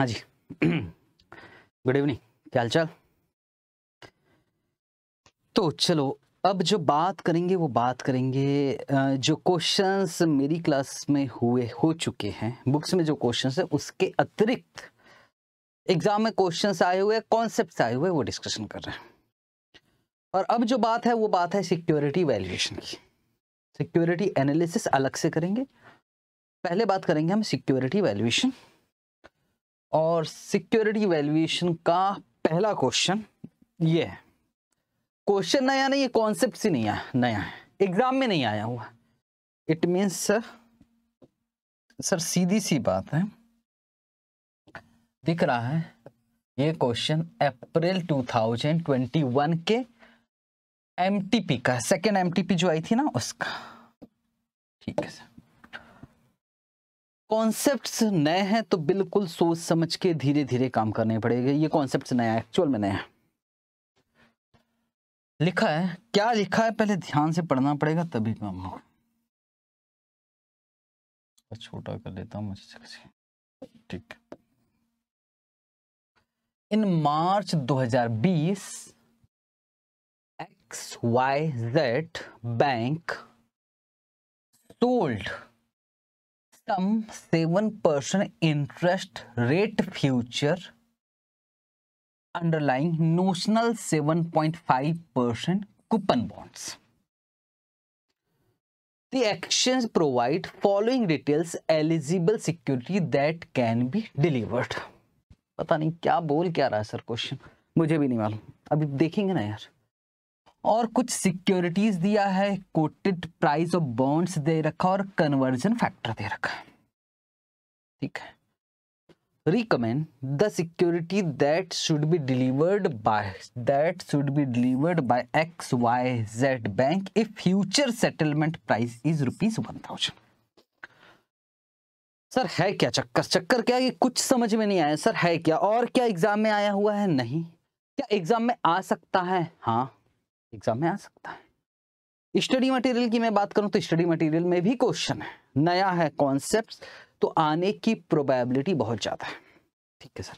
हाँ जी good evening क्या हाल चाल तो चलो अब जो बात करेंगे वो बात करेंगे जो क्वेश्चंस मेरी क्लास में हुए हो चुके हैं बुक्स में जो क्वेश्चंस है उसके अतिरिक्त एग्जाम में क्वेश्चंस आए हुए कॉन्सेप्ट आए हुए वो डिस्कशन कर रहे हैं और अब जो बात है वो बात है सिक्योरिटी वैल्यूएशन की सिक्योरिटी एनालिसिस अलग से करेंगे पहले बात करेंगे हम सिक्योरिटी वैल्यूएशन और सिक्योरिटी वैल्यूएशन का पहला क्वेश्चन ये है क्वेश्चन नया नहीं ये कॉन्सेप्ट से नहीं आया नया है एग्जाम में नहीं आया हुआ इट मीन्स सर सर सीधी सी बात है दिख रहा है ये क्वेश्चन अप्रैल 2021 के एमटीपी का सेकेंड एमटीपी जो आई थी ना उसका ठीक है सर कॉन्सेप्ट नए हैं तो बिल्कुल सोच समझ के धीरे धीरे काम करने पड़ेगा ये कॉन्सेप्ट नया एक्चुअल में नया है लिखा है क्या लिखा है पहले ध्यान से पढ़ना पड़ेगा तभी काम होगा छोटा कर लेता हूं मुझे ठीक in March 2020 X Y Z bank sold term seven percent interest rate future underlying notional seven point five percent coupon bonds The exchange provide following details eligible security that can be delivered. पता नहीं क्या बोल क्या रहा है sir question मुझे भी नहीं मालूम अभी देखेंगे ना यार और कुछ सिक्योरिटीज दिया है कोटेड प्राइस ऑफ बॉन्ड्स दे रखा और कन्वर्जन फैक्टर दे रखा है ठीक है recommend the security that should be delivered by that should be delivered by X Y Z bank if future settlement price is rupees one thousand sir है क्या चक्कर चक्कर क्या ये कुछ समझ में नहीं आया सर है क्या और क्या एग्जाम में आया हुआ है नहीं क्या एग्जाम में आ सकता है हाँ एग्जाम में आ सकता है स्टडी मटेरियल की मैं बात करूं तो स्टडी मटेरियल में भी क्वेश्चन है नया है कॉन्सेप्ट तो आने की प्रोबेबिलिटी बहुत ज़्यादा है ठीक है सर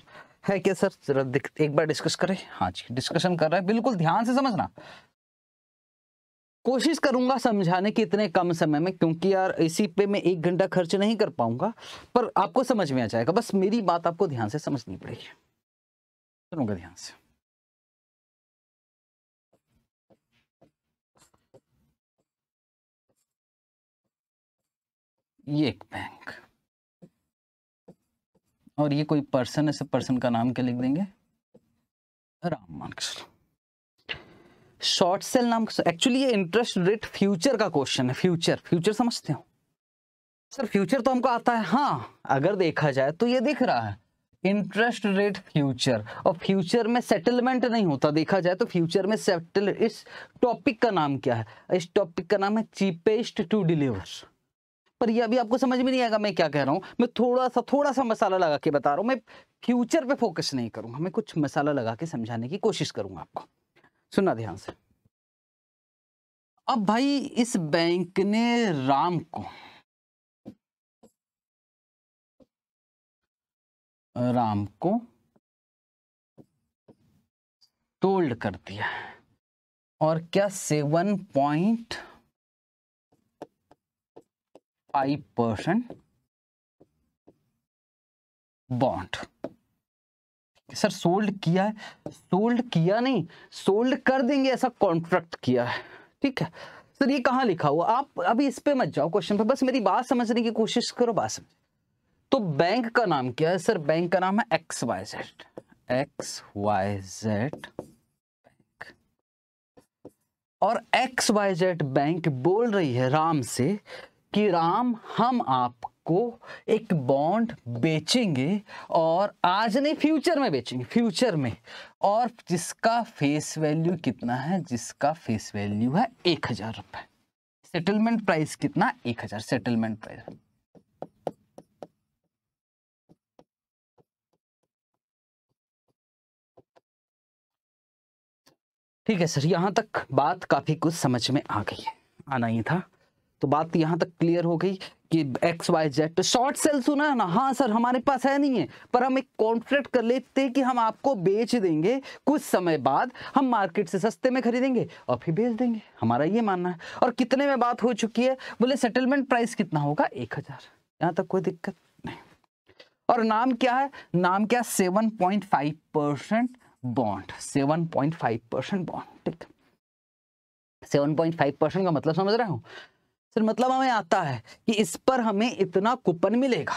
है क्या सर जरा एक बार डिस्कस करें हाँ जी डिस्कशन कर रहा है बिल्कुल ध्यान से समझना कोशिश करूंगा समझाने की इतने कम समय में क्योंकि यार इसी पे मैं एक घंटा खर्च नहीं कर पाऊंगा पर आपको समझ में आ जाएगा बस मेरी बात आपको ध्यान से समझनी पड़ेगी सुनूंगा ध्यान से ये एक बैंक और ये कोई पर्सन सब पर्सन का नाम क्या लिख देंगे राम मान के चलो शॉर्ट सेल नाम एक्चुअली ये इंटरेस्ट रेट फ्यूचर का क्वेश्चन है फ्यूचर फ्यूचर समझते हो सर फ्यूचर तो हमको आता है हाँ अगर देखा जाए तो ये दिख रहा है इंटरेस्ट रेट फ्यूचर और फ्यूचर में सेटलमेंट नहीं होता देखा जाए तो फ्यूचर में सेटल इस टॉपिक का नाम क्या है इस टॉपिक का नाम है चीपेस्ट टू डिलीवर पर ये अभी आपको समझ में नहीं आएगा मैं क्या कह रहा हूँ मैं थोड़ा सा थोड़ा सा मसाला लगा के बता रहा हूँ मैं फ्यूचर पे फोकस नहीं करूँगा मैं कुछ मसाला लगा के समझाने की कोशिश करूँगा आपको सुना ध्यान से अब भाई इस बैंक ने राम को राम को तोल्ड कर दिया और क्या seven point five percent bond sir sold किया है सोल्ड किया नहीं सोल्ड कर देंगे ऐसा कॉन्ट्रैक्ट किया है ठीक है सर ये कहां लिखा हुआ आप अभी इस पे मत जाओ क्वेश्चन पे बस मेरी बात समझने की कोशिश करो बात समझ तो बैंक का नाम क्या है सर बैंक का नाम है X Y Z X Y Z bank और एक्स वाई जेड बैंक बोल रही है राम से कि राम हम आपको एक बॉन्ड बेचेंगे और आज नहीं फ्यूचर में बेचेंगे फ्यूचर में और जिसका फेस वैल्यू कितना है जिसका फेस वैल्यू है एक हज़ार रुपए सेटलमेंट प्राइस कितना एक हज़ार सेटलमेंट प्राइस ठीक है सर यहां तक बात काफ़ी कुछ समझ में आ गई है आना ही था तो बात तो यहां तक क्लियर हो गई कि X Y Z short sale सुना है ना हाँ सर हमारे पास है नहीं है पर हम एक कॉन्ट्रैक्ट कर लेते हैं कि हम आपको बेच देंगे कुछ समय बाद हम मार्केट से सस्ते में खरीदेंगे और फिर बेच देंगे हमारा ये मानना है और कितने में बात हो चुकी है बोले सेटलमेंट प्राइस कितना होगा एक हज़ार यहाँ तक कोई दिक्कत नहीं और नाम क्या है नाम क्या seven point five percent bond seven point five percent bond ठीक सेवन पॉइंट फाइव परसेंट का मतलब समझ रहा हूँ सर मतलब हमें आता है कि इस पर हमें इतना कूपन मिलेगा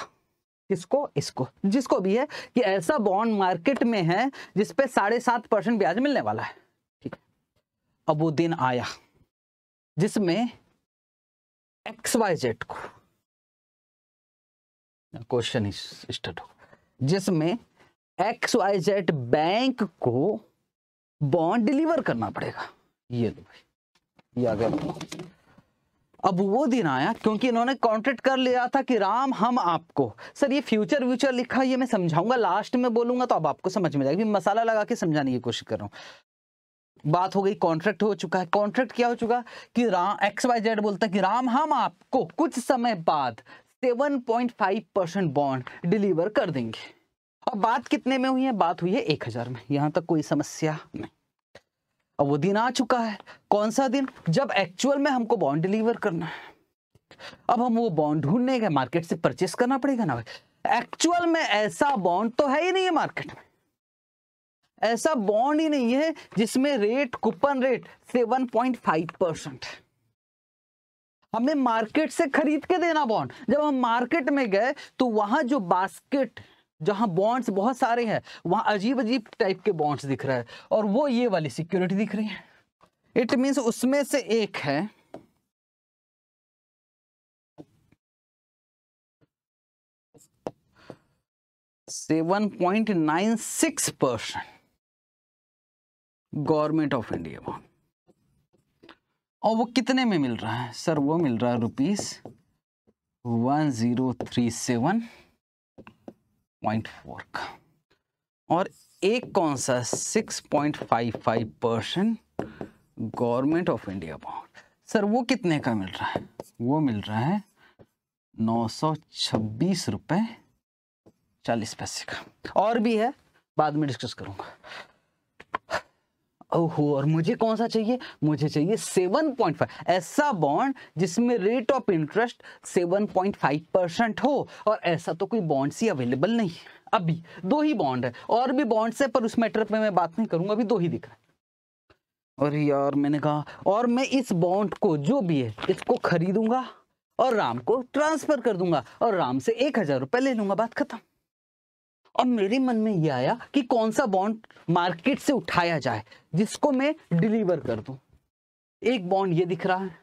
किसको इसको जिसको भी है कि ऐसा बॉन्ड मार्केट में है जिसपे साढ़े सात परसेंट ब्याज मिलने वाला है ठीक है अब वो दिन आया जिसमें एक्स वाई जेड को क्वेश्चन स्टार्ट हो जिसमें एक्स वाई जेड बैंक को बॉन्ड डिलीवर करना पड़ेगा ये लो भाई ये आ गया अब वो दिन आया क्योंकि इन्होंने कॉन्ट्रैक्ट कर लिया था कि राम हम आपको सर ये फ्यूचर व्यूचर लिखा ये मैं समझाऊंगा लास्ट में बोलूंगा तो अब आपको समझ में जाएगी मसाला लगा के समझाने की कोशिश कर रहा हूँ बात हो गई कॉन्ट्रैक्ट हो चुका है कॉन्ट्रैक्ट क्या हो चुका कि राम एक्स वाई जेड बोलता कि राम हम आपको कुछ समय बाद 7.5 परसेंट बॉन्ड डिलीवर कर देंगे और बात कितने में हुई है बात हुई है एक हजार में यहां तक कोई समस्या नहीं अब वो दिन आ चुका है कौन सा दिन जब एक्चुअल में हमको बॉन्ड डिलीवर करना है अब हम वो बॉन्ड ढूंढने गए मार्केट से परचेस करना पड़ेगा ना भाई एक्चुअल में ऐसा बॉन्ड तो है ही नहीं है मार्केट में ऐसा बॉन्ड ही नहीं है जिसमें rate coupon rate seven point five percent है हमें मार्केट से खरीद के देना बॉन्ड जब हम मार्केट में गए तो वहां जो बास्केट जहाँ बॉन्ड्स बहुत सारे हैं वहाँ अजीब अजीब टाइप के बॉन्ड्स दिख रहा है और वो ये वाली सिक्योरिटी दिख रही है इट मीन्स उसमें से एक है seven point nine six percent government of India bond और वो कितने में मिल रहा है सर वो मिल रहा है rupees one zero three seven point four का और एक कौन सा six point five five percent government of India bond sir वो कितने का मिल रहा है वो मिल रहा है नौ सौ छब्बीस रुपये चालीस पैसे का और भी है बाद में डिस्कस करूँगा ओहो और मुझे कौन सा चाहिए मुझे चाहिए 7.5 ऐसा बॉन्ड जिसमें रेट ऑफ इंटरेस्ट 7.5 परसेंट हो और ऐसा तो कोई बॉन्ड्स ही अवेलेबल नहीं है अभी दो ही बॉन्ड है और भी बॉन्ड्स है पर उस मैटर पे मैं बात नहीं करूंगा अभी दो ही दिख रहा है और यार मैंने कहा और मैं इस बॉन्ड को जो भी है इसको खरीदूंगा और राम को ट्रांसफर कर दूंगा और राम से एक हजार रुपये ले लूंगा बात खत्म और मेरे मन में ये आया कि कौन सा बॉन्ड मार्केट से उठाया जाए जिसको मैं डिलीवर कर दूं एक बॉन्ड ये दिख रहा है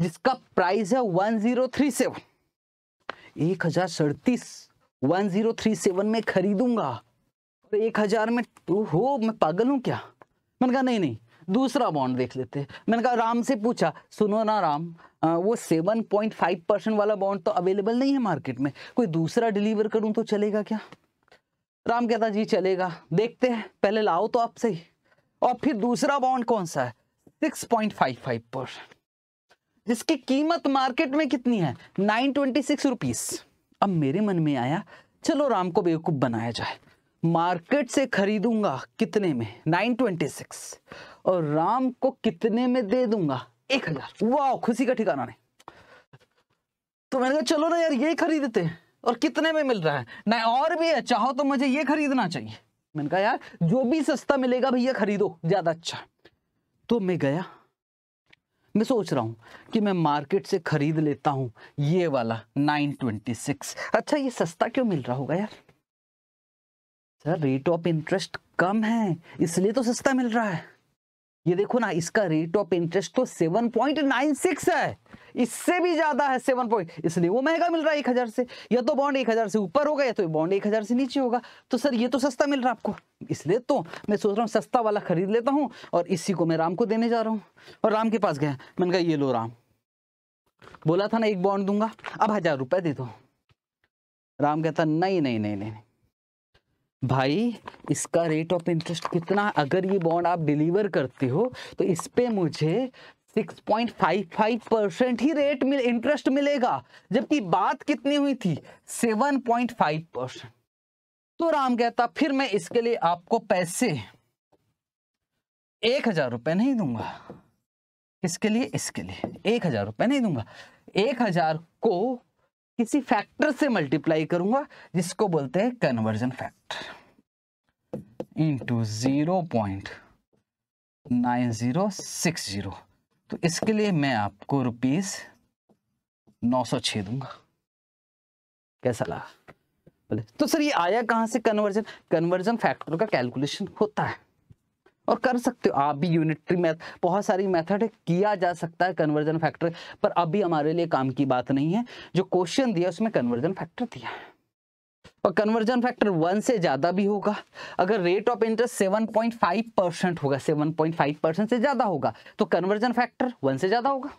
जिसका प्राइस है वन जीरो थ्री सेवन एक हजार सड़तीस वन जीरो थ्री सेवन में खरीदूंगा और एक हजार में हो मैं पागल हूं क्या मैंने कहा नहीं नहीं दूसरा बॉन्ड देख लेते मैंने कहा राम से पूछा सुनो ना राम आ, वो सेवन पॉइंट फाइव परसेंट वाला बॉन्ड तो अवेलेबल नहीं है मार्केट में कोई दूसरा डिलीवर करूं तो चलेगा क्या राम कहता जी चलेगा देखते हैं पहले लाओ तो आप सही और फिर दूसरा बॉन्ड कौन सा है सिक्स पॉइंट फाइव फाइव पर इसकी कीमत मार्केट में कितनी है नाइन ट्वेंटी सिक्स रुपीज अब मेरे मन में आया चलो राम को बेवकूफ़ बनाया जाए मार्केट से खरीदूंगा कितने में नाइन ट्वेंटी सिक्स और राम को कितने में दे दूंगा एक हजार वाह खुशी का ठिकाना नहीं तो मैंने कहा चलो ना यार यही खरीदते हैं और कितने में मिल रहा है नहीं और भी है चाहो तो मुझे ये खरीदना चाहिए मैंने कहा यार जो भी सस्ता मिलेगा भैया खरीदो ज़्यादा अच्छा तो मैं गया मैं सोच रहा हूं कि मैं मार्केट से खरीद लेता हूं ये वाला 926 अच्छा ये सस्ता क्यों मिल रहा होगा यार सर रेट ऑफ इंटरेस्ट कम है इसलिए तो सस्ता मिल रहा है ये देखो ना इसका रेट ऑफ इंटरेस्ट तो 7.96 है इससे भी ज्यादा है 7 पॉइंट इसलिए वो महंगा मिल रहा है एक हजार से या तो बॉन्ड एक हजार से ऊपर होगा या तो बॉन्ड एक हजार से नीचे होगा तो सर ये तो सस्ता मिल रहा है आपको इसलिए तो मैं सोच रहा हूँ सस्ता वाला खरीद लेता हूँ और इसी को मैं राम को देने जा रहा हूँ और राम के पास गया मैंने कहा ये लो राम बोला था ना एक बॉन्ड दूंगा अब हजार रुपये दे दो राम कहता नहीं नहीं नहीं नहीं भाई इसका रेट ऑफ इंटरेस्ट कितना अगर ये बॉन्ड आप डिलीवर करते हो तो इस पे मुझे 6.55 परसेंट ही रेट मिल इंटरेस्ट मिलेगा जबकि बात कितनी हुई थी 7.5 परसेंट तो राम कहता फिर मैं इसके लिए आपको पैसे एक हजार रुपये नहीं दूंगा इसके लिए इसके लिए एक हजार रुपये नहीं दूंगा एक हजार को किसी फैक्टर से मल्टीप्लाई करूंगा जिसको बोलते हैं conversion factor into zero point nine zero six zero तो इसके लिए मैं आपको रुपीज नौ सौ छः दूंगा कैसा लगा बोले तो सर ये आया कहां से कन्वर्जन कन्वर्जन फैक्टर का कैलकुलेशन होता है और कर सकते हो आप भी यूनिटरी मैथ बहुत सारी मेथड है किया जा सकता है कन्वर्जन फैक्टर पर अभी हमारे लिए काम की बात नहीं है जो क्वेश्चन दिया उसमें कन्वर्जन फैक्टर दिया है और कन्वर्जन फैक्टर वन से ज़्यादा भी होगा अगर rate of interest seven point five percent होगा सेवन पॉइंट फाइव परसेंट से ज़्यादा होगा तो कन्वर्जन फैक्टर वन से ज़्यादा होगा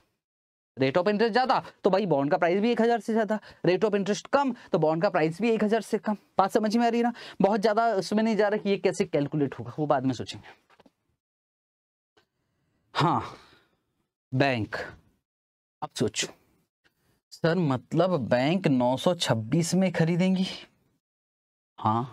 रेट ऑफ इंटरेस्ट ज़्यादा तो भाई बॉन्ड का प्राइस भी एक हज़ार से ज़्यादा रेट ऑफ इंटरेस्ट कम तो बॉन्ड का प्राइस भी एक हज़ार से कम बात समझ में आ रही है ना बहुत ज़्यादा उसमें नहीं जा रहा कि ये कैसे कैलकुलेट होगा वो बाद में सोचेंगे हाँ बैंक आप सोचो सर मतलब बैंक 926 में खरीदेंगी हाँ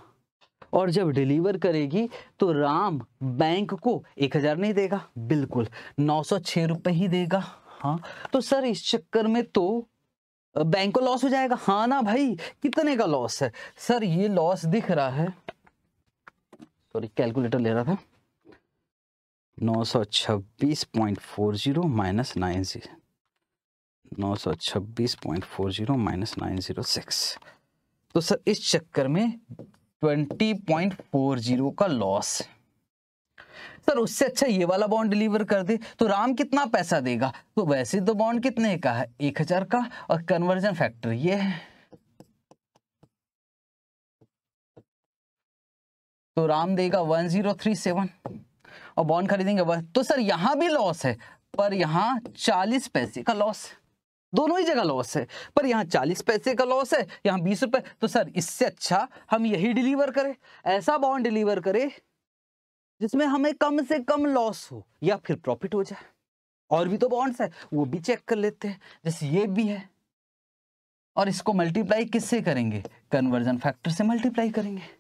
और जब डिलीवर करेगी तो राम बैंक को एक हजार नहीं देगा बिल्कुल नौ सौ छह ही देगा हाँ तो सर इस चक्कर में तो बैंक को लॉस हो जाएगा हाँ ना भाई कितने का लॉस है सर ये लॉस दिख रहा है सॉरी कैलकुलेटर ले रहा था नौ सौ छब्बीस point four zero minus nine zero नौ सौ छब्बीस point four zero minus nine zero six तो सर इस चक्कर में ट्वेंटी पॉइंट फोर जीरो का लॉस सर उससे अच्छा ये वाला बॉन्ड डिलीवर कर दे तो राम कितना पैसा देगा तो वैसे तो बॉन्ड कितने का है एक हजार का और कन्वर्जन फैक्टर ये है तो राम देगा वन जीरो थ्री सेवन और बॉन्ड खरीदेंगे वह तो सर यहां भी लॉस है पर यहां चालीस पैसे का लॉस है दोनों ही जगह लॉस है पर यहाँ चालीस पैसे का लॉस है यहाँ बीस रुपए तो सर इससे अच्छा हम यही डिलीवर करें ऐसा बॉन्ड डिलीवर करें जिसमें हमें कम से कम लॉस हो या फिर प्रॉफिट हो जाए और भी तो बॉन्ड्स है वो भी चेक कर लेते हैं जैसे ये भी है और इसको मल्टीप्लाई किससे करेंगे कन्वर्जन फैक्टर से मल्टीप्लाई करेंगे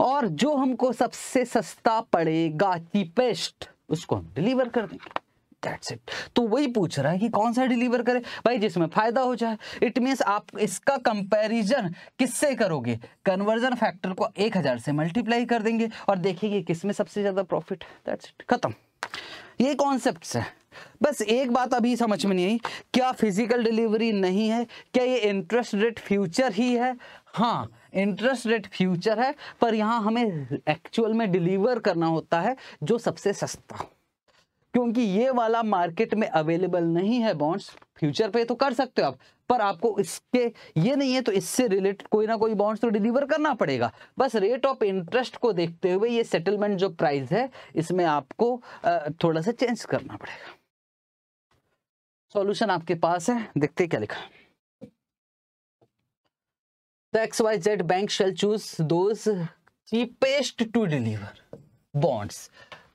और जो हमको सबसे सस्ता पड़ेगा चीपेस्ट उसको हम डिलीवर कर देंगे दैट्स इट तो वही पूछ रहा है कि कौन सा डिलीवर करे भाई जिसमें फ़ायदा हो जाए इट मीन आप इसका कंपैरिजन किससे करोगे कन्वर्जन फैक्टर को एक हज़ार से मल्टीप्लाई कर देंगे और देखेंगे किस में सबसे ज़्यादा प्रॉफिट दैट्स इट ख़त्म ये कॉन्सेप्ट है बस एक बात अभी समझ में नहीं आई क्या फिजिकल डिलीवरी नहीं है क्या ये इंटरेस्ट रेट फ्यूचर ही है हाँ इंटरेस्ट रेट फ्यूचर है पर यहाँ हमें एक्चुअल में डिलीवर करना होता है जो सबसे सस्ता क्योंकि ये वाला मार्केट में अवेलेबल नहीं है बॉन्ड्स फ्यूचर पे तो कर सकते हो आप पर आपको इसके ये नहीं है तो इससे रिलेटेड कोई ना कोई बॉन्ड्स तो डिलीवर करना पड़ेगा बस रेट ऑफ इंटरेस्ट को देखते हुए ये सेटलमेंट जो प्राइस है इसमें आपको थोड़ा सा चेंज करना पड़ेगा सॉल्यूशन आपके पास है देखते क्या लिखा है X Y Z bank shall choose those cheapest to deliver bonds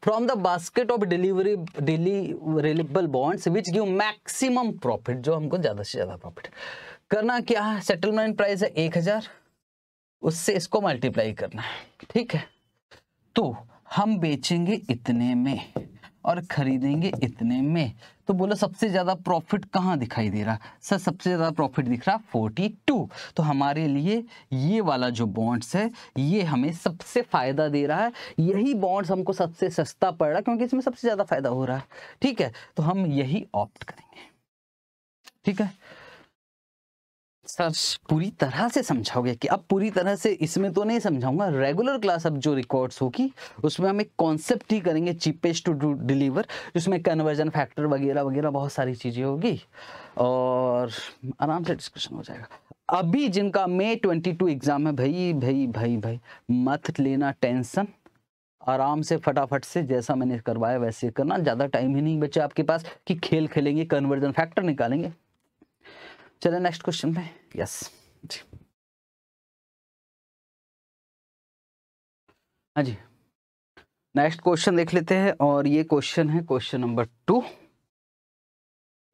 from the basket of delivery deliverable bonds which give maximum profit जो हमको ज्यादा से ज्यादा प्रॉफिट करना क्या है सेटलमेंट प्राइस है एक हजार उससे इसको मल्टीप्लाई करना है ठीक है तो हम बेचेंगे इतने में और खरीदेंगे इतने में तो बोला सबसे ज़्यादा प्रॉफिट कहाँ दिखाई दे रहा सर सबसे ज़्यादा प्रॉफिट दिख रहा फोर्टी टू तो हमारे लिए ये वाला जो बॉन्ड्स है ये हमें सबसे फ़ायदा दे रहा है यही बॉन्ड्स हमको सबसे सस्ता पड़ रहा है क्योंकि इसमें सबसे ज़्यादा फ़ायदा हो रहा है ठीक है तो हम यही ऑप्ट करेंगे ठीक है सर पूरी तरह से समझाओगे कि अब पूरी तरह से इसमें तो नहीं समझाऊंगा रेगुलर क्लास अब जो रिकॉर्ड्स होगी उसमें हम एक कॉन्सेप्ट ही करेंगे चीपेस्ट टू डिलीवर जिसमें कन्वर्जन फैक्टर वगैरह वगैरह बहुत सारी चीज़ें होगी और आराम से डिस्कशन हो जाएगा अभी जिनका मे ट्वेंटी टू एग्ज़ाम है भाई भाई भाई भाई मत लेना टेंसन आराम से फटाफट से जैसा मैंने करवाया वैसे करना ज़्यादा टाइम ही नहीं बचा आपके पास कि खेल खेलेंगे कन्वर्जन फैक्टर निकालेंगे चले नेक्स्ट क्वेश्चन में यस हाँ जी नेक्स्ट क्वेश्चन देख लेते हैं और ये क्वेश्चन है क्वेश्चन नंबर टू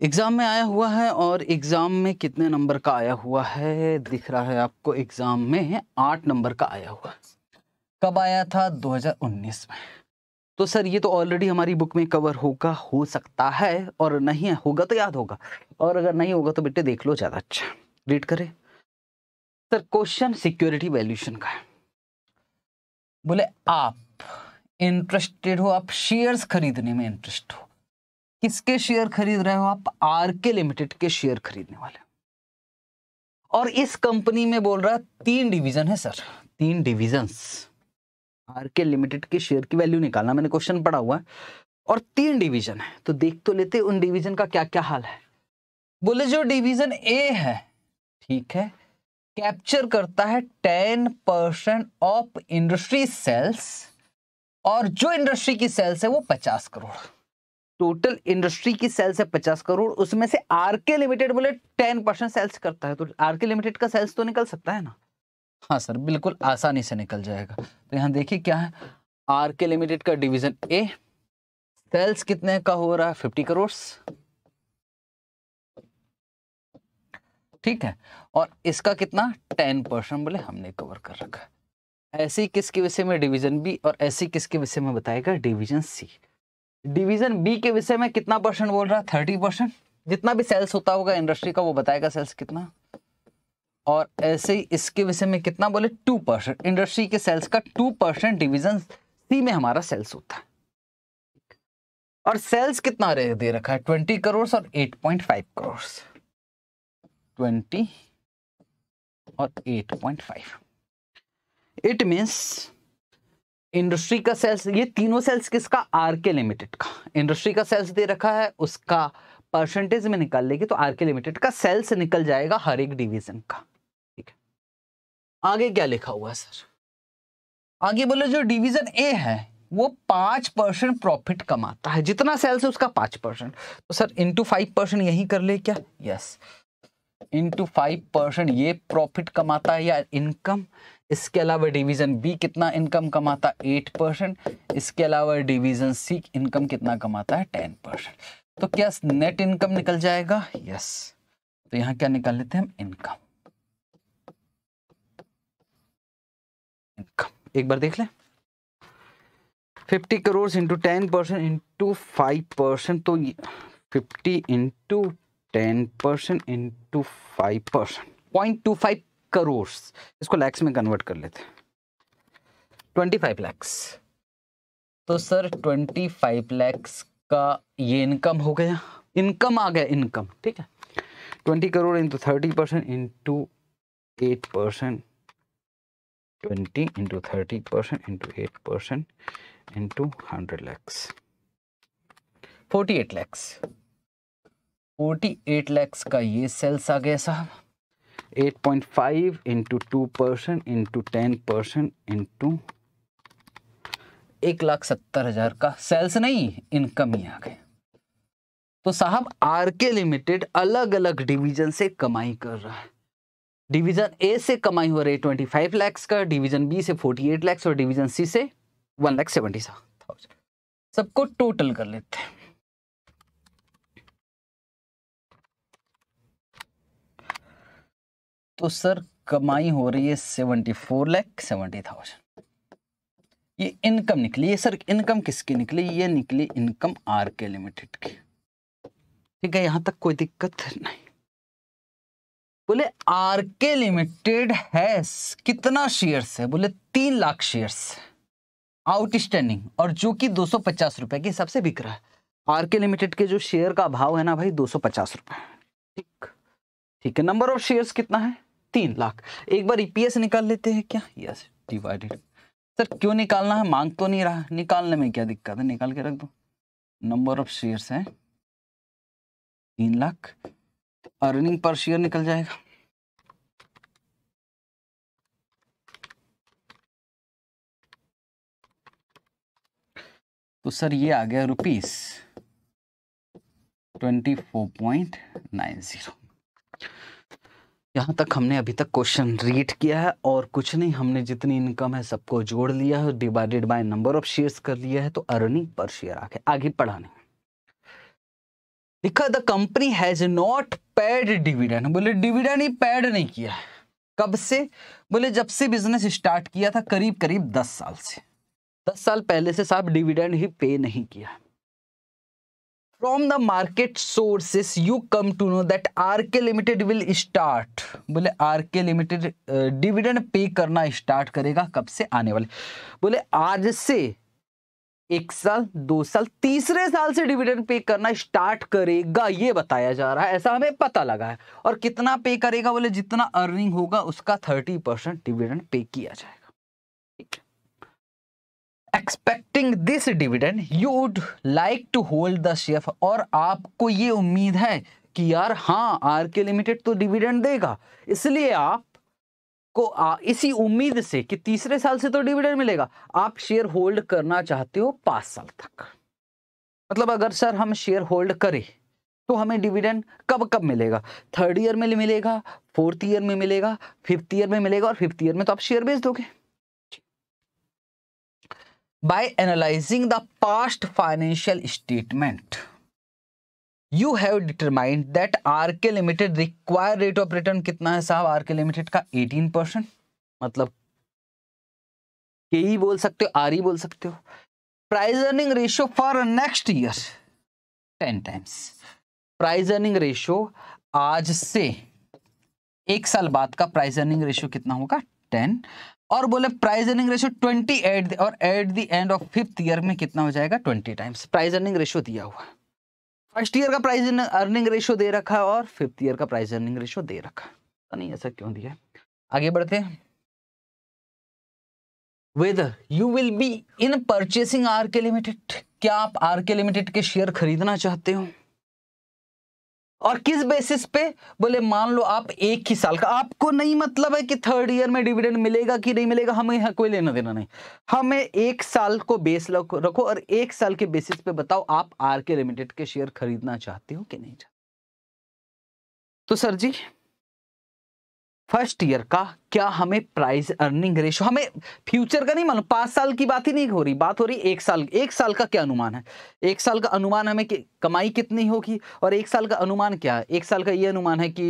एग्ज़ाम में आया हुआ है और एग्ज़ाम में कितने नंबर का आया हुआ है दिख रहा है आपको एग्ज़ाम में आठ नंबर का आया हुआ कब आया था 2019 में तो सर ये तो ऑलरेडी हमारी बुक में कवर होगा हो सकता है और नहीं होगा तो याद होगा और अगर नहीं होगा तो बेटे देख लो ज़्यादा अच्छा रीड करें सर क्वेश्चन सिक्योरिटी वैल्यूशन का है बोले आप इंटरेस्टेड हो आप शेयर्स खरीदने में इंटरेस्ट हो किसके शेयर खरीद रहे हो आप आर के लिमिटेड के शेयर खरीदने वाले और इस कंपनी में बोल रहा तीन डिवीजन है सर तीन डिवीजन्स आर के लिमिटेड के शेयर की वैल्यू निकालना मैंने क्वेश्चन पढ़ा हुआ है और तीन डिवीजन है तो देख तो लेते उन डिवीजन का क्या क्या हाल है बोले जो डिवीजन ए है ठीक है कैप्चर करता है ten percent of industry sales और जो इंडस्ट्री की सेल्स है वो पचास करोड़ टोटल इंडस्ट्री की सेल्स है पचास करोड़ उसमें से आर के लिमिटेड बोले टेन परसेंट सेल्स करता है तो आर के लिमिटेड का सेल्स तो निकल सकता है ना हाँ सर बिल्कुल आसानी से निकल जाएगा तो यहाँ देखिए क्या है आर के लिमिटेड का डिवीजन ए सेल्स कितने का हो रहा है फिफ्टी करोड़ ठीक है और इसका कितना टेन परसेंट बोले हमने कवर कर रखा है ऐसी किसके विषय में डिवीजन बी और ऐसी किसके विषय में बताएगा डिवीजन सी डिवीजन बी के विषय में कितना परसेंट बोल रहा है थर्टी परसेंट जितना भी सेल्स होता होगा इंडस्ट्री का वो बताएगा सेल्स कितना और ऐसे ही इसके विषय में कितना बोले टू परसेंट इंडस्ट्री के सेल्स का टू परसेंट डिविजन सी में हमारा सेल्स होता है और सेल्स कितना दे रखा है ट्वेंटी करोड़ और eight point five crore twenty और eight point five it means industry का सेल्स ये तीनों सेल्स किसका आर के लिमिटेड का इंडस्ट्री का सेल्स दे रखा है उसका परसेंटेज में निकाल लेगी तो आर के लिमिटेड का सेल्स निकल जाएगा हर एक डिवीजन का ठीक है आगे क्या लिखा हुआ है सर आगे बोले जो डिवीजन ए है वो पांच परसेंट प्रॉफिट कमाता है जितना सेल्स है उसका पांच परसेंट तो सर इंटू फाइव परसेंट यही कर ले क्या yes yes. Into five percent ये प्रॉफिट कमाता है या इनकम इसके अलावा डिवीज़न बी कितना इनकम कमाता है एट परसेंट इसके अलावा डिवीज़न सी इनकम कितना कमाता है टेन परसेंट तो क्या नेट इनकम निकल जाएगा यस तो यहाँ क्या निकाल लेते हैं हम इनकम इनकम एक बार देख ले 50 crore into ten percent into five percent तो 50 into ten percent into five percent point two five crore इसको लैक्स में कन्वर्ट कर लेते ट्वेंटी फाइव लैक्स तो सर ट्वेंटी फाइव लैक्स का ये इनकम हो गया इनकम आ गया इनकम ठीक है twenty crore into thirty percent into eight percent twenty into thirty percent into eight percent into hundred lakhs forty eight lakhs forty eight lakhs का ये सेल्स आ गया साहब eight point five into two percent into ten percent into एक लाख सत्तर हजार का sales नहीं इनकम ही आ गए तो साहब आर के लिमिटेड अलग अलग डिवीजन से कमाई कर रहा है डिवीजन ए से कमाई हो रही है ट्वेंटी फाइव लैक्स का डिवीजन बी से फोर्टी एट लैक्स और डिवीजन सी से one lakh seventy seven thousand सबको टोटल कर लेते हैं तो सर कमाई हो रही है seventy four lakh seventy thousand ये इनकम निकली ये सर इनकम किसकी निकली ये निकली इनकम आर के लिमिटेड की ठीक है यहां तक कोई दिक्कत नहीं बोले आर के लिमिटेड है कितना शेयर्स है बोले तीन लाख शेयर्स आउटस्टैंडिंग और जो कि दो सौ पचास रुपए के हिसाब से बिक रहा है आर के लिमिटेड के जो शेयर का भाव है ना भाई दो सौ पचास रुपए ठीक ठीक है नंबर ऑफ शेयर्स कितना है तीन लाख एक बार ईपीएस e निकाल लेते हैं क्या यस डिवाइडेड सर क्यों निकालना है मांग तो नहीं रहा निकालने में क्या दिक्कत है निकाल के रख दो नंबर ऑफ शेयर है तीन लाख अर्निंग पर शेयर निकल जाएगा तो सर ये आ गया rupees twenty four point nine zero यहाँ तक हमने अभी तक क्वेश्चन रीड किया है और कुछ नहीं हमने जितनी इनकम है सबको जोड़ लिया है divided by number of shares कर लिया है तो अर्निंग पर शेयर आके आगे पढ़ाने लिखा the company has not paid dividend बोले डिविडेंड ही पेड नहीं किया है कब से बोले जब से बिजनेस स्टार्ट किया था करीब करीब दस साल से दस साल पहले से साहब डिविडेंड ही पे नहीं किया है from the market sources you come to know that R K limited will start बोले R K limited dividend pay करना स्टार्ट करेगा कब से आने वाले बोले आज से एक साल दो साल तीसरे साल से डिविडेंड पे करना स्टार्ट करेगा ये बताया जा रहा है ऐसा हमें पता लगा है और कितना पे करेगा बोले जितना अर्निंग होगा उसका थर्टी परसेंट डिविडेंड पे किया जाएगा expecting this dividend you would like to hold the share और आपको ये उम्मीद है कि यार हाँ आर के लिमिटेड तो डिविडेंड देगा इसलिए आप को आ, इसी उम्मीद से कि तीसरे साल से तो डिविडेंड मिलेगा आप शेयर होल्ड करना चाहते हो पाँच साल तक मतलब अगर सर हम शेयर होल्ड करें तो हमें डिविडेंड कब कब मिलेगा थर्ड ईयर में मिलेगा फोर्थ ईयर में मिलेगा फिफ्थ ईयर में मिलेगा और फिफ्थ ईयर में तो आप शेयर बेच दोगे by analyzing the past financial statement you have determined that RK Limited required rate of return कितना है साहब RK Limited का 18 परसेंट मतलब के ही e बोल सकते हो आर ही e बोल सकते हो price earning ratio for next year ten times price earning ratio आज से एक साल बाद का प्राइज अर्निंग रेशियो कितना होगा टेन और बोले price earning ratio twenty eight और at the end of fifth year में कितना हो जाएगा twenty times price earning ratio दिया हुआ फर्स्ट ईयर का प्राइज अर्निंग रेशियो दे रखा और फिफ्थ ईयर का प्राइज अर्निंग रेशियो दे रखा तो नहीं ऐसा क्यों दिया आगे बढ़ते हैं whether you will be in purchasing R K limited क्या आप आर के लिमिटेड के शेयर खरीदना चाहते हो और किस बेसिस पे बोले मान लो आप एक ही साल का आपको नहीं मतलब है कि थर्ड ईयर में डिविडेंड मिलेगा कि नहीं मिलेगा हमें यहाँ कोई लेना देना नहीं हमें एक साल को बेस रखो और एक साल के बेसिस पे बताओ आप आर के लिमिटेड के शेयर खरीदना चाहते हो कि नहीं चाहते तो सर जी फर्स्ट ईयर का क्या हमें प्राइस अर्निंग रेशो हमें फ्यूचर का नहीं मालूम पाँच साल की बात ही नहीं हो रही बात हो रही एक साल एक साल का क्या अनुमान है एक साल का अनुमान हमें कि, कमाई कितनी होगी और एक साल का अनुमान क्या है एक साल का ये अनुमान है कि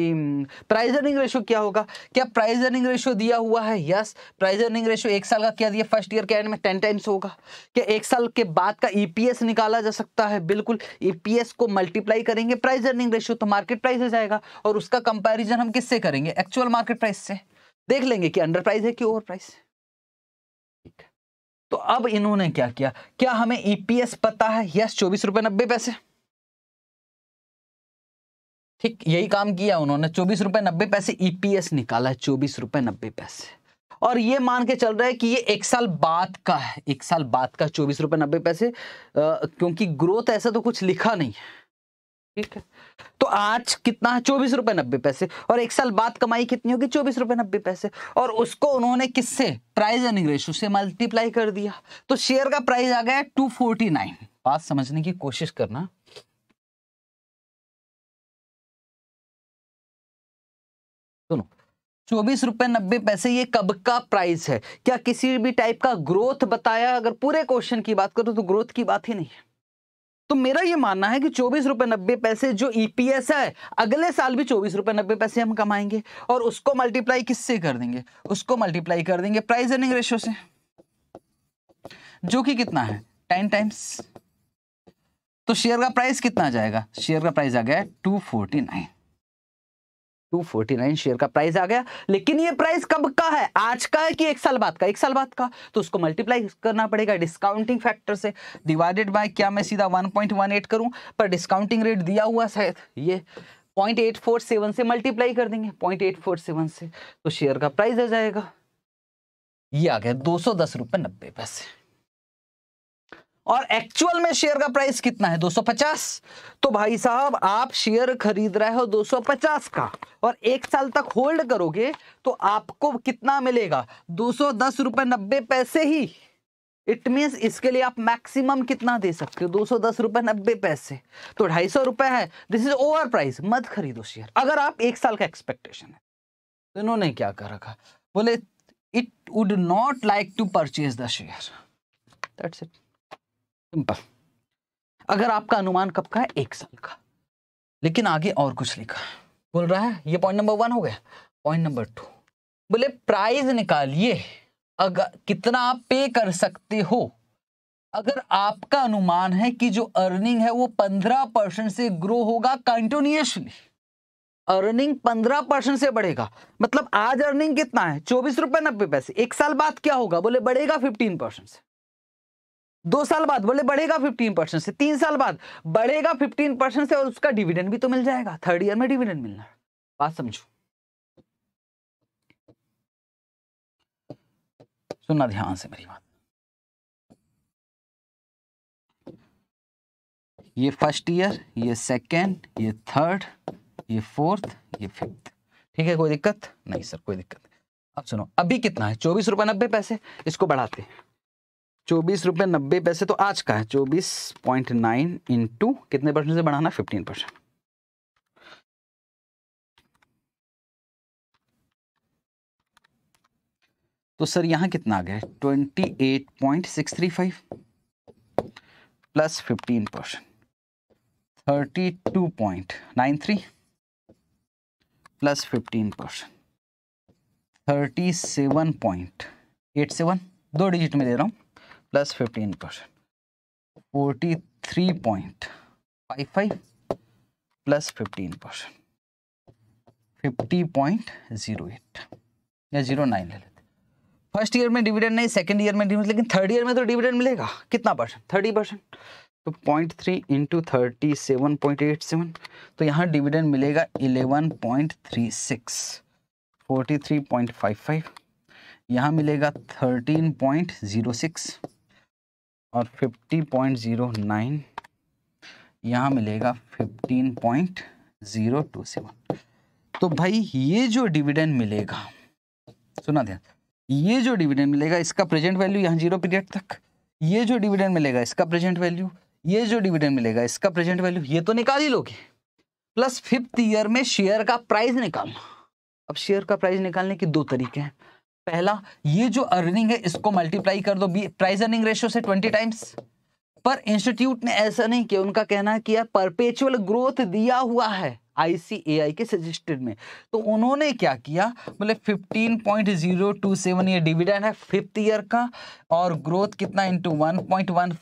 प्राइस अर्निंग रेशो क्या होगा क्या प्राइस अर्निंग रेशो दिया हुआ है यस प्राइस अर्निंग रेशो एक साल का क्या दिया फर्स्ट ईयर के एंड में टेन टाइम्स होगा क्या एक साल के बाद का ई e निकाला जा सकता है बिल्कुल ई e को मल्टीप्लाई करेंगे प्राइस अर्निंग रेशो तो मार्केट प्राइस हो जाएगा और उसका कंपेरिजन हम किससे करेंगे एक्चुअल मार्केट प्राइस से देख लेंगे कि अंडर प्राइस है कि ओवर प्राइस ठीक है तो अब इन्होंने क्या किया क्या हमें ईपीएस e पता है यस चौबीस रुपए नब्बे पैसे ठीक यही काम किया उन्होंने चौबीस रुपए नब्बे पैसे ईपीएस e निकाला है चौबीस रुपए नब्बे पैसे और ये मान के चल रहा है कि ये एक साल बाद का है एक साल बाद का चौबीस रुपए नब्बे पैसे आ, क्योंकि ग्रोथ ऐसा तो कुछ लिखा नहीं है ठीक है तो आज कितना है चौबीस रुपए नब्बे पैसे और एक साल बाद कमाई कितनी होगी चौबीस रुपए नब्बे पैसे और उसको उन्होंने किससे प्राइस एनिंग रेशो से मल्टीप्लाई कर दिया तो शेयर का प्राइस आ गया टू फोर्टी नाइन बात समझने की कोशिश करना सुनो चौबीस रुपए नब्बे पैसे ये कब का प्राइस है क्या किसी भी टाइप का ग्रोथ बताया अगर पूरे क्वेश्चन की बात करो तो ग्रोथ की बात ही नहीं है तो मेरा ये मानना है कि चौबीस रुपए नब्बे पैसे जो ईपीएस e है अगले साल भी चौबीस रुपए नब्बे पैसे हम कमाएंगे और उसको मल्टीप्लाई किससे कर देंगे उसको मल्टीप्लाई कर देंगे प्राइस अर्निंग रेशियो से जो कि कितना है टेन टाइम्स तो शेयर का प्राइस कितना जाएगा शेयर का प्राइस आ गया है टू फोर्टी नाइन 249 शेयर का प्राइस आ गया लेकिन ये प्राइस कब का है आज का है कि एक साल बाद का एक साल बाद का तो उसको मल्टीप्लाई करना पड़ेगा डिस्काउंटिंग फैक्टर से डिवाइडेड बाय क्या मैं सीधा 1.18 करूं पर डिस्काउंटिंग रेट दिया हुआ शायद ये 0.847 से मल्टीप्लाई कर देंगे 0.847 से तो शेयर का प्राइस आ जाएगा ये आ गया दो सौ दस रुपये नब्बे पैसे और एक्चुअल में शेयर का प्राइस कितना है 250 तो भाई साहब आप शेयर खरीद रहे हो 250 का और एक साल तक होल्ड करोगे तो आपको कितना मिलेगा दो सौ दस नब्बे पैसे ही इट मीन्स इसके लिए आप मैक्सिमम कितना दे सकते हो दो सौ दस रुपए नब्बे पैसे तो ढाई सौ रुपए है दिस इज ओवर प्राइस मत खरीदो शेयर अगर आप एक साल का एक्सपेक्टेशन है तो इन्होंने क्या कर रखा बोले it would not like to purchase the share that's it simple अगर आपका अनुमान कब का है एक साल का लेकिन आगे और कुछ लिखा बोल रहा है ये पॉइंट नंबर वन हो गया पॉइंट नंबर टू बोले प्राइज निकालिए अगर कितना आप पे कर सकते हो अगर आपका अनुमान है कि जो अर्निंग है वो पंद्रह परसेंट से ग्रो होगा कंटिन्यूसली अर्निंग पंद्रह परसेंट से बढ़ेगा मतलब आज अर्निंग कितना है चौबीस रुपए नब्बे पैसे एक साल बाद क्या होगा बोले बढ़ेगा फिफ्टीन परसेंट से दो साल बाद बोले बढ़ेगा फिफ्टीन परसेंट से तीन साल बाद बढ़ेगा फिफ्टीन परसेंट से और उसका डिविडेंड भी तो मिल जाएगा थर्ड ईयर में डिविडेंड मिलना बात समझो सुनना ध्यान से मेरी बात ये फर्स्ट ईयर ये सेकेंड ये थर्ड ये फोर्थ ये फिफ्थ ठीक है कोई दिक्कत नहीं सर कोई दिक्कत अब सुनो अभी कितना है चौबीस रुपए नब्बे पैसे इसको बढ़ाते हैं चौबीस रुपए नब्बे पैसे तो आज का है चौबीस पॉइंट नाइन इंटू कितने परसेंट से बढ़ाना फिफ्टीन परसेंट तो सर यहां कितना आ गया twenty eight point six three five plus fifteen percent thirty two point nine three plus fifteen percent thirty seven point eight seven दो डिजिट में दे रहा हूं plus fifteen percent forty three point five five plus fifteen percent fifty point zero eight या zero nine ले लेते first year में dividend नहीं सेकेंड ईयर में डिविडेंड लेकिन थर्ड ईयर में तो डिविडेंड मिलेगा कितना परसेंट थर्टी परसेंट तो point three into thirty seven point eight seven तो यहाँ डिविडेंड मिलेगा eleven point three six forty three point five five यहाँ मिलेगा थर्टीन पॉइंट जीरो सिक्स और 50.09 पॉइंट ज़ीरो यहाँ मिलेगा 15.027 तो भाई ये जो डिविडेंड मिलेगा सुना ध्यान ये जो डिविडेंड मिलेगा इसका प्रेजेंट वैल्यू यहाँ जीरो पीरियड तक ये जो डिविडेंड मिलेगा इसका प्रेजेंट वैल्यू ये जो डिविडेंड मिलेगा इसका प्रेजेंट वैल्यू ये तो निकाल ही लोगे प्लस फिफ्थ ईयर में शेयर का प्राइस निकालना अब शेयर का प्राइस निकालने के दो तरीके हैं पहला ये जो अर्निंग है इसको मल्टीप्लाई कर दो प्राइस अर्निंग रेशियो से ट्वेंटी टाइम्स पर इंस्टीट्यूट ने ऐसा नहीं किया उनका कहना है कि यार परपेचुअल ग्रोथ दिया हुआ है आईसीएआई के सजेस्टेड में तो उन्होंने क्या किया मतलब 15.027 ये डिविडेंड है फिफ्थ ईयर का और ग्रोथ कितना इंटू वन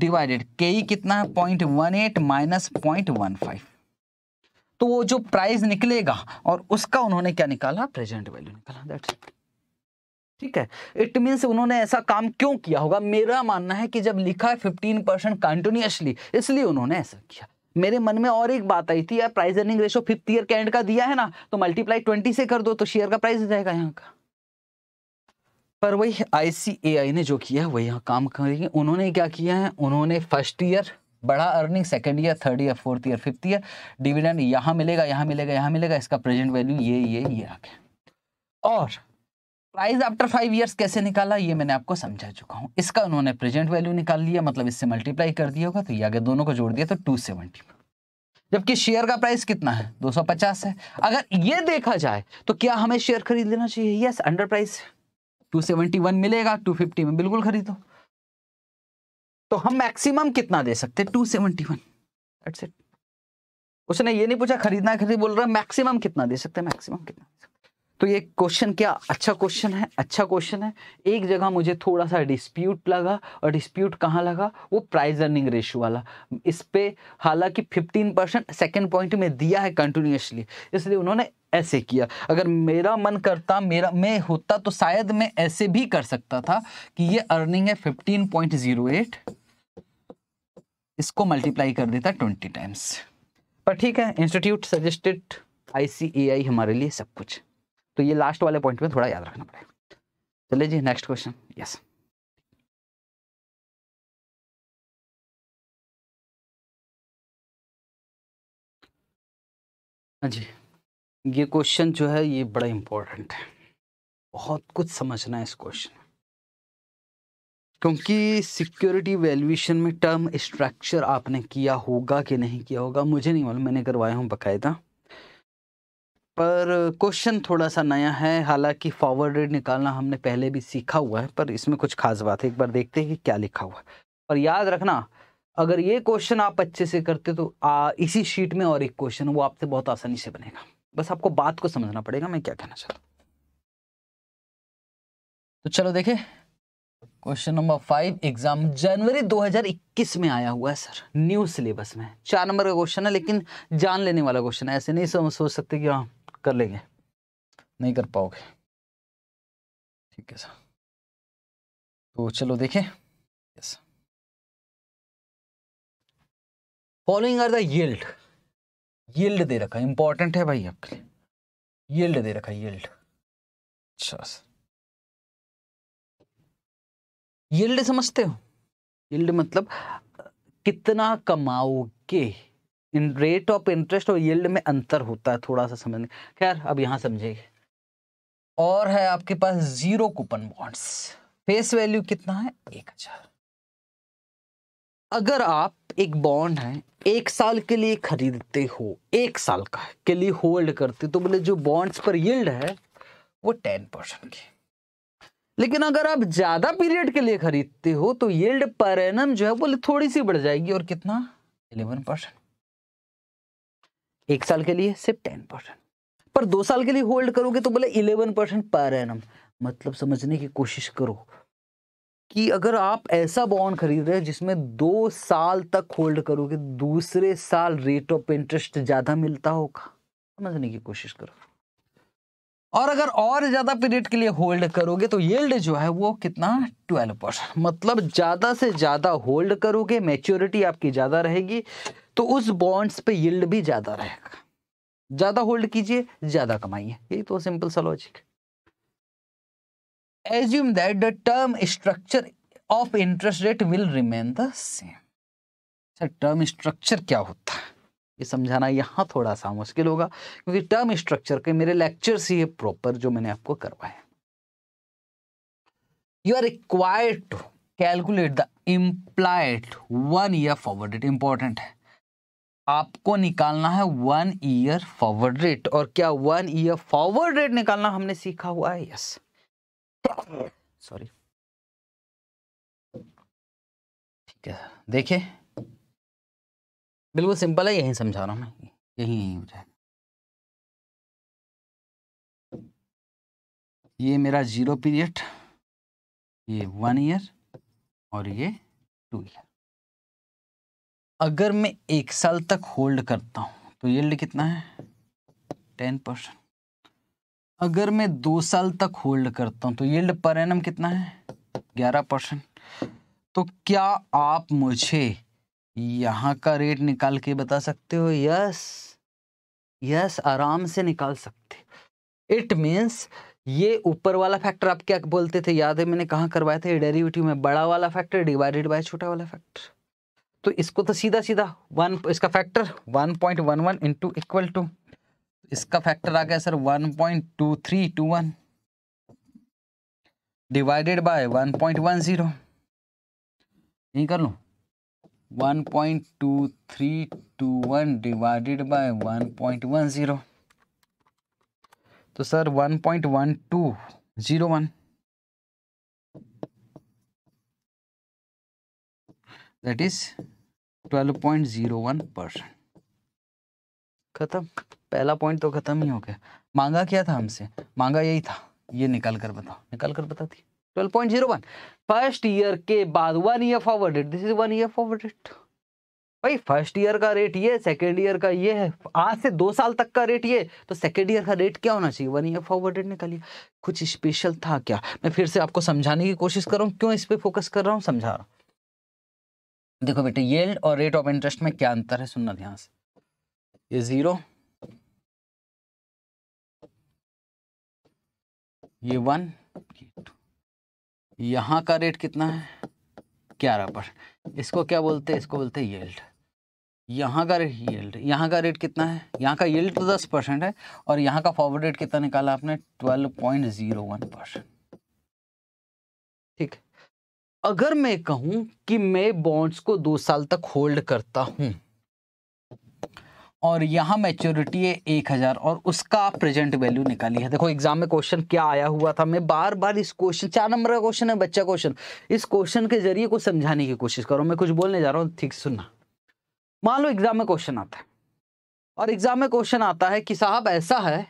डिवाइडेड के कितना है point one eight minus point one five तो वो जो प्राइस निकलेगा और उसका उन्होंने क्या निकाला प्रेजेंट वैल्यू निकाला दैट ठीक है इट मीन्स उन्होंने ऐसा काम क्यों किया होगा मेरा मानना है कि जब लिखा है फिफ्टीन परसेंट कंटिन्यूसली इसलिए उन्होंने ऐसा किया मेरे मन में और एक बात आई थी यार price earning ratio fifth year के एंड का दिया है ना तो मल्टीप्लाई ट्वेंटी से कर दो तो शेयर का प्राइस जाएगा यहाँ का पर वही आईसीएआई ने जो किया है वही यहाँ काम करेंगे उन्होंने क्या किया है उन्होंने फर्स्ट ईयर बड़ा earning second year third year fourth year fifth year dividend यहाँ मिलेगा यहाँ मिलेगा यहाँ मिलेगा इसका प्रेजेंट वैल्यू ये ये ये आ गया और प्राइस आफ्टर फाइव ईयर्स कैसे निकाला ये मैंने आपको समझा चुका हूँ इसका उन्होंने प्रेजेंट वैल्यू निकाल लिया मतलब इससे मल्टीप्लाई कर दिया होगा तो ये आगे दोनों को जोड़ दिया तो टू सेवेंटी जबकि शेयर का प्राइस कितना है दो सौ पचास है अगर ये देखा जाए तो क्या हमें शेयर खरीद लेना चाहिए yes under price two seventy one मिलेगा टू फिफ्टी में बिल्कुल खरीदो तो हम मैक्सिमम कितना दे सकते हैं two seventy one that's it उसने ये नहीं पूछा खरीदना खरीद बोल रहा है मैक्सिमम कितना दे सकते हैं मैक्सिमम कितना दे सकते तो ये क्वेश्चन क्या अच्छा क्वेश्चन है अच्छा क्वेश्चन है एक जगह मुझे थोड़ा सा डिस्प्यूट लगा और डिस्प्यूट कहाँ लगा वो प्राइज अर्निंग रेशो वाला इस पर हालांकि 15 परसेंट सेकेंड पॉइंट में दिया है कंटिन्यूसली इसलिए उन्होंने ऐसे किया अगर मेरा मन करता मेरा मैं होता तो शायद मैं ऐसे भी कर सकता था कि ये अर्निंग है फिफ्टीन इसको मल्टीप्लाई कर देता ट्वेंटी टाइम्स पर ठीक है इंस्टीट्यूट सजेस्टेड आई हमारे लिए सब कुछ तो ये लास्ट वाले पॉइंट में थोड़ा याद रखना पड़ेगा चले जी नेक्स्ट क्वेश्चन यस जी ये क्वेश्चन जो है ये बड़ा इम्पोर्टेंट है बहुत कुछ समझना है इस क्वेश्चन क्योंकि सिक्योरिटी वैल्यूएशन में टर्म स्ट्रक्चर आपने किया होगा कि नहीं किया होगा मुझे नहीं मालूम मैंने करवाया हूँ बाकायदा पर क्वेश्चन थोड़ा सा नया है हालांकि फॉरवर्ड रेट निकालना हमने पहले भी सीखा हुआ है पर इसमें कुछ खास बात है एक बार देखते हैं कि क्या लिखा हुआ है और याद रखना अगर ये क्वेश्चन आप अच्छे से करते तो आ, इसी शीट में और एक क्वेश्चन वो आपसे बहुत आसानी से बनेगा बस आपको बात को समझना पड़ेगा मैं क्या कहना चाहता हूँ तो चलो देखें क्वेश्चन नंबर फाइव एग्जाम जनवरी 2021 में आया हुआ है सर न्यू सिलेबस में चार नंबर का क्वेश्चन है लेकिन जान लेने वाला क्वेश्चन है ऐसे नहीं समझ सोच सकते कि हाँ कर लेंगे नहीं कर पाओगे ठीक है सर तो चलो देखें yes following are the yield yield दे रखा इंपॉर्टेंट है भाई आपके लिए यील्ड दे रखा यील्ड अच्छा सर यील्ड समझते हो यील्ड मतलब कितना कमाओगे इन रेट ऑफ इंटरेस्ट और यील्ड में अंतर होता है थोड़ा सा समझने खैर अब यहां समझेगी और है आपके पास zero coupon bonds face value कितना है एक हजार अगर आप एक बॉन्ड है एक साल के लिए खरीदते हो एक साल का के लिए होल्ड करते तो बोले मतलब जो बॉन्ड्स पर यील्ड है वो टेन परसेंट की लेकिन अगर आप ज्यादा पीरियड के लिए खरीदते हो तो यील्ड पर एनम जो है वो थोड़ी सी बढ़ जाएगी और कितना इलेवन परसेंट एक साल के लिए सिर्फ टेन परसेंट पर दो साल के लिए होल्ड करोगे तो बोले इलेवन परसेंट पर एनम मतलब समझने की कोशिश करो कि अगर आप ऐसा बॉन्ड खरीद रहे हो जिसमें दो साल तक होल्ड करोगे दूसरे साल रेट ऑफ इंटरेस्ट ज़्यादा मिलता होगा समझने की कोशिश करो और अगर और ज़्यादा पीरियड के लिए होल्ड करोगे तो येल्ड जो है वो कितना ट्वेल्व परसेंट मतलब ज़्यादा से ज़्यादा होल्ड करोगे मेच्योरिटी आपकी ज़्यादा रहेगी तो उस बॉन्ड्स पे येल्ड भी ज़्यादा रहेगा ज़्यादा होल्ड कीजिए ज़्यादा कमाइए यही तो सिंपल सा logic assume that the term structure of interest rate will remain the same term structure क्या होता है ये समझाना यहाँ थोड़ा सा मुश्किल होगा क्योंकि टर्म स्ट्रक्चर के मेरे लेक्चर से ये प्रॉपर जो मैंने आपको करवाए you are required to calculate the implied one year forward rate important है आपको निकालना है वन ईयर फॉरवर्ड रेट और क्या वन ईयर फॉरवर्ड रेट निकालना हमने सीखा हुआ है यस सॉरी ठीक है देखिये बिल्कुल सिंपल है यहीं समझा रहा हूँ मैं यही हो जाएगा ये मेरा जीरो पीरियड ये वन ईयर और ये टू ईयर अगर मैं एक साल तक होल्ड करता हूँ तो ये कितना है टेन परसेंट अगर मैं दो साल तक होल्ड करता हूँ तो ये पर एनम कितना है ग्यारह परसेंट तो क्या आप मुझे यहाँ का रेट निकाल के बता सकते हो यस यस आराम से निकाल सकते इट मीन्स ये ऊपर वाला फैक्टर आप क्या बोलते थे याद है मैंने कहाँ करवाया था डेरिवेटिव में बड़ा वाला फैक्टर डिवाइडेड बाय छोटा वाला फैक्टर तो इसको तो सीधा सीधा वन इसका factor one point one one into equal to इसका फैक्टर आ गया sir one point two three two one divided by one point one zero यही कर लूँ one point two three two one divided by one point one zero तो sir one point one two zero one that is twelve point zero one percent खत्म पहला point तो खत्म ही हो गया मांगा क्या था हमसे मांगा यही था ये निकाल कर बताओ निकाल कर बताती twelve point zero one first year के बाद one year forward rate this is one year forward rate भाई फर्स्ट ईयर का रेट ये सेकेंड ईयर का ये है आज से दो साल तक का रेट ये तो सेकेंड ईयर का रेट क्या होना चाहिए वन ईयर फॉरवर्ड रेट निकालिए कुछ स्पेशल था क्या मैं फिर से आपको समझाने की कोशिश कर रहा हूँ क्यों इस पर फोकस कर रहा हूँ समझा रहा हूँ देखो बेटे ये और रेट ऑफ इंटरेस्ट में क्या अंतर है सुनना ध्यान से ये जीरो ये वन टू यहाँ का रेट कितना है ग्यारह परसेंट इसको क्या बोलते हैं इसको बोलते हैं येल्ड यहाँ का येल्ड यहाँ का रेट कितना है यहाँ का येल्ड तो दस परसेंट है और यहाँ का फॉरवर्ड रेट कितना निकाला आपने twelve point zero one percent ठीक अगर मैं कहूँ कि मैं बॉन्ड्स को दो साल तक होल्ड करता हूँ और यहाँ मैच्योरिटी है एक हज़ार और उसका प्रेजेंट वैल्यू निकाली है देखो एग्जाम में क्वेश्चन क्या आया हुआ था मैं बार बार इस क्वेश्चन चार नंबर का क्वेश्चन है बच्चा क्वेश्चन इस क्वेश्चन के जरिए कुछ समझाने की कोशिश करो मैं कुछ बोलने जा रहा हूँ ठीक सुनना मान लो एग्जाम में क्वेश्चन आता है और एग्जाम में क्वेश्चन आता है कि साहब ऐसा है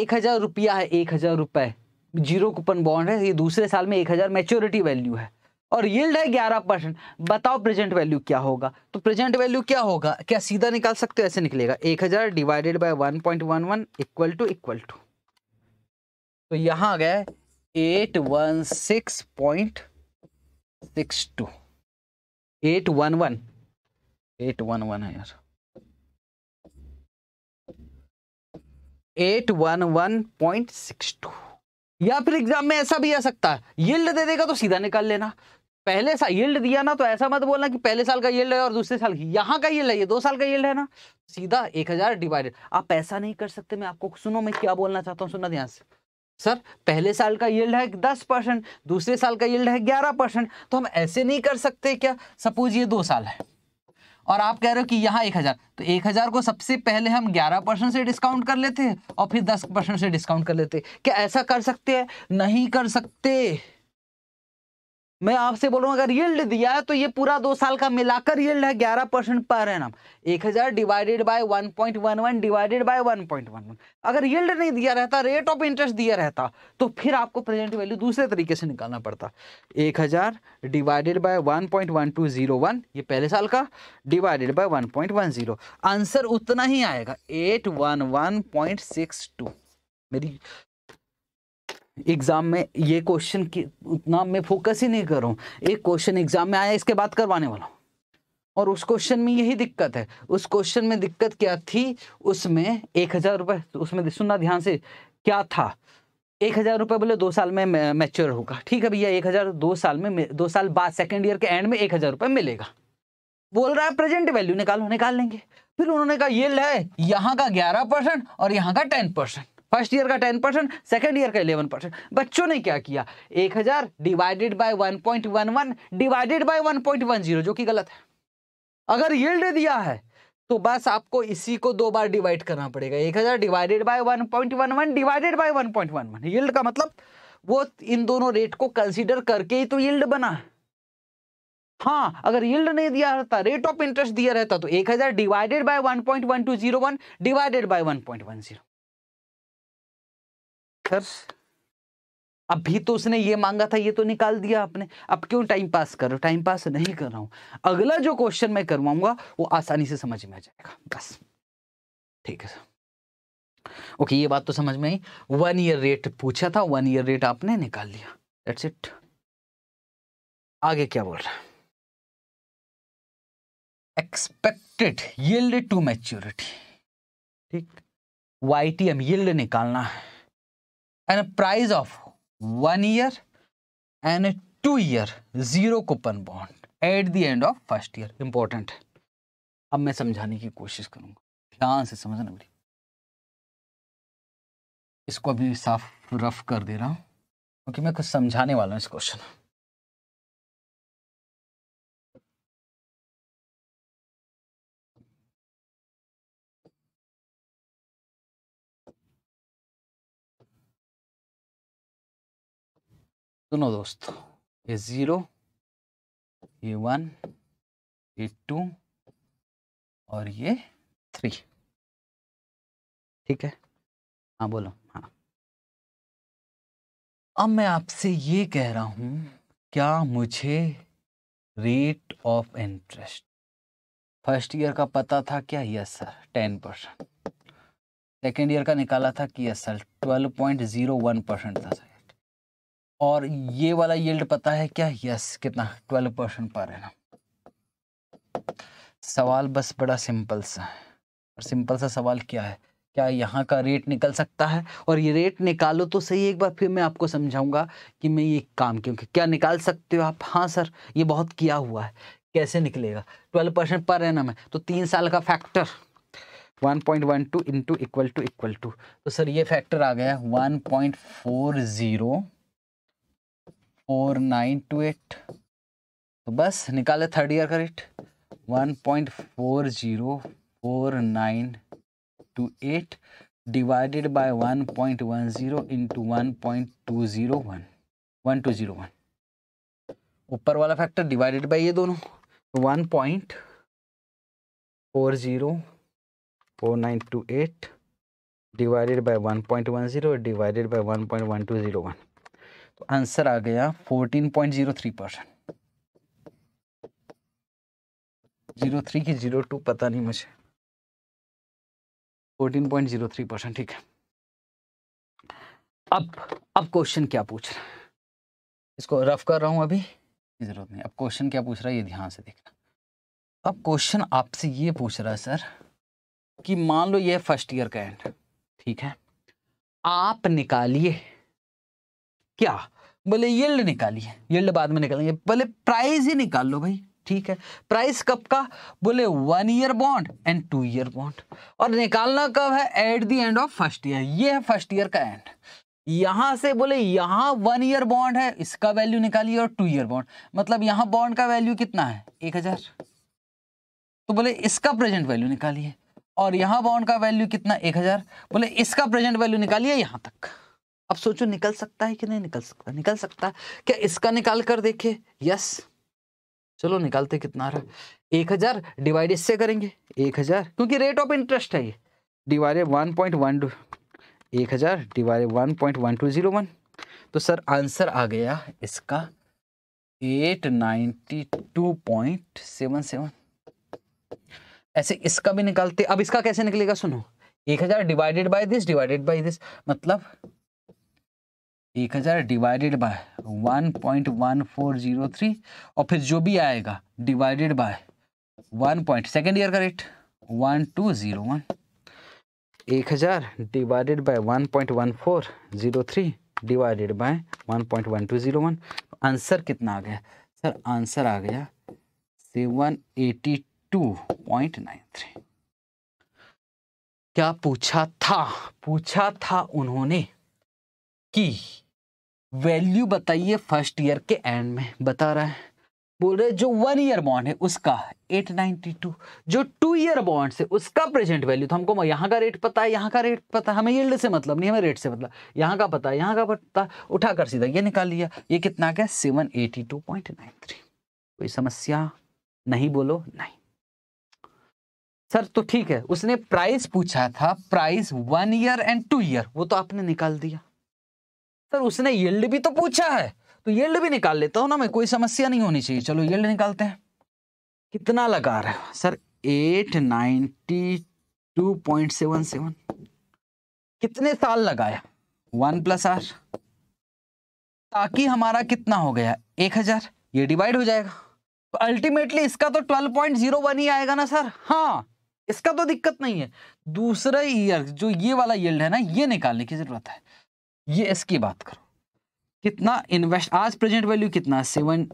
एक हज़ार रुपया है एक हज़ार जीरो कूपन बॉन्ड है ये दूसरे साल में एक हज़ार मेच्योरिटी वैल्यू है और यील्ड है ग्यारह परसेंट बताओ प्रेजेंट वैल्यू क्या होगा तो प्रेजेंट वैल्यू क्या होगा क्या सीधा निकाल सकते हो ऐसे निकलेगा एक हजार divided by one point one one equal to equal to तो यहाँ गए eight one six point six two eight one one eight one one है यार eight one one point six two या फिर एग्जाम में ऐसा भी आ सकता है यील्ड दे देगा तो सीधा निकाल लेना पहले साल यील्ड दिया ना तो ऐसा मत बोलना कि पहले साल का यील्ड है और दूसरे साल की यहाँ का यील्ड है ये दो साल का यील्ड है ना सीधा एक हजार डिवाइडेड आप ऐसा नहीं कर सकते मैं आपको सुनो मैं क्या बोलना चाहता हूँ सुनना ध्यान से सर पहले साल का यील्ड है दस परसेंट दूसरे साल का यील्ड है ग्यारह परसेंट तो हम ऐसे नहीं कर सकते क्या सपोज ये दो साल है और आप कह रहे हो कि यहाँ एक हज़ार तो एक हज़ार को सबसे पहले हम ग्यारह परसेंट से डिस्काउंट कर लेते हैं और फिर दस परसेंट से डिस्काउंट कर लेते हैं क्या ऐसा कर सकते हैं नहीं कर सकते मैं आपसे बोल रहा हूँ अगर यील्ड दिया है तो ये पूरा दो साल का मिलाकर यील्ड है ग्यारह परसेंट पर है ना एक हज़ार divided by one point one one divided by one point one one अगर यील्ड नहीं दिया रहता रेट ऑफ इंटरेस्ट दिया रहता तो फिर आपको प्रेजेंट वैल्यू दूसरे तरीके से निकालना पड़ता एक हज़ार divided by one point one two zero one ये पहले साल का divided by one point one zero answer उतना ही आएगा eight one one point six two मेरी एग्जाम में ये क्वेश्चन की उतना मैं फोकस ही नहीं करूँ एक क्वेश्चन एग्जाम में आया इसके बाद करवाने वाला हूँ और उस क्वेश्चन में यही दिक्कत है उस क्वेश्चन में दिक्कत क्या थी उसमें एक हजार रुपये तो उसमें सुनना ध्यान से क्या था एक हजार रुपये बोले दो साल में मैच्योर होगा ठीक है भैया एक हजार दो साल में दो साल बाद सेकेंड ईयर के एंड में एक हजार रुपये मिलेगा बोल रहा है प्रेजेंट वैल्यू निकालो निकाल लेंगे फिर उन्होंने कहा ये ले यहाँ का ग्यारह परसेंट और यहाँ का टेन परसेंट फर्स्ट ईयर का टेन परसेंट सेकेंड ईयर का इलेवन परसेंट बच्चों ने क्या किया एक हजार divided by one point one one divided by one point one zero जो कि गलत है अगर यील्ड दिया है तो बस आपको इसी को दो बार डिवाइड करना पड़ेगा एक हजार divided by one point one one divided by one point one one yield का मतलब वो इन दोनों रेट को कंसिडर करके ही तो यील्ड बना हाँ अगर यील्ड नहीं दिया रहता रेट ऑफ इंटरेस्ट दिया रहता तो एक हजार divided by one point one two zero one divided by one point one zero खर्च अभी तो उसने ये मांगा था ये तो निकाल दिया आपने अब क्यों टाइम पास करो टाइम पास नहीं कर रहा हूं अगला जो क्वेश्चन मैं करवाऊंगा वो आसानी से समझ में आ जाएगा बस ठीक है सर ओके ये बात तो समझ में आई वन ईयर रेट पूछा था वन ईयर रेट आपने निकाल लिया दैट्स इट आगे क्या बोल रहा है एक्सपेक्टेड यील्ड टू मैच्योरिटी ठीक एम यील्ड निकालना है and price of one year and two year zero coupon bond at the end of first year important है अब मैं समझाने की कोशिश करूंगा ध्यान से समझना मेरी इसको अभी साफ रफ कर दे रहा हूँ क्योंकि मैं कुछ समझाने वाला हूँ इस क्वेश्चन सुनो दोस्तों ये ज़ीरो ये वन ये टू और ये थ्री ठीक है हाँ बोलो हाँ अब मैं आपसे ये कह रहा हूँ क्या मुझे rate of interest first year का पता था क्या yes sir ten percent second year का निकाला था कि yes sir twelve point zero one percent था सर और ये वाला यील्ड पता है क्या यस कितना ट्वेल्व परसेंट पर है ना सवाल बस बड़ा सिंपल सा है और सिंपल सा सवाल क्या है क्या यहाँ का रेट निकल सकता है और ये रेट निकालो तो सही एक बार फिर मैं आपको समझाऊंगा कि मैं ये काम क्योंकि क्या निकाल सकते हो आप हाँ सर ये बहुत किया हुआ है कैसे निकलेगा ट्वेल्व परसेंट पर है ना मैं तो तीन साल का factor one point one two into equal to equal to तो सर ये फैक्टर आ गया one point four zero four nine two eight तो बस निकाले थर्ड ईयर का rate one point four zero four nine two eight divided by one point one zero into one point two zero one one two zero one ऊपर वाला factor divided by ये दोनों one point four zero four nine two eight divided by one point one zero divided by one point one two zero one तो answer आ गया fourteen point zero three percent zero three की zero two पता नहीं मुझे fourteen point zero three percent ठीक है अब अब क्वेश्चन क्या पूछ रहा है इसको रफ कर रहा हूं अभी ज़रूरत नहीं अब क्वेश्चन क्या पूछ रहा है ये ध्यान से देखना अब क्वेश्चन आपसे ये पूछ रहा है सर कि मान लो ये फर्स्ट ईयर का एंड ठीक है आप निकालिए क्या बोले यल्ड निकालिए यल्ड बाद में निकालेंगे बोले प्राइस ही निकाल लो भाई ठीक है प्राइस कब का बोले one year bond and two year bond और निकालना कब है at the end of first year ये है फर्स्ट ईयर का एंड यहां से बोले यहां वन ईयर बॉन्ड है इसका वैल्यू निकालिए और टू ईयर बॉन्ड मतलब यहां बॉन्ड का वैल्यू कितना है एक हजार तो बोले इसका प्रेजेंट वैल्यू निकालिए और यहां बॉन्ड का वैल्यू कितना एक हजार बोले इसका प्रेजेंट वैल्यू निकालिए यहां तक अब सोचो निकल सकता है कि नहीं निकल सकता निकल सकता है क्या इसका निकाल कर देखे यस चलो निकालते कितना रहा एक हजार डिवाइड इससे करेंगे एक हजार क्योंकि रेट ऑफ इंटरेस्ट है ये divide one point one two एक हजार divide one point one two zero one तो सर आंसर आ गया इसका eight ninety two point seven seven ऐसे इसका भी निकालते अब इसका कैसे निकलेगा सुनो एक हजार divided by this divided by this मतलब एक हज़ार divided by one point one four zero three और फिर जो भी आएगा divided by one point second year का rate one two zero one एक हज़ार divided by one point one four zero three divided by one point one two zero one answer कितना आ गया सर आंसर आ गया seven eighty two point nine three क्या पूछा था पूछा था उन्होंने कि वैल्यू बताइए फर्स्ट ईयर के एंड में बता रहा है बोल रहे जो वन ईयर बॉन्ड है उसका 892 जो टू ईयर बॉन्ड है उसका प्रेजेंट वैल्यू तो हमको यहाँ का रेट पता है यहाँ का रेट पता है हमें यील्ड से मतलब नहीं हमें रेट से मतलब यहाँ का पता है यहाँ का पता उठाकर सीधा ये निकाल लिया ये कितना क्या seven eighty two point nine three कोई समस्या नहीं बोलो नहीं सर तो ठीक है उसने प्राइस पूछा था price one year and two year वो तो आपने निकाल दिया सर उसने यल्ड भी तो पूछा है तो यल्ड भी निकाल लेता हूं ना मैं कोई समस्या नहीं होनी चाहिए चलो यल्ड निकालते हैं कितना लगा रहा है sir eight ninety two point seven seven कितने साल लगाया वन प्लस आर ताकि हमारा कितना हो गया एक हजार ये डिवाइड हो जाएगा तो अल्टीमेटली इसका तो ट्वेल्व पॉइंट जीरो वन ही आएगा ना सर हाँ इसका तो दिक्कत नहीं है दूसरा ईयर जो ये वाला यल्ड है ना ये निकालने की जरूरत है ये इसकी बात करो कितना इन्वेस्ट आज प्रेजेंट वैल्यू कितना seven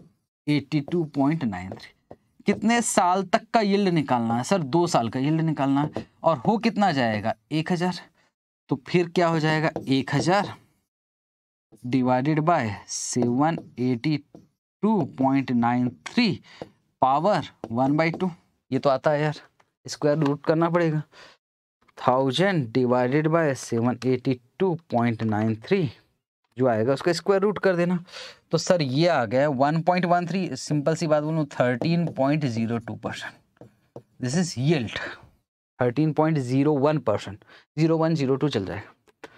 eighty two point nine three कितने साल तक का यील्ड निकालना है सर दो साल का यील्ड निकालना है और हो कितना जाएगा एक हजार तो फिर क्या हो जाएगा एक हजार divided by seven eighty two point nine three power one by two ये तो आता है यार स्क्वायर रूट करना पड़ेगा thousand divided by seven eighty two point nine three जो आएगा उसका स्क्वायर रूट कर देना तो सर ये आ गया one point one three simple सी बात बोलूँ thirteen point zero two percent this is yield thirteen point zero one percent zero one zero two चल जाएगा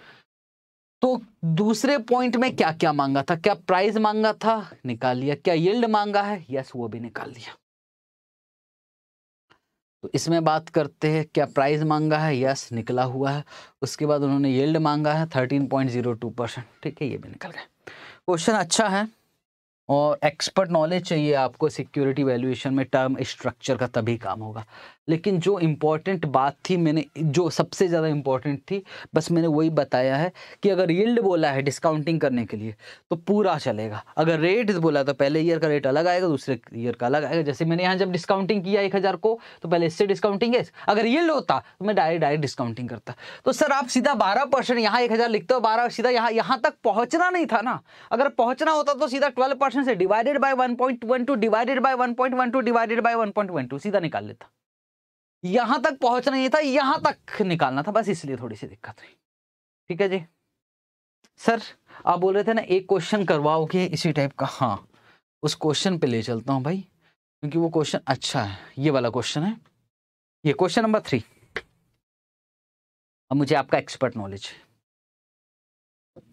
तो दूसरे पॉइंट में क्या क्या मांगा था क्या प्राइस मांगा था निकाल लिया क्या यील्ड मांगा है यस वो भी निकाल लिया तो इसमें बात करते हैं क्या प्राइस मांगा है यस निकला हुआ है उसके बाद उन्होंने येल्ड मांगा है thirteen point zero two percent ठीक है ये भी निकल गए क्वेश्चन अच्छा है और एक्सपर्ट नॉलेज चाहिए आपको सिक्योरिटी वैल्यूएशन में टर्म स्ट्रक्चर का तभी काम होगा लेकिन जो इम्पोर्टेंट बात थी मैंने जो सबसे ज़्यादा इम्पोर्टेंट थी बस मैंने वही बताया है कि अगर यील्ड बोला है डिस्काउंटिंग करने के लिए तो पूरा चलेगा अगर रेट बोला तो पहले ईयर का रेट अलग आएगा दूसरे ईयर का अलग आएगा जैसे मैंने यहाँ जब डिस्काउंटिंग किया एक हज़ार को तो पहले इससे डिस्काउंटिंग है अगर यील्ड होता तो मैं डायरेक्ट डायरेक्ट डिस्काउंटिंग करता तो सर आप सीधा बारह परसेंट यहाँ एक हज़ार लिखते हो बारह सीधा यहाँ यहाँ तक पहुँचना नहीं था ना अगर पहुँचना होता तो सीधा ट्वेल्व परसेंट से divided by one point one two divided by one point one two divided by one point one two सीधा निकाल लेता यहां तक पहुंचना ही था यहां तक निकालना था बस इसलिए थोड़ी सी दिक्कत हुई ठीक है जी सर आप बोल रहे थे ना एक क्वेश्चन करवाओगे इसी टाइप का हाँ उस क्वेश्चन पे ले चलता हूँ भाई क्योंकि वो क्वेश्चन अच्छा है ये वाला क्वेश्चन है ये क्वेश्चन नंबर थ्री अब मुझे आपका एक्सपर्ट नॉलेज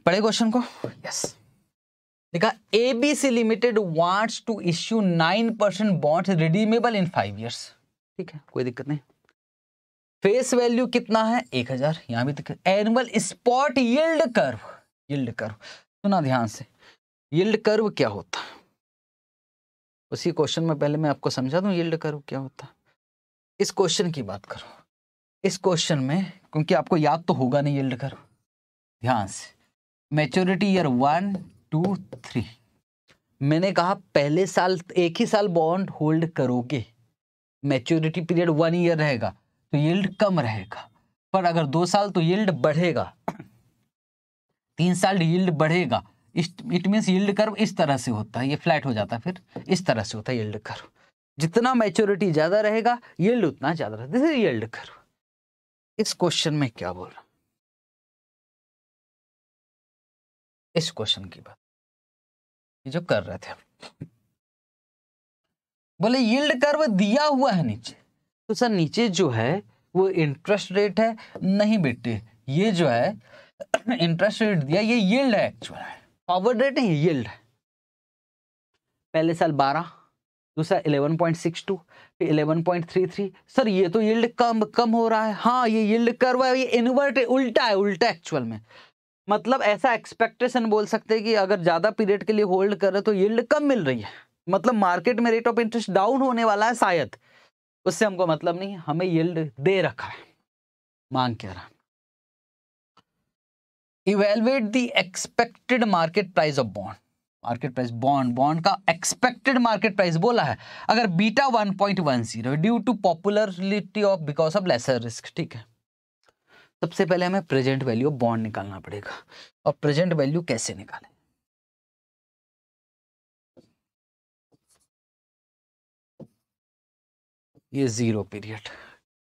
पढ़े क्वेश्चन को यस देखा ABC limited wants to issue nine percent bond redeemable in five years ठीक है कोई दिक्कत नहीं फेस वैल्यू कितना है एक हजार यहां भी दिक्कत तो annual spot yield curve yield curve सुना ध्यान से यील्ड कर्व क्या होता है उसी क्वेश्चन में पहले मैं आपको समझा दूं यील्ड कर्व क्या होता है इस क्वेश्चन की बात करो इस क्वेश्चन में क्योंकि आपको याद तो होगा नहीं यील्ड कर्व ध्यान से maturity year one two three मैंने कहा पहले साल एक ही साल बॉन्ड होल्ड करोगे मैच्योरिटी पीरियड वन ईयर रहेगा तो यील्ड कम रहेगा पर अगर दो साल तो यील्ड बढ़ेगा तीन साल यील्ड बढ़ेगा इट मीन्स यील्ड कर्व इस तरह से होता है ये फ्लैट हो जाता है फिर इस तरह से होता है यील्ड कर्व जितना मैच्योरिटी ज़्यादा रहेगा यील्ड उतना ज़्यादा रहेगा दिस इज यील्ड कर्व इस क्वेश्चन में क्या बोल रहा हूँ इस क्वेश्चन की बात ये जो कर रहे थे बोले यील्ड कर्व दिया हुआ है नीचे तो सर नीचे जो है वो इंटरेस्ट रेट है नहीं बेटे ये जो है इंटरेस्ट रेट दिया ये यील्ड है एक्चुअल है फॉरवर्ड रेट नहीं यील्ड है पहले साल बारह दूसरा 11.62 फिर 11.33 सर ये तो यील्ड कम कम हो रहा है हाँ ये यील्ड कर्व है ये इन्वर्ट उल्टा है उल्टा एक्चुअल में मतलब ऐसा एक्सपेक्टेशन बोल सकते हैं कि अगर ज़्यादा पीरियड के लिए होल्ड कर रहे तो यील्ड कम मिल रही है मतलब मार्केट में रेट ऑफ इंटरेस्ट डाउन होने वाला है शायद उससे हमको मतलब नहीं हमें यील्ड दे रखा है मांग क्या रहा evaluate the expected market price of bond market price bond bond का एक्सपेक्टेड मार्केट प्राइस बोला है अगर beta 1.10 due to popularity of because of lesser risk ठीक है सबसे पहले हमें प्रेजेंट वैल्यू ऑफ बॉन्ड निकालना पड़ेगा और प्रेजेंट वैल्यू कैसे निकाले ये ज़ीरो पीरियड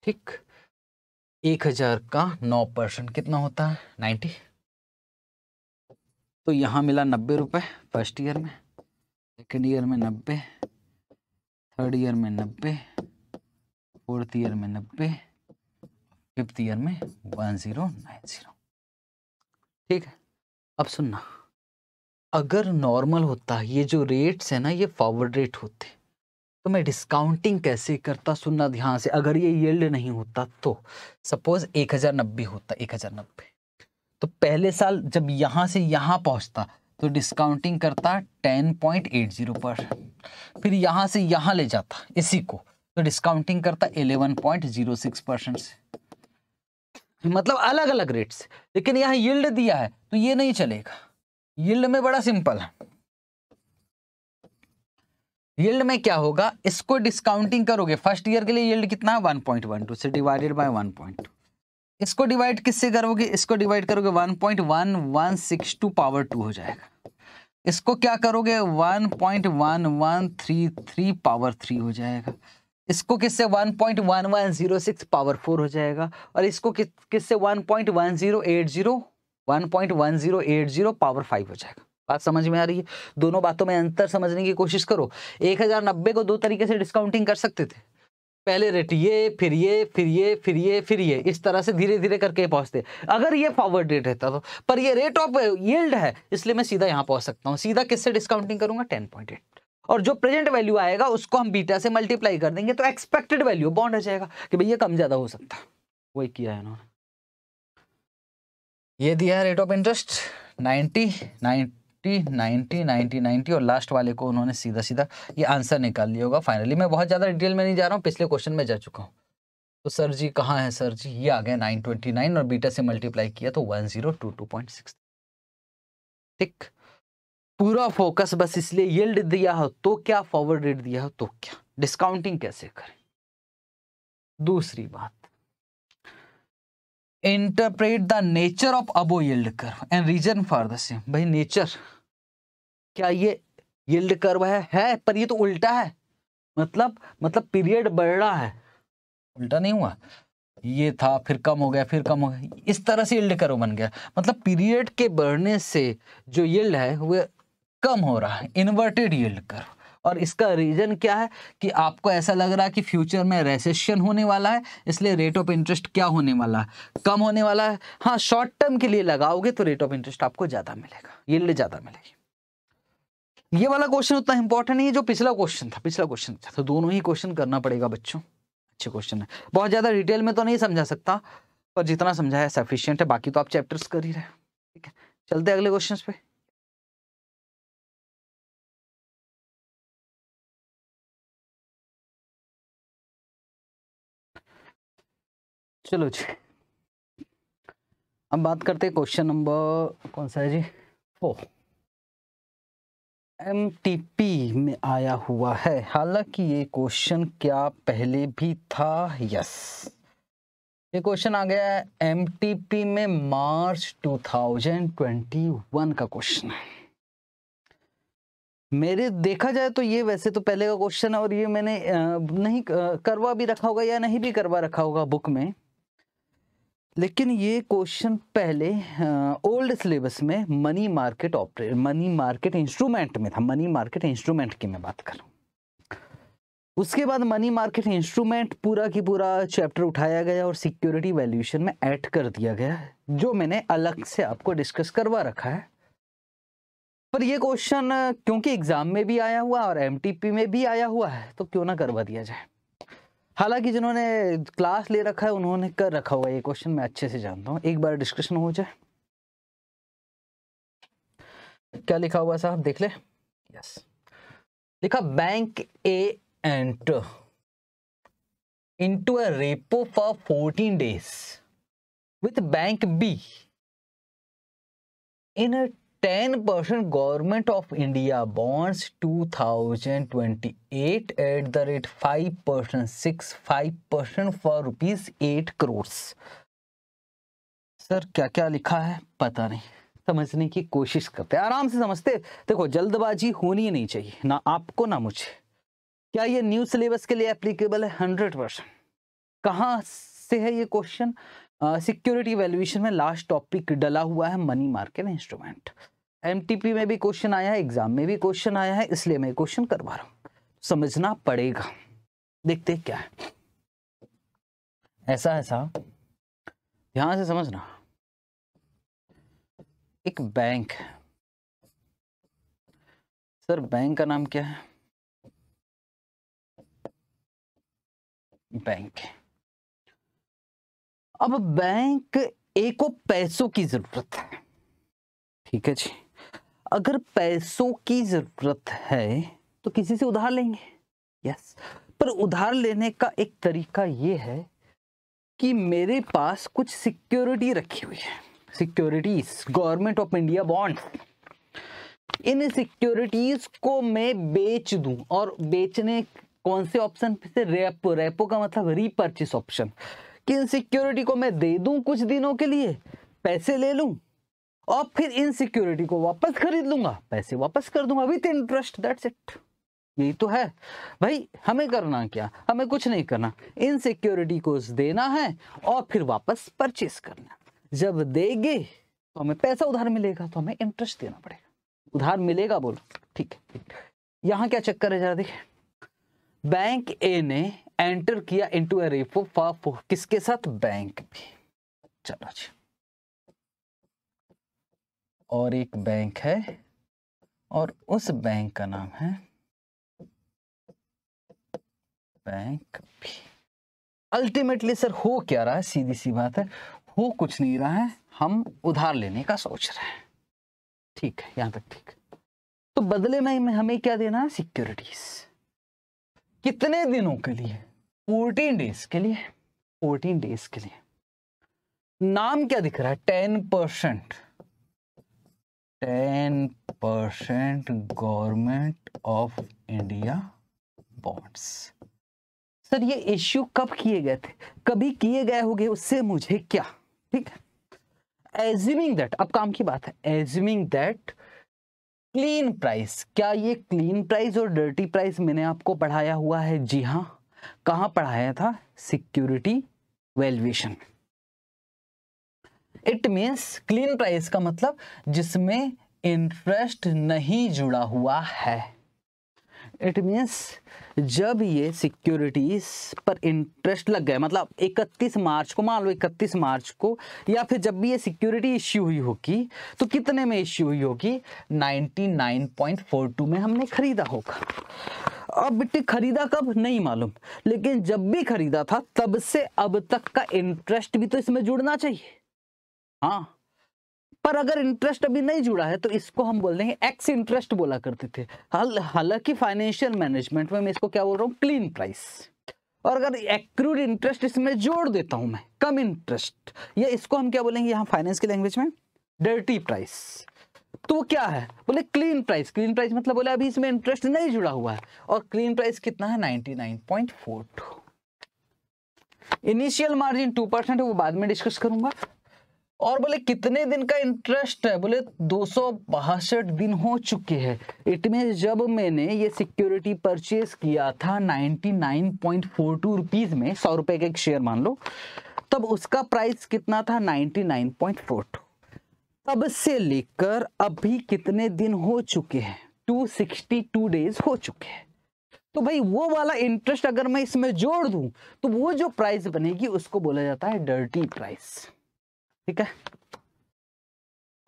ठीक एक हज़ार का नौ परसेंट कितना होता है नाइन्टी तो यहाँ मिला नब्बे रुपये फर्स्ट ईयर में सेकेंड ईयर में नब्बे थर्ड ईयर में नब्बे फोर्थ ईयर में नब्बे फिफ्थ ईयर में वन ज़ीरो नाइन ज़ीरो ठीक है अब सुनना अगर नॉर्मल होता ये जो रेट्स है ना ये फॉरवर्ड रेट होते तो मैं डिस्काउंटिंग कैसे करता सुनना ध्यान से अगर ये येल्ड नहीं होता तो सपोज एक हज़ार नब्बे होता एक हज़ार नब्बे तो पहले साल जब यहाँ से यहाँ पहुँचता तो डिस्काउंटिंग करता टेन पॉइंट एट जीरो पर फिर यहाँ से यहाँ ले जाता इसी को तो डिस्काउंटिंग करता eleven point zero six percent से मतलब अलग अलग रेट से लेकिन यहाँ यील्ड दिया है तो ये नहीं चलेगा यील्ड में बड़ा सिंपल है यील्ड में क्या होगा इसको डिस्काउंटिंग करोगे फर्स्ट ईयर के लिए यील्ड कितना है 1.12 से डिवाइडेड बाय 1.2 इसको डिवाइड किससे करोगे इसको डिवाइड करोगे 1.1162 पावर टू हो जाएगा इसको क्या करोगे 1.1133 पावर थ्री हो जाएगा इसको किससे 1.1106 पावर फोर हो जाएगा और इसको किससे 1.1080 1.1080 पावर फाइव हो जाएगा बात समझ में आ रही है दोनों बातों में अंतर समझने की कोशिश करो एक हजार नब्बे को दो तरीके से डिस्काउंटिंग कर सकते थे पहले रेट ये फिर ये फिर ये फिर ये फिर ये इस तरह से धीरे धीरे करके पहुंचते अगर ये फॉरवर्ड रेट रहता तो पर ये रेट ऑफ येल्ड है इसलिए मैं सीधा यहाँ पहुंच सकता हूँ सीधा किससे डिस्काउंटिंग करूंगा टेन पॉइंट एट और जो प्रेजेंट वैल्यू आएगा उसको हम बीटा से मल्टीप्लाई कर देंगे तो एक्सपेक्टेड वैल्यू बॉन्ड आ जाएगा कि भैया कम ज़्यादा हो सकता वही किया है उन्होंने ये दिया है rate of interest ninety nine 80, ninety ninety ninety और लास्ट वाले को उन्होंने सीधा सीधा ये आंसर निकाल लिया होगा फाइनली मैं बहुत ज़्यादा डिटेल में नहीं जा रहा हूँ पिछले क्वेश्चन में जा चुका हूँ तो सर जी कहाँ है सर जी ये आ गया नाइन ट्वेंटी नाइन और बीटा से मल्टीप्लाई किया तो one zero two two point six ठीक पूरा फोकस बस इसलिए ये दिया हो तो क्या फॉरवर्ड रेट दिया हो तो क्या डिस्काउंटिंग कैसे करें दूसरी बात interpret the nature of above yield curve and reason for the same भाई नेचर क्या ये यल्ड कर्व है है पर ये तो उल्टा है मतलब मतलब पीरियड बढ़ रहा है उल्टा नहीं हुआ ये था फिर कम हो गया फिर कम हो गया इस तरह से यल्ड कर्व बन गया मतलब पीरियड के बढ़ने से जो यल्ड है वह कम हो रहा है इन्वर्टेड यल्ड कर्व और इसका रीज़न क्या है कि आपको ऐसा लग रहा है कि फ्यूचर में रेसेशन होने वाला है इसलिए रेट ऑफ इंटरेस्ट क्या होने वाला है कम होने वाला है हाँ शॉर्ट टर्म के लिए लगाओगे तो रेट ऑफ इंटरेस्ट आपको ज़्यादा मिलेगा ये ज़्यादा मिलेगी ये वाला क्वेश्चन उतना इंपॉर्टेंट नहीं है जो पिछला क्वेश्चन था पिछला क्वेश्चन था तो दोनों ही क्वेश्चन करना पड़ेगा बच्चों अच्छे क्वेश्चन है बहुत ज़्यादा डिटेल में तो नहीं समझा सकता पर जितना समझाया सफिशियंट है बाकी तो आप चैप्टर्स कर ही रहे ठीक है चलते अगले क्वेश्चन पे चलो जी अब बात करते हैं क्वेश्चन नंबर कौन सा है जी फोर oh। एम में आया हुआ है हालांकि ये क्वेश्चन क्या पहले भी था यस ये क्वेश्चन आ गया है एम में मार्च 2021 का क्वेश्चन है मेरे देखा जाए तो ये वैसे तो पहले का क्वेश्चन है और ये मैंने नहीं करवा भी रखा होगा या नहीं भी करवा रखा होगा बुक में लेकिन ये क्वेश्चन पहले ओल्ड सिलेबस में money market operate money market instrument में था मनी मार्केट इंस्ट्रूमेंट की मैं बात कर रहा उसके बाद मनी मार्केट इंस्ट्रूमेंट पूरा की पूरा चैप्टर उठाया गया और सिक्योरिटी वैल्यूएशन में ऐड कर दिया गया जो मैंने अलग से आपको डिस्कस करवा रखा है पर ये क्वेश्चन क्योंकि एग्जाम में भी आया हुआ और एमटीपी में भी आया हुआ है तो क्यों ना करवा दिया जाए हालांकि जिन्होंने क्लास ले रखा है उन्होंने कर रखा होगा ये क्वेश्चन मैं अच्छे से जानता हूँ एक बार डिस्कशन हो जाए क्या लिखा हुआ साहब देख ले यस लिखा bank A enter into a repo for fourteen days with bank B in 10 percent government of India bonds 2028 at at the rate five percent six five percent for rupees eight crore sir क्या क्या लिखा है पता नहीं समझने की कोशिश करते हैं आराम से समझते देखो जल्दबाजी होनी नहीं चाहिए ना आपको ना मुझे क्या ये न्यू सिलेबस के लिए एप्लीकेबल है हंड्रेड परसेंट कहाँ से है ये क्वेश्चन सिक्योरिटी वैल्यूएशन में लास्ट टॉपिक डला हुआ है मनी मार्केट इंस्ट्रूमेंट एमटीपी में भी क्वेश्चन आया है एग्जाम में भी क्वेश्चन आया है इसलिए मैं क्वेश्चन करवा रहा हूं समझना पड़ेगा देखते क्या है ऐसा ऐसा ध्यान से समझना एक बैंक है सर बैंक का नाम क्या है बैंक अब बैंक एको को पैसों की जरूरत है ठीक है जी अगर पैसों की ज़रूरत है तो किसी से उधार लेंगे यस पर उधार लेने का एक तरीका ये है कि मेरे पास कुछ सिक्योरिटी रखी हुई है securities government of India bond इन सिक्योरिटीज को मैं बेच दूं और बेचने कौन से ऑप्शन से रेपो रेपो का मतलब रीपर्चेस ऑप्शन कि इन सिक्योरिटी को मैं दे दूं कुछ दिनों के लिए पैसे ले लूं और फिर इन सिक्योरिटी को वापस खरीद लूंगा पैसे वापस कर दूंगा विथ इंटरेस्ट दैट्स इट यही तो है भाई हमें करना क्या हमें कुछ नहीं करना इन सिक्योरिटी को देना है और फिर वापस परचेस करना जब देंगे तो हमें पैसा उधार मिलेगा तो हमें इंटरेस्ट देना पड़ेगा उधार मिलेगा बोलो ठीक है यहाँ क्या चक्कर है जरा देखिए बैंक ए ने एंटर किया इनटू ए रेपो किसके साथ बैंक भी चलो जी और एक बैंक है और उस बैंक का नाम है बैंक भी अल्टीमेटली सर हो क्या रहा है सीधी सी बात है हो कुछ नहीं रहा है हम उधार लेने का सोच रहे हैं ठीक है यहां तक ठीक तो बदले में हमें क्या देना है सिक्योरिटीज कितने दिनों के लिए फोर्टीन डेज के लिए फोर्टीन डेज के लिए नाम क्या दिख रहा है ten percent ten percent government of India bonds sir ये इश्यू कब किए गए थे कभी किए गए होंगे उससे मुझे क्या ठीक है एज्यूमिंग दैट अब काम की बात है एज्यूमिंग दैट क्लीन प्राइस क्या ये क्लीन प्राइस और डर्टी प्राइस मैंने आपको पढ़ाया हुआ है जी हाँ कहाँ पढ़ाया था security valuation it means clean price का मतलब जिसमें इंटरेस्ट नहीं जुड़ा हुआ है इट मीन्स जब ये सिक्योरिटीज पर इंटरेस्ट लग गए मतलब 31 मार्च को मान लो 31 मार्च को या फिर जब भी ये सिक्योरिटी इश्यू हुई होगी तो कितने में इश्यू हुई होगी 99.42 में हमने खरीदा होगा अब बिट्टी खरीदा कब नहीं मालूम लेकिन जब भी खरीदा था तब से अब तक का इंटरेस्ट भी तो इसमें जुड़ना चाहिए हाँ पर अगर इंटरेस्ट अभी नहीं जुड़ा है तो इसको हम बोल देंगे एक्स इंटरेस्ट बोला करते थे हाल हालांकि फाइनेंशियल मैनेजमेंट में मैं इसको क्या बोल रहा हूँ क्लीन प्राइस और अगर एक्रूड इंटरेस्ट इसमें जोड़ देता हूं मैं कम इंटरेस्ट या इसको हम क्या बोलेंगे यहाँ फाइनेंस की लैंग्वेज में डर्टी प्राइस तो वो क्या है बोले क्लीन प्राइस क्लीन प्राइस मतलब बोले अभी इसमें इंटरेस्ट नहीं जुड़ा हुआ है और क्लीन प्राइस कितना है 99.42 इनिशियल मार्जिन टू परसेंट है वो बाद में डिस्कस करूंगा और बोले कितने दिन का इंटरेस्ट है बोले दो दिन हो चुके हैं इट मीन जब मैंने ये सिक्योरिटी परचेज किया था 99.42 रुपीस में सौ रुपए का एक शेयर मान लो तब उसका प्राइस कितना था 99.42 तब से लेकर अभी कितने दिन हो चुके हैं 262 डेज हो चुके हैं तो भाई वो वाला इंटरेस्ट अगर मैं इसमें जोड़ दूं तो वो जो प्राइस बनेगी उसको बोला जाता है डर्टी प्राइस ठीक है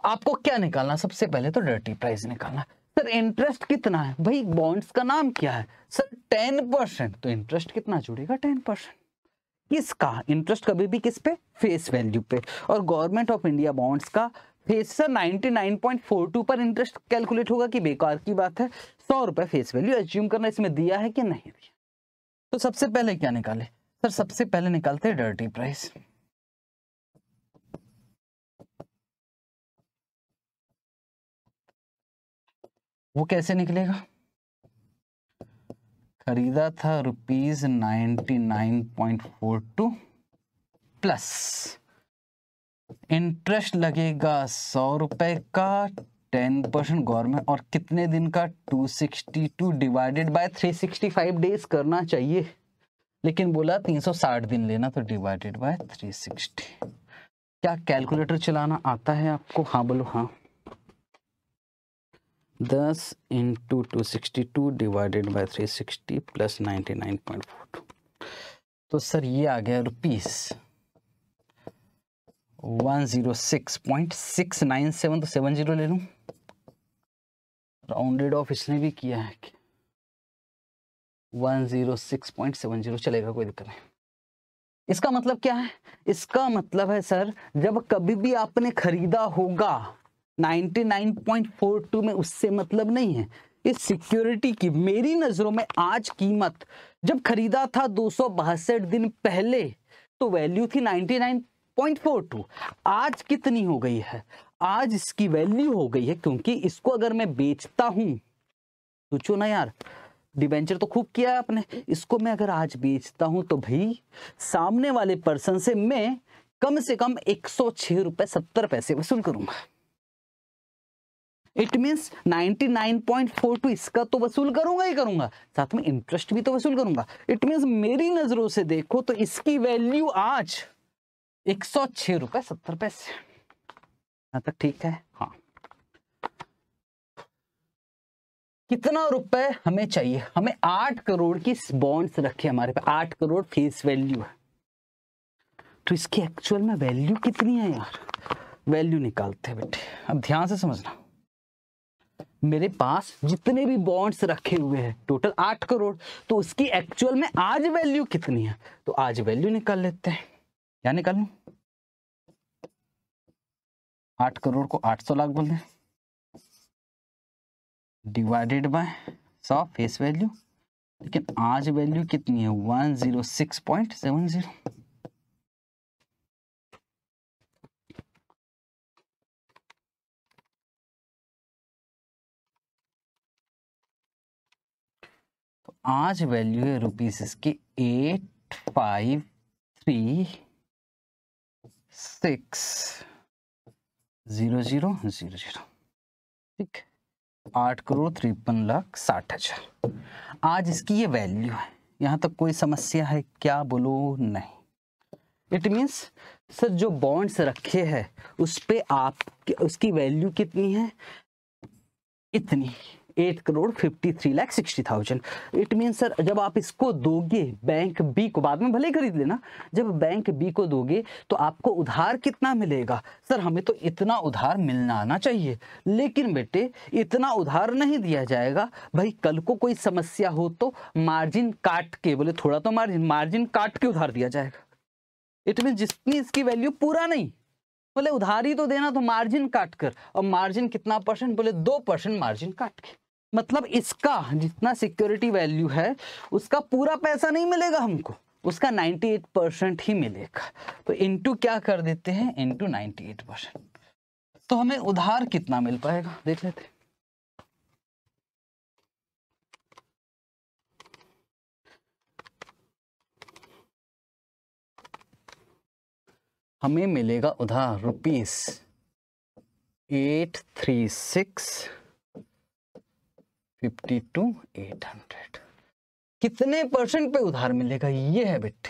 आपको क्या निकालना सबसे पहले तो डर्टी प्राइस निकालना सर इंटरेस्ट कितना है भाई बॉन्ड्स का नाम क्या है सर टेन परसेंट तो इंटरेस्ट कितना जुड़ेगा टेन परसेंट किसका इंटरेस्ट कभी भी किस पे फेस वैल्यू पे और गवर्नमेंट ऑफ इंडिया बॉन्ड्स का फेस सर 99.42 पर इंटरेस्ट कैलकुलेट होगा कि बेकार की बात है सौ रुपए फेस वैल्यू एज्यूम करना इसमें दिया है कि नहीं दिया तो सबसे पहले क्या निकाले सर सबसे पहले निकालते हैं डर्टी प्राइस वो कैसे निकलेगा खरीदा था rupees ninety nine point four two plus interest लगेगा सौ रुपए का टेन परसेंट गवर्नमेंट और कितने दिन का two sixty two divided by three sixty five days करना चाहिए लेकिन बोला तीन सौ साठ दिन लेना तो डिवाइडेड बाय थ्री सिक्सटी क्या कैलकुलेटर चलाना आता है आपको हाँ बोलो हाँ दस into two sixty two divided by three sixty plus ninety nine point four two तो सर ये आ गया rupees one zero six point six nine seven तो सेवन जीरो ले लूँ राउंडेड ऑफ इसने भी किया है कि one zero six point seven zero चलेगा कोई दिक्कत नहीं इसका मतलब क्या है इसका मतलब है सर जब कभी भी आपने खरीदा होगा 99.42 में उससे मतलब नहीं है इस सिक्योरिटी की मेरी नज़रों में आज कीमत जब खरीदा था दो दिन पहले तो वैल्यू थी 99.42 आज कितनी हो गई है आज इसकी वैल्यू हो गई है क्योंकि इसको अगर मैं बेचता हूँ सोचो ना यार डिबेंचर तो खूब किया है आपने इसको मैं अगर आज बेचता हूँ तो भाई सामने वाले पर्सन से मैं कम से कम एक सौ छह रुपए सत्तर पैसे वसूल करूंगा इट मीन्स 99.42 इसका तो वसूल करूंगा ही करूंगा साथ में इंटरेस्ट भी तो वसूल करूंगा इट मीन्स मेरी नजरों से देखो तो इसकी वैल्यू आज एक सौ छह रुपए सत्तर पैसे तक ठीक है हाँ कितना रुपए हमें चाहिए हमें आठ करोड़ की बॉन्ड्स रखे हमारे पास आठ करोड़ फेस वैल्यू है तो इसकी एक्चुअल में वैल्यू कितनी है यार वैल्यू निकालते हैं बेटे अब ध्यान से समझना मेरे पास जितने भी बॉन्ड्स रखे हुए हैं टोटल आठ करोड़ तो उसकी एक्चुअल में आज वैल्यू कितनी है तो आज वैल्यू निकाल लेते हैं क्या निकाल लू आठ करोड़ को आठ सौ लाख बोल दें डिवाइडेड बाय सौ फेस वैल्यू लेकिन आज वैल्यू कितनी है one zero six point seven zero आज वैल्यू है रुपीज इसकी eight five three six zero zero zero zero ठीक आठ करोड़ तिरपन लाख साठ हजार आज इसकी ये वैल्यू है यहाँ तक कोई समस्या है क्या बोलो नहीं इट मीन्स सर जो बॉन्ड्स रखे हैं उस पर आप उसकी वैल्यू कितनी है इतनी eight crore fifty three lakh sixty thousand it mean sir जब आप इसको दोगे बैंक बी को बाद में भले खरीद लेना जब बैंक बी को दोगे तो आपको उधार कितना मिलेगा सर हमें तो इतना उधार मिलना आना चाहिए लेकिन बेटे इतना उधार नहीं दिया जाएगा भाई कल को कोई समस्या हो तो मार्जिन काट के बोले थोड़ा तो मार्जिन मार्जिन काट के उधार दिया जाएगा इट मीन जितनी इसकी वैल्यू पूरा नहीं बोले उधारी तो देना तो मार्जिन काट कर और मार्जिन कितना परसेंट बोले दो परसेंट मार्जिन काट के मतलब इसका जितना सिक्योरिटी वैल्यू है उसका पूरा पैसा नहीं मिलेगा हमको उसका 98 परसेंट ही मिलेगा तो इनटू क्या कर देते हैं इनटू 98 परसेंट तो हमें उधार कितना मिल पाएगा देख लेते हमें मिलेगा उधार rupees eight three six fifty two eight hundred कितने परसेंट पे उधार मिलेगा ये है बेटे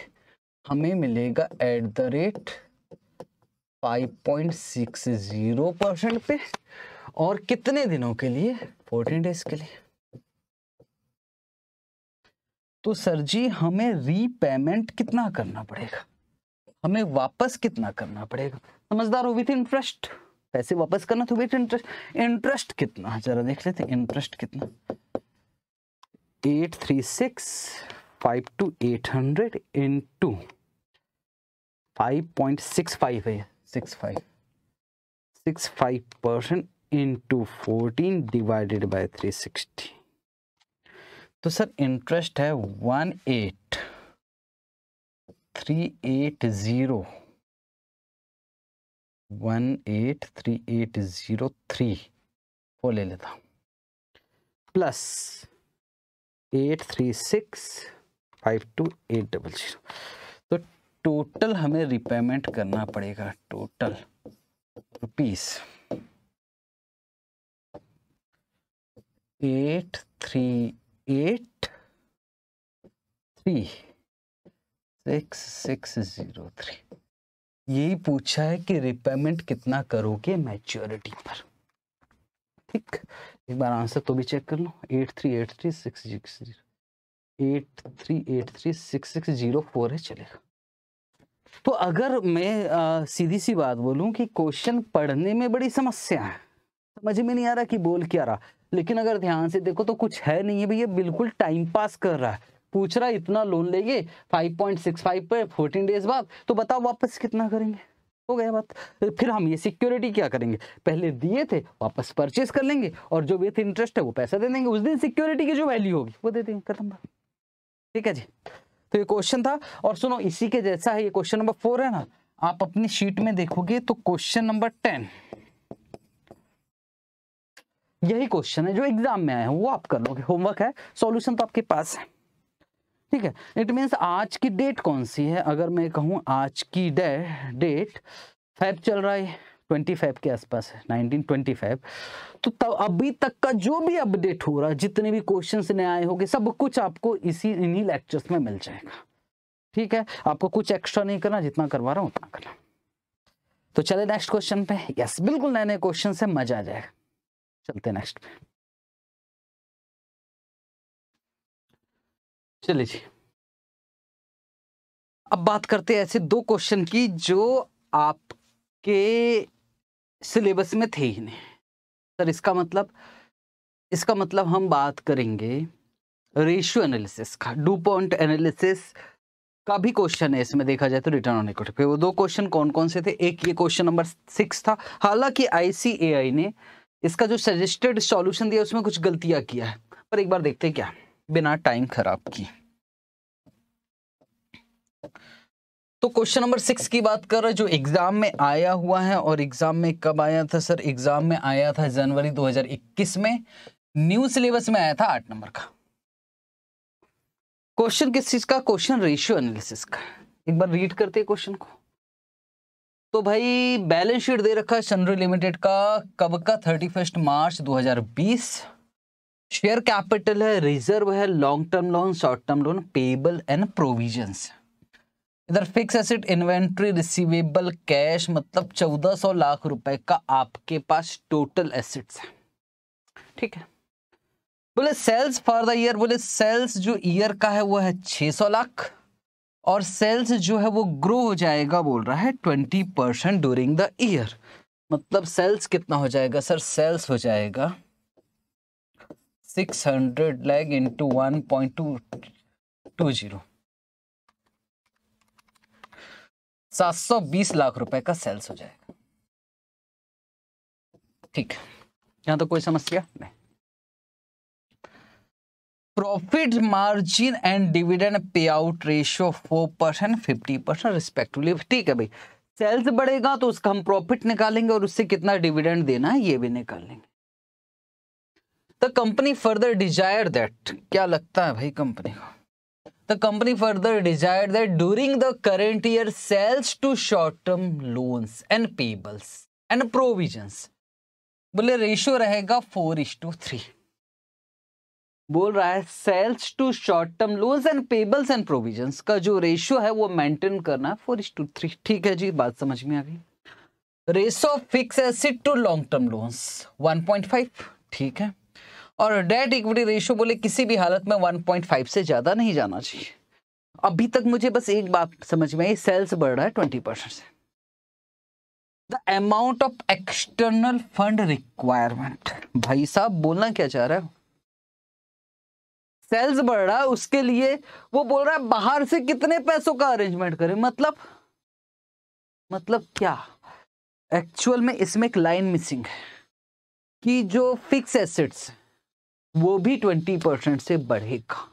हमें मिलेगा at the rate five point six zero percent पे और कितने दिनों के लिए फोर्टीन डेज के लिए तो सर जी हमें रीपेमेंट कितना करना पड़ेगा हमें वापस कितना करना पड़ेगा समझदार हो विथ इंटरेस्ट पैसे वापस करना तो बेटा इंटरेस्ट इंटरेस्ट कितना जरा देख लेते इंटरेस्ट कितना eight three six five two eight hundred into five point six five है six five six five percent into fourteen divided by three sixty तो सर इंटरेस्ट है one eight three eight zero one eight three eight zero three वो ले लेता हूँ plus eight three six five two eight double zero तो total हमें repayment करना पड़ेगा total rupees eight three eight three six six zero three यही पूछा है कि रिपेमेंट कितना करोगे मैच्योरिटी पर ठीक एक बार आंसर तो भी चेक कर लो eight three eight three six six zero eight three eight three six six zero four है चलेगा तो अगर मैं आ, सीधी सी बात बोलूं कि क्वेश्चन पढ़ने में बड़ी समस्या है समझ में नहीं आ रहा कि बोल क्या रहा लेकिन अगर ध्यान से देखो तो कुछ है नहीं है भैया बिल्कुल टाइम पास कर रहा है पूछ रहा है इतना लोन लेंगे 5.65 पे 14 डेज बाद तो बताओ वापस कितना करेंगे हो गया बात फिर हम ये सिक्योरिटी क्या करेंगे पहले दिए थे वापस परचेस कर लेंगे और जो विथ इंटरेस्ट है वो पैसा दे देंगे उस दिन सिक्योरिटी की जो वैल्यू होगी वो दे देंगे खत्म बात ठीक है जी तो ये क्वेश्चन था और सुनो इसी के जैसा है ये क्वेश्चन नंबर फोर है ना आप अपनी शीट में देखोगे तो क्वेश्चन नंबर टेन यही क्वेश्चन है जो एग्जाम में आया है वो आप कर लोगे होमवर्क है सॉल्यूशन तो आपके पास है ठीक है इट मीन्स आज की डेट कौन सी है अगर मैं कहूँ आज की डेट फैब चल रहा है ट्वेंटी फाइव के आसपास है नाइनटीन ट्वेंटी फाइव तो तब अभी तक का जो भी अपडेट हो रहा है जितने भी क्वेश्चन नए आए होंगे सब कुछ आपको इसी इन्हीं लेक्चर्स में मिल जाएगा ठीक है आपको कुछ एक्स्ट्रा नहीं करना जितना करवा रहा हूँ उतना करना तो चले नेक्स्ट क्वेश्चन पे यस बिल्कुल नए नए क्वेश्चन से मजा आ जाएगा चलते नेक्स्ट पे चलिए जी अब बात करते हैं ऐसे दो क्वेश्चन की जो आपके सिलेबस में थे ही नहीं सर इसका मतलब इसका मतलब हम बात करेंगे रेशियो एनालिसिस का डू पॉइंट एनालिसिस का भी क्वेश्चन है इसमें देखा जाए तो रिटर्न ऑन इक्विटी पे वो दो क्वेश्चन कौन कौन से थे एक ये क्वेश्चन नंबर सिक्स था हालांकि आईसीएआई ने इसका जो सजेस्टेड सॉल्यूशन दिया उसमें कुछ गलतियां किया है पर एक बार देखते हैं क्या है बिना टाइम खराब की तो क्वेश्चन नंबर सिक्स की बात कर रहे जो एग्जाम में आया हुआ है और एग्जाम में कब आया था सर एग्जाम में आया था जनवरी 2021 में न्यू सिलेबस में आया था आठ नंबर का क्वेश्चन किस चीज का क्वेश्चन रेशियो एनालिसिस का एक बार रीड करते हैं क्वेश्चन को तो भाई बैलेंस शीट दे रखा है चंद्र लिमिटेड का कब का थर्टी फर्स्ट मार्च दो शेयर कैपिटल है रिजर्व है long term loan short term loan payable and provisions इधर fixed asset inventory receivable cash मतलब चौदह सौ लाख रुपए का आपके पास टोटल एसेट्स है ठीक है बोले सेल्स फॉर द ईयर बोले सेल्स जो ईयर का है वो है छह सौ लाख और सेल्स जो है वो ग्रो हो जाएगा बोल रहा है twenty percent during the year मतलब सेल्स कितना हो जाएगा सर सेल्स हो जाएगा six hundred lakh into one point two two zero सात सौ बीस लाख रुपए का सेल्स हो जाएगा ठीक है यहां तो कोई समस्या नहीं profit margin and dividend pay out ratio four percent fifty percent respectively ठीक है भाई सेल्स बढ़ेगा तो उसका हम प्रॉफिट निकालेंगे और उससे कितना डिविडेंड देना है ये भी निकाल लेंगे the company further desire that क्या लगता है भाई कंपनी को the company further desire that during the current year sales to short term loans and payables and provisions बोले रेशियो रहेगा फोर इज टू थ्री बोल रहा है sales to short term loans and payables and provisions का जो ratio है वो maintain करना है फोर इज टू थ्री ठीक है जी बात समझ में आ गई ratio fixed asset to long term loans five ठीक है और डेट इक्विटी रेशियो बोले किसी भी हालत में 1.5 से ज़्यादा नहीं जाना चाहिए अभी तक मुझे बस एक बात समझ में आई सेल्स बढ़ रहा है ट्वेंटी परसेंट से the amount of external fund requirement भाई साहब बोलना क्या चाह रहे हो सेल्स बढ़ रहा है उसके लिए वो बोल रहा है बाहर से कितने पैसों का अरेंजमेंट करें मतलब मतलब क्या एक्चुअल में इसमें एक लाइन मिसिंग है कि जो फिक्स एसेट्स है वो भी ट्वेंटी परसेंट से बढ़ेगा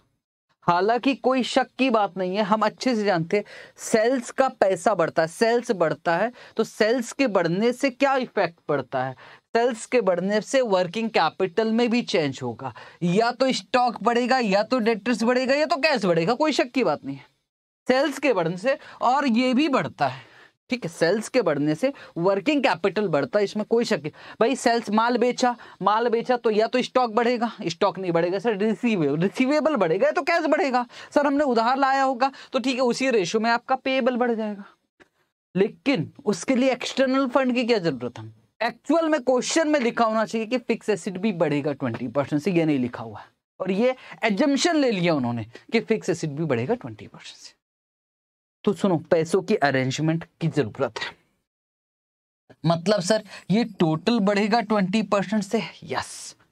हालांकि कोई शक की बात नहीं है हम अच्छे से जानते हैं सेल्स का पैसा बढ़ता है सेल्स बढ़ता है तो सेल्स के बढ़ने से क्या इफेक्ट पड़ता है सेल्स के बढ़ने से वर्किंग कैपिटल में भी चेंज होगा या तो स्टॉक बढ़ेगा या तो डेटर्स बढ़ेगा या तो कैश बढ़ेगा कोई शक की बात नहीं है सेल्स के बढ़ने से और ये भी बढ़ता है ठीक है सेल्स के बढ़ने से वर्किंग कैपिटल बढ़ता है इसमें कोई शक भाई सेल्स माल बेचा माल बेचा तो या तो स्टॉक बढ़ेगा स्टॉक नहीं बढ़ेगा सर रिसीवेबल रिसीवेबल बढ़ेगा तो कैश बढ़ेगा सर हमने उधार लाया होगा तो ठीक है उसी रेशो में आपका पेएबल बढ़ जाएगा लेकिन उसके लिए एक्सटर्नल फंड की क्या जरूरत है एक्चुअल में क्वेश्चन में लिखा होना चाहिए कि फिक्स एसिड भी बढ़ेगा ट्वेंटी परसेंट से यह नहीं लिखा हुआ और ये एजम्पन ले लिया उन्होंने कि फिक्स एसिड भी बढ़ेगा ट्वेंटी परसेंट से तो सुनो पैसों की अरेंजमेंट की जरूरत है मतलब सर ये टोटल बढ़ेगा ट्वेंटी परसेंट से यस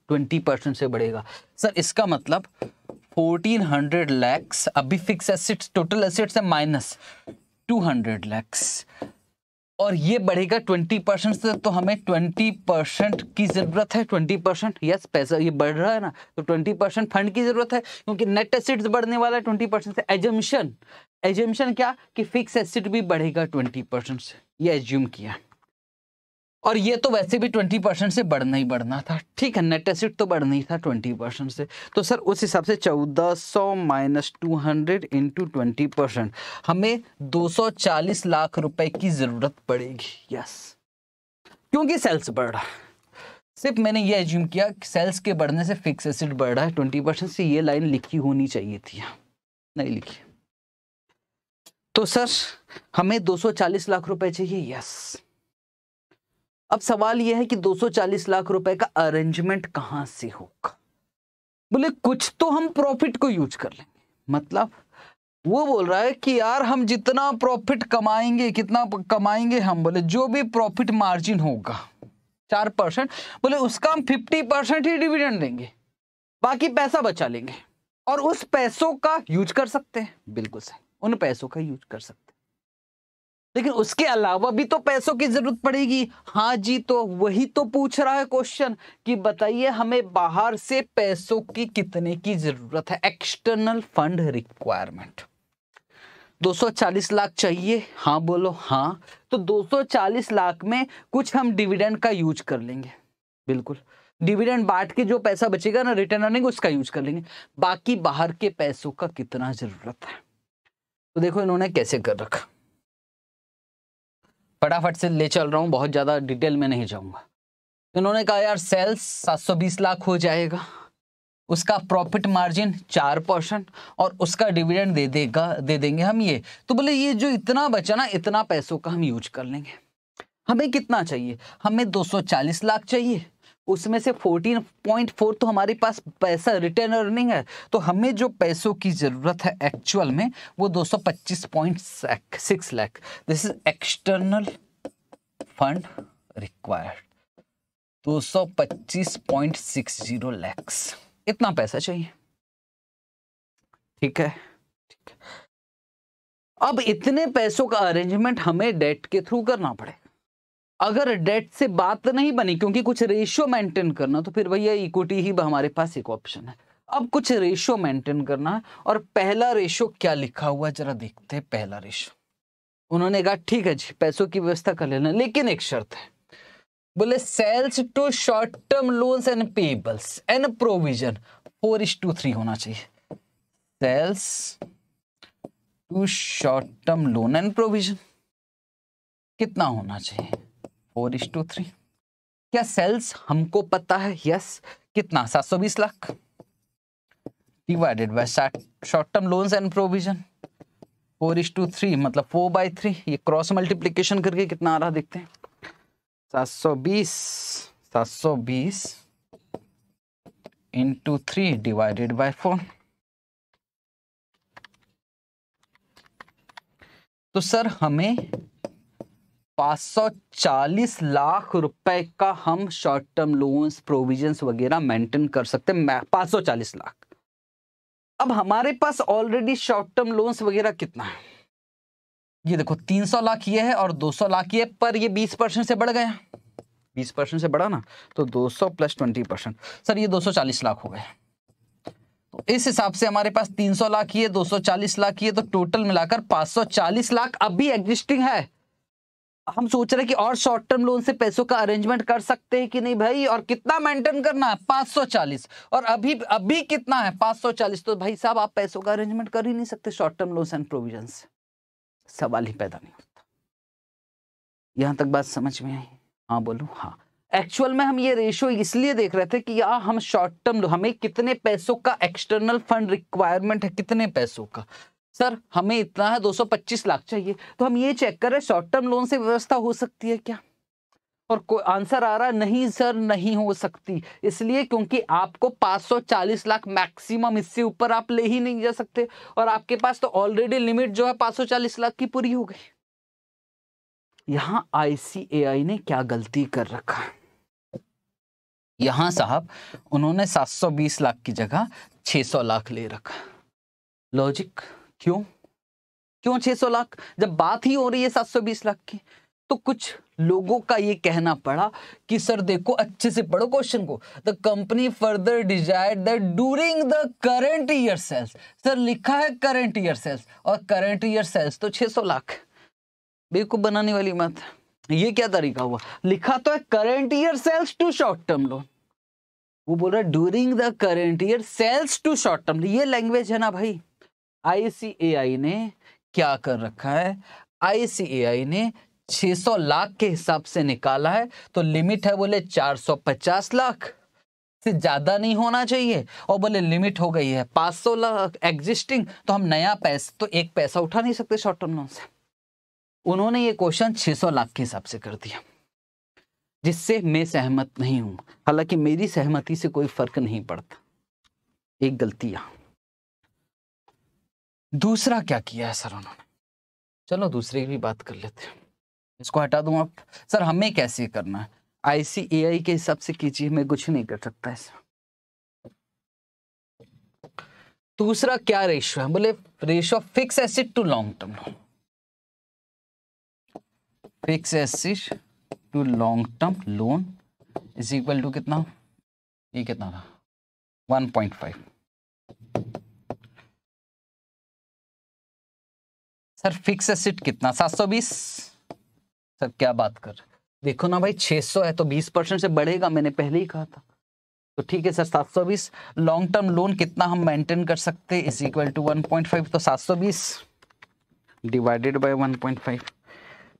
ट्वेंटी परसेंट से बढ़ेगा सर इसका मतलब फोर्टीन हंड्रेड लैक्स अभी फिक्स एसेट्स टोटल एसेट्स है माइनस टू हंड्रेड लैक्स और ये बढ़ेगा ट्वेंटी परसेंट से तो हमें ट्वेंटी परसेंट की ज़रूरत है ट्वेंटी परसेंट यस पैसा ये बढ़ रहा है ना तो ट्वेंटी परसेंट फंड की ज़रूरत है क्योंकि नेट एसिड्स बढ़ने वाला है ट्वेंटी परसेंट से एजम्पन एजम्शन क्या कि फिक्स एसिड भी बढ़ेगा ट्वेंटी परसेंट से ये एज्यूम किया और ये तो वैसे भी ट्वेंटी परसेंट से बढ़ना ही बढ़ना था ठीक है नेट एसिड तो बढ़ना ही था ट्वेंटी परसेंट से तो सर उस हिसाब से चौदह सौ minus two hundred into twenty percent हमें दो सौ चालीस लाख रुपए की ज़रूरत पड़ेगी यस क्योंकि सेल्स बढ़ रहा है सिर्फ मैंने ये एज्यूम किया कि सेल्स के बढ़ने से फिक्स एसिड बढ़ रहा है ट्वेंटी परसेंट से ये लाइन लिखी होनी चाहिए थी हाँ, नहीं लिखी तो सर हमें चालीस लाख रुपए चाहिए यस अब सवाल यह है कि 240 लाख रुपए का अरेंजमेंट कहां से होगा बोले कुछ तो हम प्रॉफिट को यूज कर लेंगे मतलब वो बोल रहा है कि यार हम जितना प्रॉफिट कमाएंगे कितना कमाएंगे हम बोले जो भी प्रॉफिट मार्जिन होगा चार परसेंट बोले उसका हम फिफ्टी परसेंट ही डिविडेंड देंगे बाकी पैसा बचा लेंगे और उस पैसों का यूज कर सकते हैं बिल्कुल सही उन पैसों का यूज कर सकते हैं लेकिन उसके अलावा भी तो पैसों की जरूरत पड़ेगी हाँ जी तो वही तो पूछ रहा है क्वेश्चन कि बताइए हमें बाहर से पैसों की कितने की जरूरत है एक्सटर्नल फंड रिक्वायरमेंट 240 लाख चाहिए हाँ बोलो हाँ तो 240 लाख में कुछ हम डिविडेंड का यूज कर लेंगे बिल्कुल डिविडेंड बांट के जो पैसा बचेगा ना रिटर्न अर्निंग उसका यूज कर लेंगे बाकी बाहर के पैसों का कितना जरूरत है तो देखो इन्होंने कैसे कर रखा फटाफट से ले चल रहा हूँ बहुत ज़्यादा डिटेल में नहीं जाऊँगा उन्होंने कहा यार सेल्स 720 लाख हो जाएगा उसका प्रॉफिट मार्जिन चार परसेंट और उसका डिविडेंड दे देगा दे देंगे हम ये तो बोले ये जो इतना बचा ना इतना पैसों का हम यूज कर लेंगे हमें कितना चाहिए हमें 240 लाख चाहिए उसमें से 14.4 तो हमारे पास पैसा रिटर्न अर्निंग है तो हमें जो पैसों की ज़रूरत है एक्चुअल में वो 225.6 lakh this is external fund required 225.60 lakh इतना पैसा चाहिए ठीक है ठीक है अब इतने पैसों का अरेंजमेंट हमें डेट के थ्रू करना पड़ेगा अगर डेट से बात नहीं बनी क्योंकि कुछ रेशियो मेंटेन करना तो फिर भैया इक्विटी ही हमारे पास एक ऑप्शन है अब कुछ रेशियो मेंटेन करना है और पहला रेशियो क्या लिखा हुआ जरा देखते हैं पहला रेशियो उन्होंने कहा ठीक है जी पैसों की व्यवस्था कर लेना लेकिन एक शर्त है बोले sales to short term loans and payables and provision four is to three होना चाहिए sales to short term loan and provision कितना होना चाहिए फोर इज टू थ्री क्या सेल्स हमको पता है यस yes. कितना सात सौ बीस lakh divided by short term loans and provision four is to three मतलब फोर बाई थ्री ये क्रॉस मल्टीप्लीकेशन करके कितना आ रहा देखते हैं सात सौ बीस सात सौ बीस into three divided by four तो सर हमें 540 लाख रुपए का हम शॉर्ट टर्म लोन्स प्रोविजंस वगैरह मेंटेन कर सकते हैं 540 लाख अब हमारे पास ऑलरेडी शॉर्ट टर्म लोन्स वगैरह कितना है ये देखो 300 लाख ये है और 200 लाख ये पर ये 20 परसेंट से बढ़ गया 20 परसेंट से बढ़ा ना तो 200 प्लस ट्वेंटी परसेंट सर ये 240 लाख हो गए तो इस हिसाब से हमारे पास 300 लाख ये 240 लाख ये तो टोटल मिलाकर 540 लाख अभी एग्जिस्टिंग है हम सोच रहे कि और शॉर्ट टर्म लोन से पैसों का अरेंजमेंट कर सकते हैं कि नहीं भाई और कितना मेंटेन करना है 540 और अभी अभी कितना है 540 तो भाई साहब आप पैसों का अरेंजमेंट कर ही नहीं सकते short term loans and provision से सवाल ही पैदा नहीं होता यहां तक बात समझ में आई हाँ बोलो हाँ एक्चुअल में हम ये रेशियो इसलिए देख रहे थे कि या हम शॉर्ट टर्म हमें कितने पैसों का एक्सटर्नल फंड रिक्वायरमेंट है कितने पैसों का सर हमें इतना है 225 लाख चाहिए तो हम ये चेक रहे शॉर्ट टर्म लोन से व्यवस्था हो सकती है क्या और कोई आंसर आ रहा नहीं सर नहीं हो सकती इसलिए क्योंकि आपको 540 लाख मैक्सिमम इससे ऊपर आप ले ही नहीं जा सकते और आपके पास तो ऑलरेडी लिमिट जो है 540 लाख की पूरी हो गई यहां आईसीएआई ने क्या गलती कर रखा यहां साहब उन्होंने 720 लाख की जगह 600 लाख ले रखा लॉजिक क्यों क्यों 600 लाख जब बात ही हो रही है 720 लाख की तो कुछ लोगों का ये कहना पड़ा कि सर देखो अच्छे से पढ़ो क्वेश्चन को the company further desire that during the current year sales sir लिखा है करंट ईयर सेल्स और करंट ईयर सेल्स तो 600 लाख बेवकूफ बनाने वाली बात है ये क्या तरीका हुआ लिखा तो है current year sales to short term loan वो बोल रहा है during the current year sales to short term ये लैंग्वेज है ना भाई आईसीएआई ने क्या कर रखा है आईसीएआई ने 600 लाख के हिसाब से निकाला है तो लिमिट है बोले 450 लाख से ज़्यादा नहीं होना चाहिए और बोले लिमिट हो गई है 500 लाख एग्जिस्टिंग तो हम नया पैसा तो एक पैसा उठा नहीं सकते शॉर्ट टर्म लोन से उन्होंने ये क्वेश्चन 600 लाख के हिसाब से कर दिया जिससे मैं सहमत नहीं हूं हालांकि मेरी सहमति से कोई फर्क नहीं पड़ता एक गलती यहां दूसरा क्या किया है सर उन्होंने चलो दूसरे की भी बात कर लेते हैं इसको हटा दूं आप सर हमें कैसे करना है आईसीएआई के हिसाब से कीजिए मैं कुछ नहीं कर सकता ऐसा दूसरा क्या रेशो है बोले ratio of fixed asset to long term loan fixed asset to long term loan is equal to कितना ये कितना था one point five sir fixed asset कितना 720 सर क्या बात कर देखो ना भाई 600 है तो 20 परसेंट से बढ़ेगा मैंने पहले ही कहा था तो ठीक है सर 720 लॉन्ग टर्म लोन कितना हम मेंटेन कर सकते इज इक्वल टू 1.5 तो 720 डिवाइडेड बाय 1.5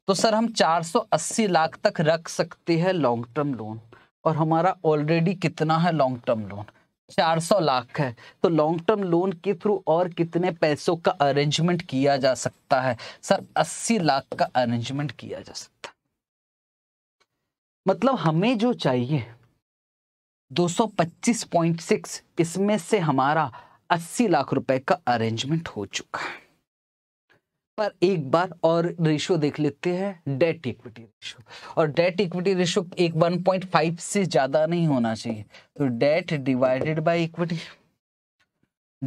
तो सर हम 480 लाख तक रख सकते हैं लॉन्ग टर्म लोन और हमारा ऑलरेडी कितना है लॉन्ग टर्म लोन 400 लाख है तो लॉन्ग टर्म लोन के थ्रू और कितने पैसों का अरेंजमेंट किया जा सकता है सर 80 लाख का अरेंजमेंट किया जा सकता मतलब हमें जो चाहिए 225.6 इसमें से हमारा 80 लाख रुपए का अरेंजमेंट हो चुका है पर एक बार और रेशियो देख लेते हैं डेट इक्विटी रेशियो और डेट इक्विटी रेशियो एक 1.5 से ज्यादा नहीं होना चाहिए तो debt divided by equity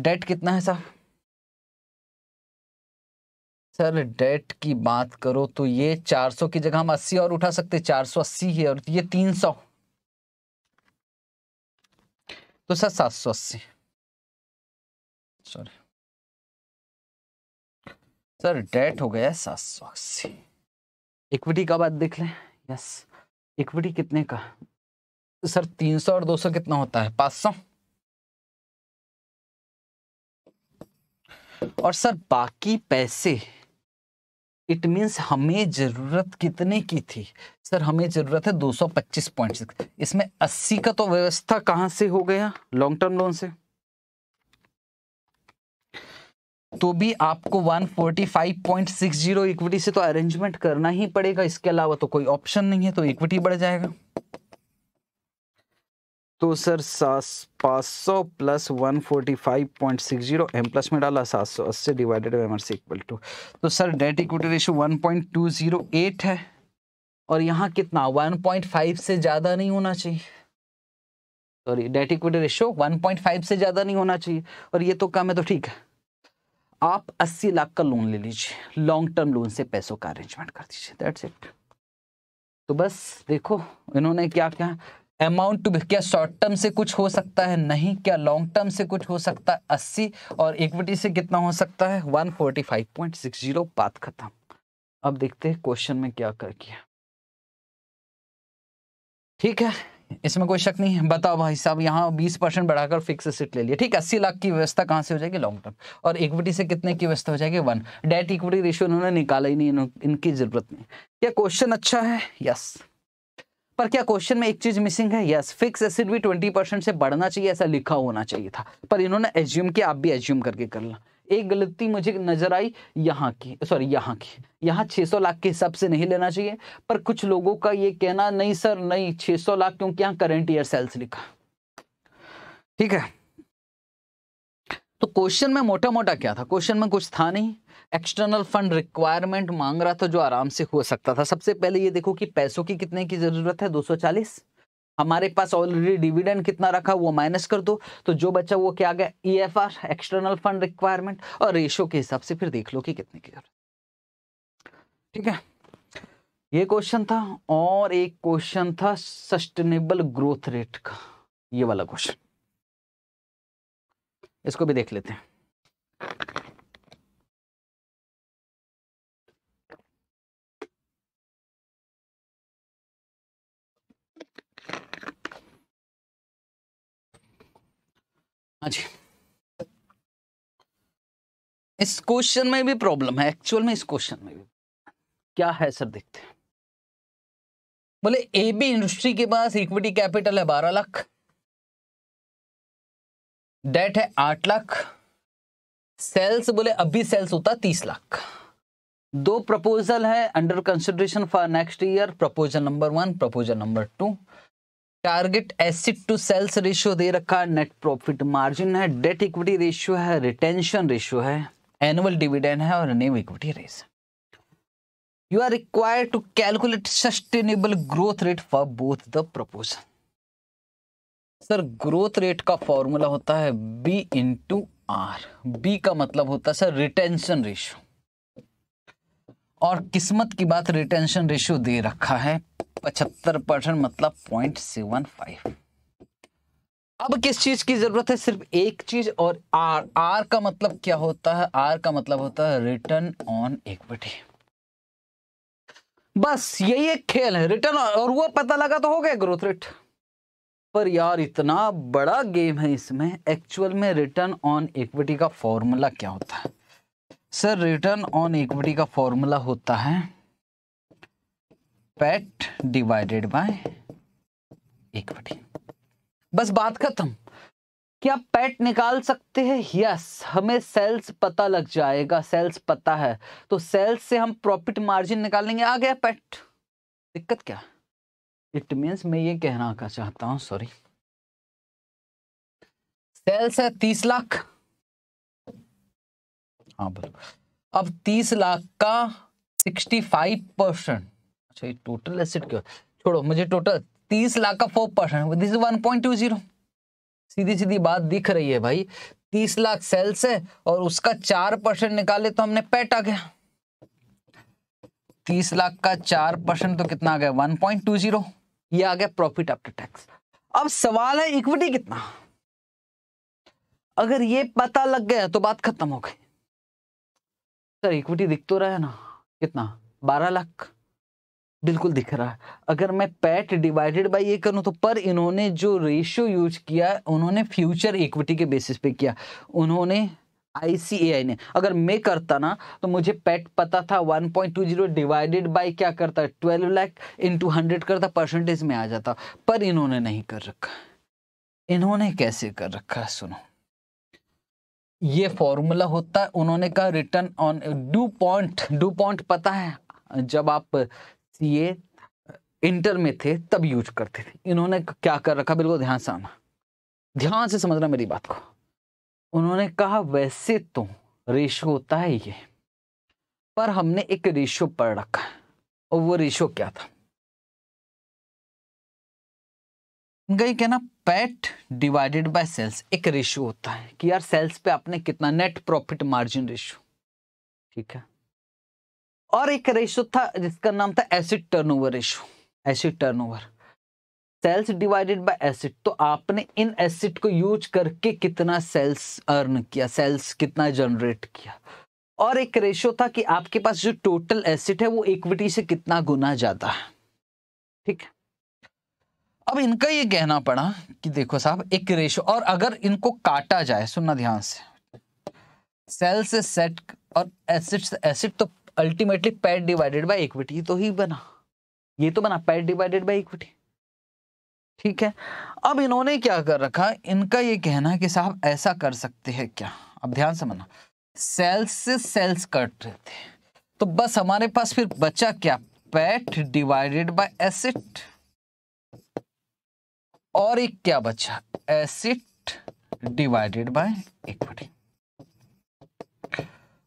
debt कितना है साहब सर डेट की बात करो तो ये 400 की जगह हम 80 और उठा सकते 480 है और ये 300 तो सर 780 सॉरी सर डेट हो गया सात सौ अस्सी इक्विटी का बात देख लें यस इक्विटी कितने का सर तीन सौ और दो सौ कितना होता है पाँच सौ और सर बाकी पैसे इट मीन्स हमें ज़रूरत कितने की थी सर हमें ज़रूरत है दो सौ पच्चीस पॉइंट इसमें अस्सी का तो व्यवस्था कहाँ से हो गया लॉन्ग टर्म लोन से तो भी आपको 145.60 इक्विटी से तो अरेंजमेंट करना ही पड़ेगा इसके अलावा तो कोई ऑप्शन नहीं है तो इक्विटी बढ़ जाएगा तो सर सात पाँच सौ plus one forty five point six zero M plus में डाला सात सौ अस्सी divided M R C equal to तो sir debt equity ratio one point two zero eight है और यहाँ कितना वन पॉइंट फाइव से ज़्यादा नहीं होना चाहिए sorry debt equity ratio one point five से ज़्यादा नहीं होना चाहिए और ये तो कम है तो ठीक है आप 80 लाख का लोन ले लीजिए लॉन्ग टर्म लोन से पैसों का अरेंजमेंट कर दीजिए दैट्स इट तो बस देखो इन्होंने क्या क्या अमाउंट टू क्या शॉर्ट टर्म से कुछ हो सकता है नहीं क्या लॉन्ग टर्म से कुछ हो सकता है अस्सी और इक्विटी से कितना हो सकता है one forty five point six zero बात खत्म अब देखते हैं क्वेश्चन में क्या कर किया ठीक है इसमें कोई शक नहीं है बताओ भाई साहब यहाँ बीस परसेंट बढ़ाकर फिक्स सीट ले लिया ठीक है अस्सी लाख की व्यवस्था कहाँ से हो जाएगी लॉन्ग टर्म और इक्विटी से कितने की व्यवस्था हो जाएगी वन डेट इक्विटी रेशियो इन्होंने निकाला ही नहीं इनकी जरूरत नहीं क्या क्वेश्चन अच्छा है यस पर क्या क्वेश्चन में एक चीज मिसिंग है यस फिक्स एसिड भी ट्वेंटी परसेंट से बढ़ना चाहिए ऐसा लिखा होना चाहिए था पर इन्होंने एज्यूम किया आप भी एज्यूम करके कर लें एक गलती मुझे नजर आई यहाँ की सॉरी यहाँ की यहाँ 600 लाख के हिसाब से नहीं लेना चाहिए पर कुछ लोगों का ये कहना नहीं सर नहीं 600 लाख क्योंकि यहाँ करेंट ईयर सेल्स लिखा ठीक है तो क्वेश्चन में मोटा मोटा क्या था क्वेश्चन में कुछ था नहीं एक्सटर्नल फंड रिक्वायरमेंट मांग रहा था जो आराम से हो सकता था सबसे पहले ये देखो कि पैसों की कितने की जरूरत है 240 हमारे पास ऑलरेडी डिविडेंड कितना रखा वो माइनस कर दो तो जो बचा वो क्या आ गया E F R external fund requirement और रेशो के हिसाब से फिर देख लो कि कितने की जरूरत ठीक है ये क्वेश्चन था और एक क्वेश्चन था सस्टेनेबल ग्रोथ रेट का ये वाला क्वेश्चन इसको भी देख लेते हैं हाँ जी इस क्वेश्चन में भी प्रॉब्लम है एक्चुअल में इस क्वेश्चन में भी क्या है सर देखते हैं बोले ए बी इंडस्ट्री के पास इक्विटी कैपिटल है बारह लाख डेट है आठ लाख सेल्स बोले अभी सेल्स होता तीस लाख दो प्रपोजल है under consideration for next year proposal number one proposal number two target asset to sales ratio दे रखा है नेट प्रॉफिट मार्जिन है डेट इक्विटी रेशियो है रिटेंशन रेशियो है एनुअल डिविडेंड है और new equity raise you are required to calculate sustainable growth rate for both the proposal sir growth rate का formula होता है बी इंटू आर बी का मतलब होता है सर रिटेंशन रेशियो और किस्मत की बात रिटेंशन रेशियो दे रखा है पचहत्तर परसेंट मतलब पॉइंट सेवन फाइव अब किस चीज की जरूरत है सिर्फ एक चीज और आर आर का मतलब क्या होता है आर का मतलब होता है रिटर्न ऑन इक्विटी बस यही एक खेल है रिटर्न और वो पता लगा तो हो गया ग्रोथ रेट पर यार इतना बड़ा गेम है इसमें एक्चुअल में रिटर्न ऑन इक्विटी का फॉर्मूला क्या होता है सर रिटर्न ऑन इक्विटी का फॉर्मूला होता है पैट डिवाइडेड बाय इक्विटी बस बात खत्म क्या पैट e निकाल सकते हैं यस हमें सेल्स पता लग जाएगा सेल्स पता है तो सेल्स से हम प्रॉफिट मार्जिन निकालेंगे आ गया पैट e दिक्कत क्या इट मीन्स मैं ये कहना का चाहता हूं सॉरी सेल्स है तीस लाख हाँ बोलो अब तीस लाख का सिक्सटी फाइव परसेंट अच्छा ये टोटल एसेट क्यों छोड़ो मुझे टोटल तीस लाख का four percent this one point two zero सीधी सीधी बात दिख रही है भाई तीस लाख सेल्स है और उसका चार परसेंट निकाले तो हमने पैट आ गया तीस लाख का चार परसेंट तो कितना आ गया वन पॉइंट टू जीरो आ गया प्रॉफिट आफ्टर टैक्स अब सवाल है इक्विटी कितना अगर ये पता लग गया तो बात खत्म हो गई सर इक्विटी दिख तो रहा है ना कितना बारह लाख बिल्कुल दिख रहा है अगर मैं पैट डिवाइडेड बाय ये करूं तो पर इन्होंने जो रेशियो यूज किया उन्होंने फ्यूचर इक्विटी के बेसिस पे किया उन्होंने आईसीएआई ने अगर मैं करता ना तो मुझे पैट पता था 1.20 डिवाइडेड बाय क्या करता 12 लाख टू हंड्रेड करता परसेंटेज में आ जाता पर इन्होंने नहीं कर रखा इन्होंने कैसे कर रखा सुनो ये फॉर्मूला होता है उन्होंने कहा return on DuPont DuPont पता है जब आप सी ए इंटर में थे तब यूज करते थे इन्होंने क्या कर रखा बिल्कुल ध्यान से आना ध्यान से समझना मेरी बात को उन्होंने कहा वैसे तो रेशो होता है ये पर हमने एक रेशो पढ़ रखा है और वो रेशो क्या था गई कहना फैट डिवाइडेड बाय सेल्स एक रेशियो होता है कि यार सेल्स पे आपने कितना नेट प्रॉफिट मार्जिन रेशियो ठीक है और एक रेशियो था जिसका नाम था asset turnover ratio asset turnover sales divided by asset तो आपने इन एसिड को यूज करके कितना सेल्स अर्न किया सेल्स कितना जनरेट किया और एक रेशियो था कि आपके पास जो टोटल एसिड है वो इक्विटी से कितना गुना ज्यादा है ठीक है अब इनका ये कहना पड़ा कि देखो साहब एक रेशो और अगर इनको काटा जाए सुनना ध्यान से सेल से सेट और एसिड से एसिड तो ultimately PAT divided by equity तो ही बना ये तो बना पैट डिवाइडेड बाय इक्विटी ठीक है अब इन्होंने क्या कर रखा इनका ये कहना कि साहब ऐसा कर सकते हैं क्या अब ध्यान से मना सेल्स से सेल्स कट रहे थे तो बस हमारे पास फिर बचा क्या पैट डिवाइडेड बाय एसिड और एक क्या बचा एसिड डिवाइडेड बाय इक्विटी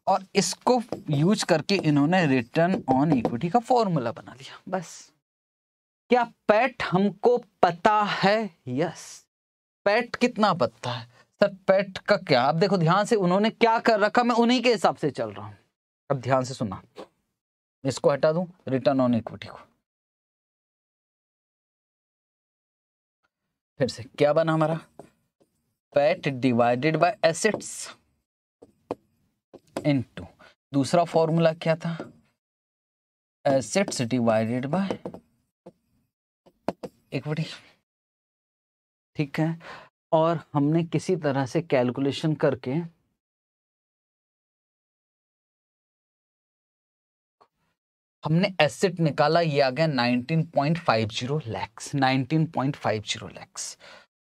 और इसको यूज करके इन्होंने रिटर्न ऑन इक्विटी का फॉर्मूला बना लिया बस क्या पैट हमको पता है यस पैट कितना पता है सर पैट का क्या आप देखो ध्यान से उन्होंने क्या कर रखा मैं उन्हीं के हिसाब से चल रहा हूं अब ध्यान से सुना इसको हटा दूं रिटर्न ऑन इक्विटी को फिर से क्या बना हमारा PAT divided by assets into दूसरा फॉर्मूला क्या था एसेट्स डिवाइडेड बाय इक्विटी ठीक है और हमने किसी तरह से कैलकुलेशन करके हमने एसेट निकाला ये आ गया 19.50 लैक्स 19.50 लैक्स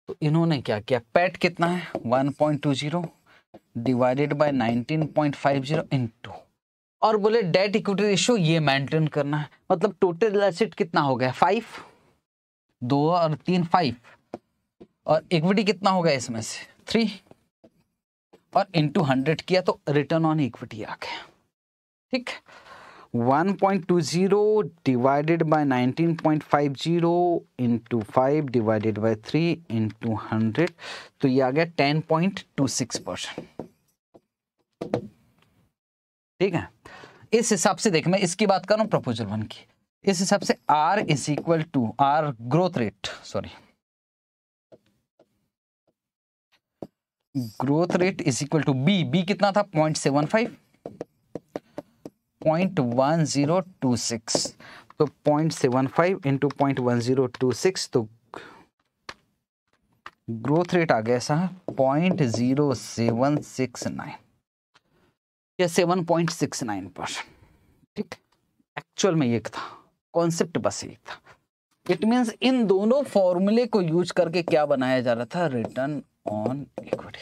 तो इन्होंने क्या किया पैट कितना है 1.20 डिवाइडेड बाय 19.50 इनटू और बोले डेट इक्विटी रेशियो ये मेंटेन करना है मतलब टोटल एसेट कितना हो गया फाइव दो और तीन फाइव और इक्विटी कितना हो गया इसमें से थ्री और इंटू हंड्रेड किया तो रिटर्न ऑन इक्विटी आ गया ठीक है 1.20 divided by 19.50 into 5 divided by 3 into 100 तो ये आ गया 10.26 परसेंट ठीक है इस हिसाब से देख मैं इसकी बात कर रहा हूं प्रपोजल वन की इस हिसाब से R is equal to R growth rate sorry growth rate is equal to B B कितना था पॉइंट सेवन फाइव 0.1026 तो 0.75 इनटू 0.1026 तो ग्रोथ रेट आ गया ऐसा point zero seven six nine या seven point six nine percent ठीक actual में एक था कॉन्सेप्ट बस एक था इट मींस इन दोनों फॉर्मूले को यूज करके क्या बनाया जा रहा था रिटर्न ऑन इक्विटी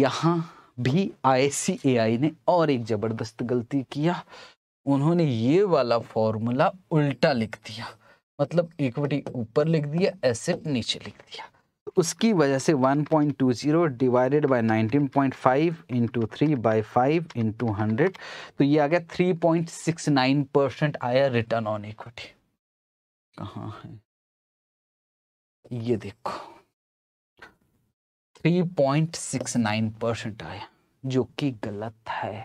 यहां भी आई ने और एक ज़बरदस्त गलती किया उन्होंने ये वाला फॉर्मूला उल्टा लिख दिया मतलब इक्विटी ऊपर लिख दिया एसेट नीचे लिख दिया उसकी वजह से 1.20 divided by 19.5 point five into three by five into hundred तो ये आ गया 3.69 परसेंट आया रिटर्न ऑन इक्विटी कहाँ है ये देखो 3.69 परसेंट आया जो कि गलत है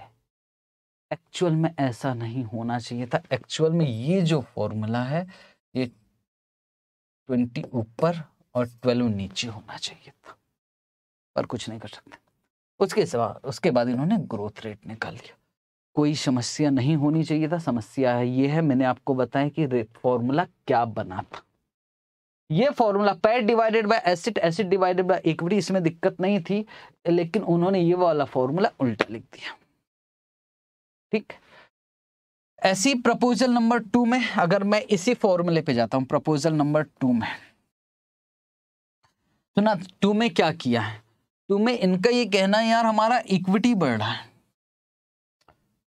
एक्चुअल में ऐसा नहीं होना चाहिए था एक्चुअल में ये जो फॉर्मूला है ये 20 ऊपर और 12 नीचे होना चाहिए था पर कुछ नहीं कर सकते उसके सिवा उसके बाद इन्होंने ग्रोथ रेट निकाल लिया कोई समस्या नहीं होनी चाहिए था समस्या है ये है मैंने आपको बताया कि फॉर्मूला क्या बना था ये formula PAT divided by asset asset divided by equity इसमें दिक्कत नहीं थी लेकिन उन्होंने ये वाला फॉर्मूला उल्टा लिख दिया ठीक ऐसी प्रपोजल नंबर टू में अगर मैं इसी फॉर्मूले पे जाता हूं प्रपोजल नंबर टू में सुना तो टू में क्या किया है टू में इनका ये कहना है यार हमारा इक्विटी बढ़ रहा है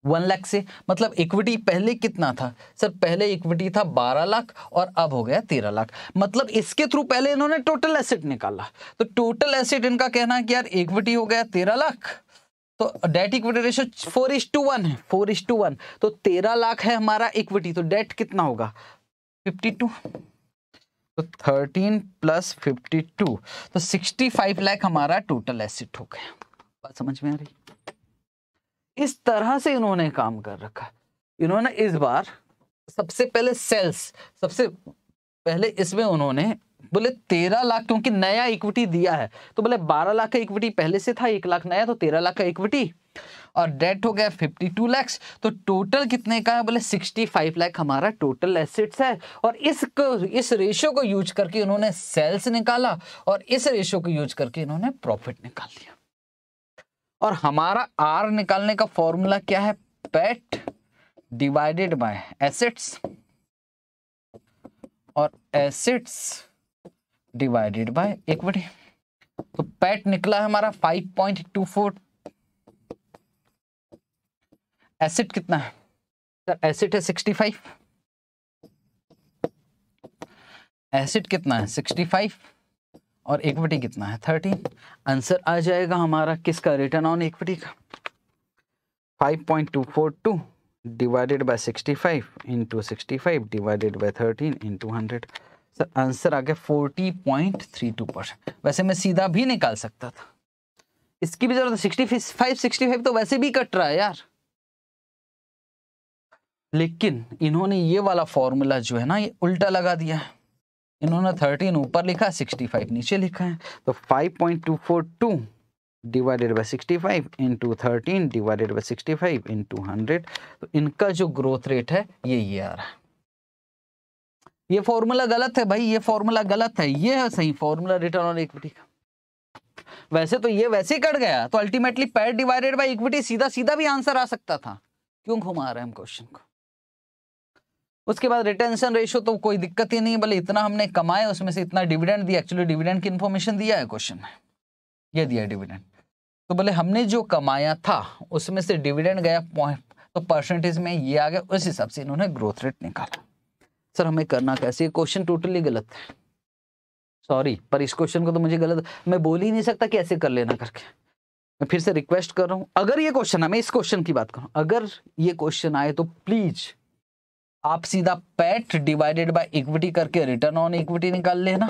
वन लाख से मतलब इक्विटी पहले कितना था सर पहले इक्विटी था बारह लाख और अब हो गया तेरह लाख मतलब इसके थ्रू पहले इन्होंने टोटल एसेट निकाला तो टोटल एसेट इनका कहना है कि यार इक्विटी हो गया तेरह लाख तो debt equity ratio four is to one है फोर इज टू वन तो तेरह लाख है हमारा इक्विटी तो डेट कितना होगा फिफ्टी टू तो थर्टीन प्लस फिफ्टी टू तो सिक्सटी फाइव लाख हमारा टोटल एसेट हो गया बात समझ में आ रही इस तरह से इन्होंने काम कर रखा इन्होंने इस बार सबसे पहले सेल्स सबसे पहले इसमें उन्होंने बोले तेरह लाख क्योंकि नया इक्विटी दिया है तो बोले बारह लाख का इक्विटी पहले से था एक लाख नया तो तेरह लाख का इक्विटी और डेट हो गया फिफ्टी टू लैक्स तो टोटल कितने का है बोले सिक्सटी फाइव लैख हमारा टोटल एसेट्स है और इस इस रेशियो को यूज करके इन्होंने सेल्स निकाला और इस रेशियो को यूज करके इन्होंने प्रॉफिट निकाल लिया और हमारा आर निकालने का फॉर्मूला क्या है पेट डिवाइडेड बाय एसेट्स और एसेट्स डिवाइडेड बाय इक्विटी तो पैट निकला है हमारा 5.24 एसिड कितना है सर एसिड है 65 एसिड कितना है 65 और इक्विटी कितना है थर्टी आंसर आ जाएगा हमारा किसका रिटर्न ऑन इक्विटी का five point two four two divided by sixty five into sixty five divided by thirteen into hundred sir answer आ गया forty point three two percent वैसे मैं सीधा भी निकाल सकता था इसकी भी जरूरत सिक्सटी फाइव सिक्सटी फाइव तो वैसे भी कट रहा है यार लेकिन इन्होंने ये वाला फॉर्मूला जो है ना ये उल्टा लगा दिया है इन्होंने थर्टीन ऊपर लिखा सिक्सटी फाइव नीचे लिखा है तो five point two four two divided by sixty five into thirteen divided by sixty five into hundred तो इनका जो ग्रोथ रेट है ये ये आ रहा है ये फॉर्मूला गलत है भाई ये फॉर्मूला गलत है ये है सही फॉर्मूला रिटर्न ऑन इक्विटी का वैसे तो ये वैसे ही कट गया तो अल्टीमेटली पैर डिवाइडेड बाई इक्विटी सीधा सीधा भी आंसर आ सकता था क्यों घुमा रहे हैं हम क्वेश्चन को उसके बाद रिटेंशन रेशियो तो कोई दिक्कत ही नहीं है भले इतना हमने कमाया उसमें से इतना डिविडेंड दिया एक्चुअली डिविडेंड की इन्फॉर्मेशन दिया है क्वेश्चन में ये दिया है डिविडेंड तो बोले हमने जो कमाया था उसमें से डिविडेंड गया पॉइंट तो परसेंटेज में ये आ गया उस हिसाब से इन्होंने ग्रोथ रेट निकाला सर हमें करना कैसे ये क्वेश्चन टोटली गलत है सॉरी पर इस क्वेश्चन को तो मुझे गलत मैं बोल ही नहीं सकता कि ऐसे कर लेना करके मैं फिर से रिक्वेस्ट कर रहा हूँ अगर ये क्वेश्चन है मैं इस क्वेश्चन की बात करूँ अगर ये क्वेश्चन आए तो प्लीज़ आप सीधा पैट डिवाइडेड बाय इक्विटी करके रिटर्न ऑन इक्विटी निकाल लेना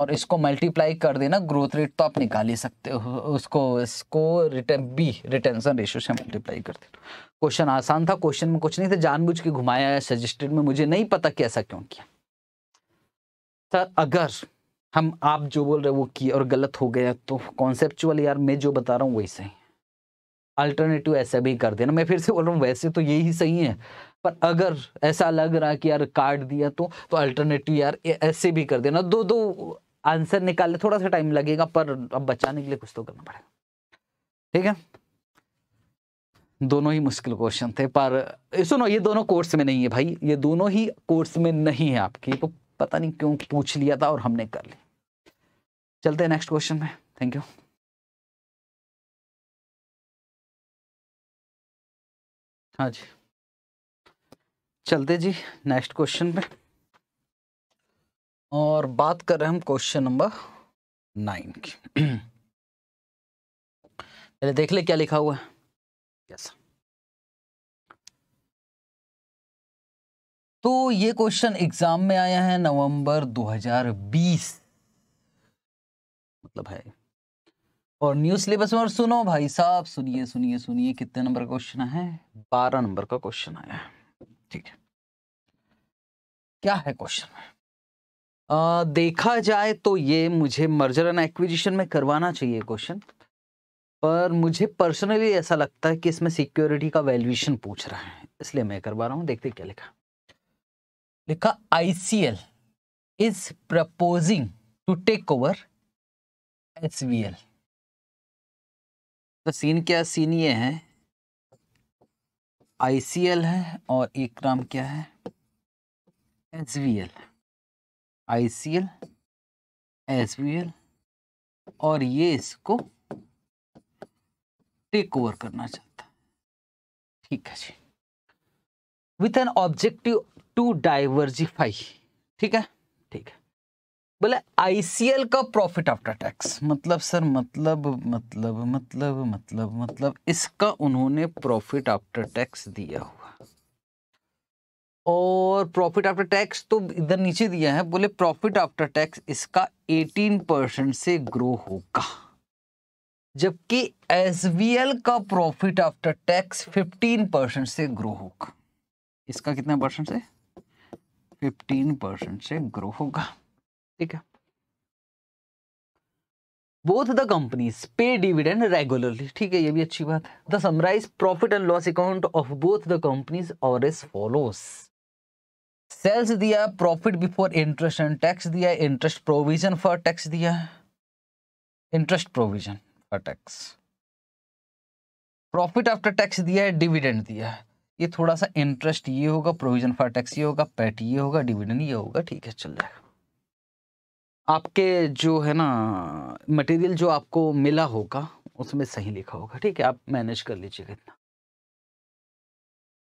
और इसको मल्टीप्लाई कर देना ग्रोथ रेट तो आप निकाल ही सकते हो उसको इसको रिटर्न बी रिटेंशन रेशियो से मल्टीप्लाई कर देना क्वेश्चन आसान था क्वेश्चन में कुछ नहीं था जानबूझ के घुमाया है सजेस्टेड में मुझे नहीं पता कि ऐसा क्यों किया सर तो अगर हम आप जो बोल रहे वो किए और गलत हो गया तो कॉन्सेप्चुअल यार मैं जो बता रहा हूँ वही सही अल्टरनेटिव ऐसा भी कर देना मैं फिर से बोल रहा हूँ वैसे तो यही सही है पर अगर ऐसा लग रहा कि यार काट दिया तो तो अल्टरनेटिव यार ऐसे भी कर देना दो दो आंसर निकालने थोड़ा सा टाइम लगेगा पर अब बचाने के लिए कुछ तो करना पड़ेगा ठीक है दोनों ही मुश्किल क्वेश्चन थे पर सुनो ये दोनों कोर्स में नहीं है भाई ये दोनों ही कोर्स में नहीं है आपकी तो पता नहीं क्यों पूछ लिया था और हमने कर लिया चलते हैं नेक्स्ट क्वेश्चन में थैंक यू हाँ जी चलते जी नेक्स्ट क्वेश्चन पे और बात कर रहे हैं हम क्वेश्चन नंबर नाइन की पहले देख ले क्या लिखा हुआ है yes. तो ये क्वेश्चन एग्जाम में आया है नवंबर 2020 मतलब है और न्यू सिलेबस में और सुनो भाई साहब सुनिए सुनिए सुनिए कितने नंबर का क्वेश्चन है बारह नंबर का क्वेश्चन आया है ठीक है क्या है क्वेश्चन में देखा जाए तो ये मुझे मर्जर एंड एक्विजिशन में करवाना चाहिए क्वेश्चन पर मुझे पर्सनली ऐसा लगता है कि इसमें सिक्योरिटी का वैल्यूएशन पूछ रहा है इसलिए मैं करवा रहा हूं देखते क्या लिखा लिखा ICL is proposing to take over SVL तो सीन क्या सीन ये है आई है और एक नाम क्या है S V L I C L S V L और ये इसको टेक ओवर करना चाहता है ठीक है जी with an objective to diversify ठीक है ठीक है बोले आईसीएल का प्रॉफिट आफ्टर टैक्स मतलब सर मतलब मतलब मतलब मतलब मतलब इसका उन्होंने प्रॉफिट आफ्टर टैक्स दिया हुआ और प्रॉफिट आफ्टर टैक्स तो इधर नीचे दिया है बोले प्रॉफिट आफ्टर टैक्स इसका 18 परसेंट से ग्रो होगा जबकि एस का प्रॉफिट आफ्टर टैक्स 15 परसेंट से ग्रो होगा इसका कितना परसेंट से 15 परसेंट से ग्रो होगा ठीक है both the companies pay dividend regularly ठीक है ये भी अच्छी बात है the summarise profit and loss account of both the companies और एज फॉलोस सेल्स दिया profit before interest and tax दिया इंटरेस्ट प्रोविजन फॉर टैक्स दिया interest provision for tax profit after tax दिया है डिविडेंड दिया है ये थोड़ा सा इंटरेस्ट ये होगा प्रोविजन फॉर टैक्स ये होगा पैट ये होगा डिविडेंड ये होगा ठीक है चल जाएगा आपके जो है ना मटेरियल जो आपको मिला होगा उसमें सही लिखा होगा ठीक है आप मैनेज कर लीजिएगा इतना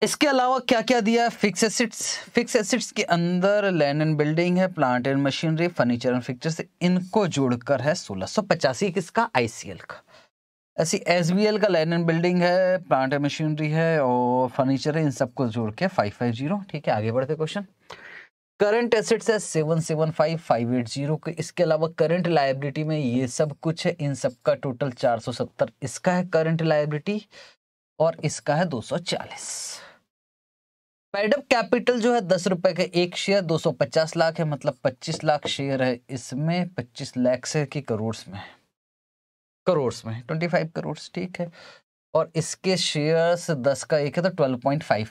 इसके अलावा क्या क्या दिया है फिक्स एसिड्स फिक्स एसिड्स के अंदर लैंड एंड बिल्डिंग है plant and machinery furniture and fixtures इनको जोड़कर है सोलह सौ पचासी किसका आईसीएल का ऐसी एस बी एल का लैंड एंड बिल्डिंग है प्लांट एंड मशीनरी है और फर्नीचर है इन सबको जोड़ के फाइव फाइव जीरो ठीक है आगे बढ़ते क्वेश्चन करंट एसेट्स है seven seven five five eight zero के इसके अलावा करंट लाइबिलिटी में ये सब कुछ है इन सब का टोटल चार सौ सत्तर इसका है करंट लाइबिलिटी और इसका है दो सौ चालीस पैडअप कैपिटल जो है दस रुपए का एक शेयर दो सौ पचास लाख है मतलब पच्चीस लाख शेयर है इसमें पच्चीस लाख से की करोड़ में करोड़ में ट्वेंटी फाइव करोड़ ठीक है और इसके शेयर्स दस का एक है तो twelve point five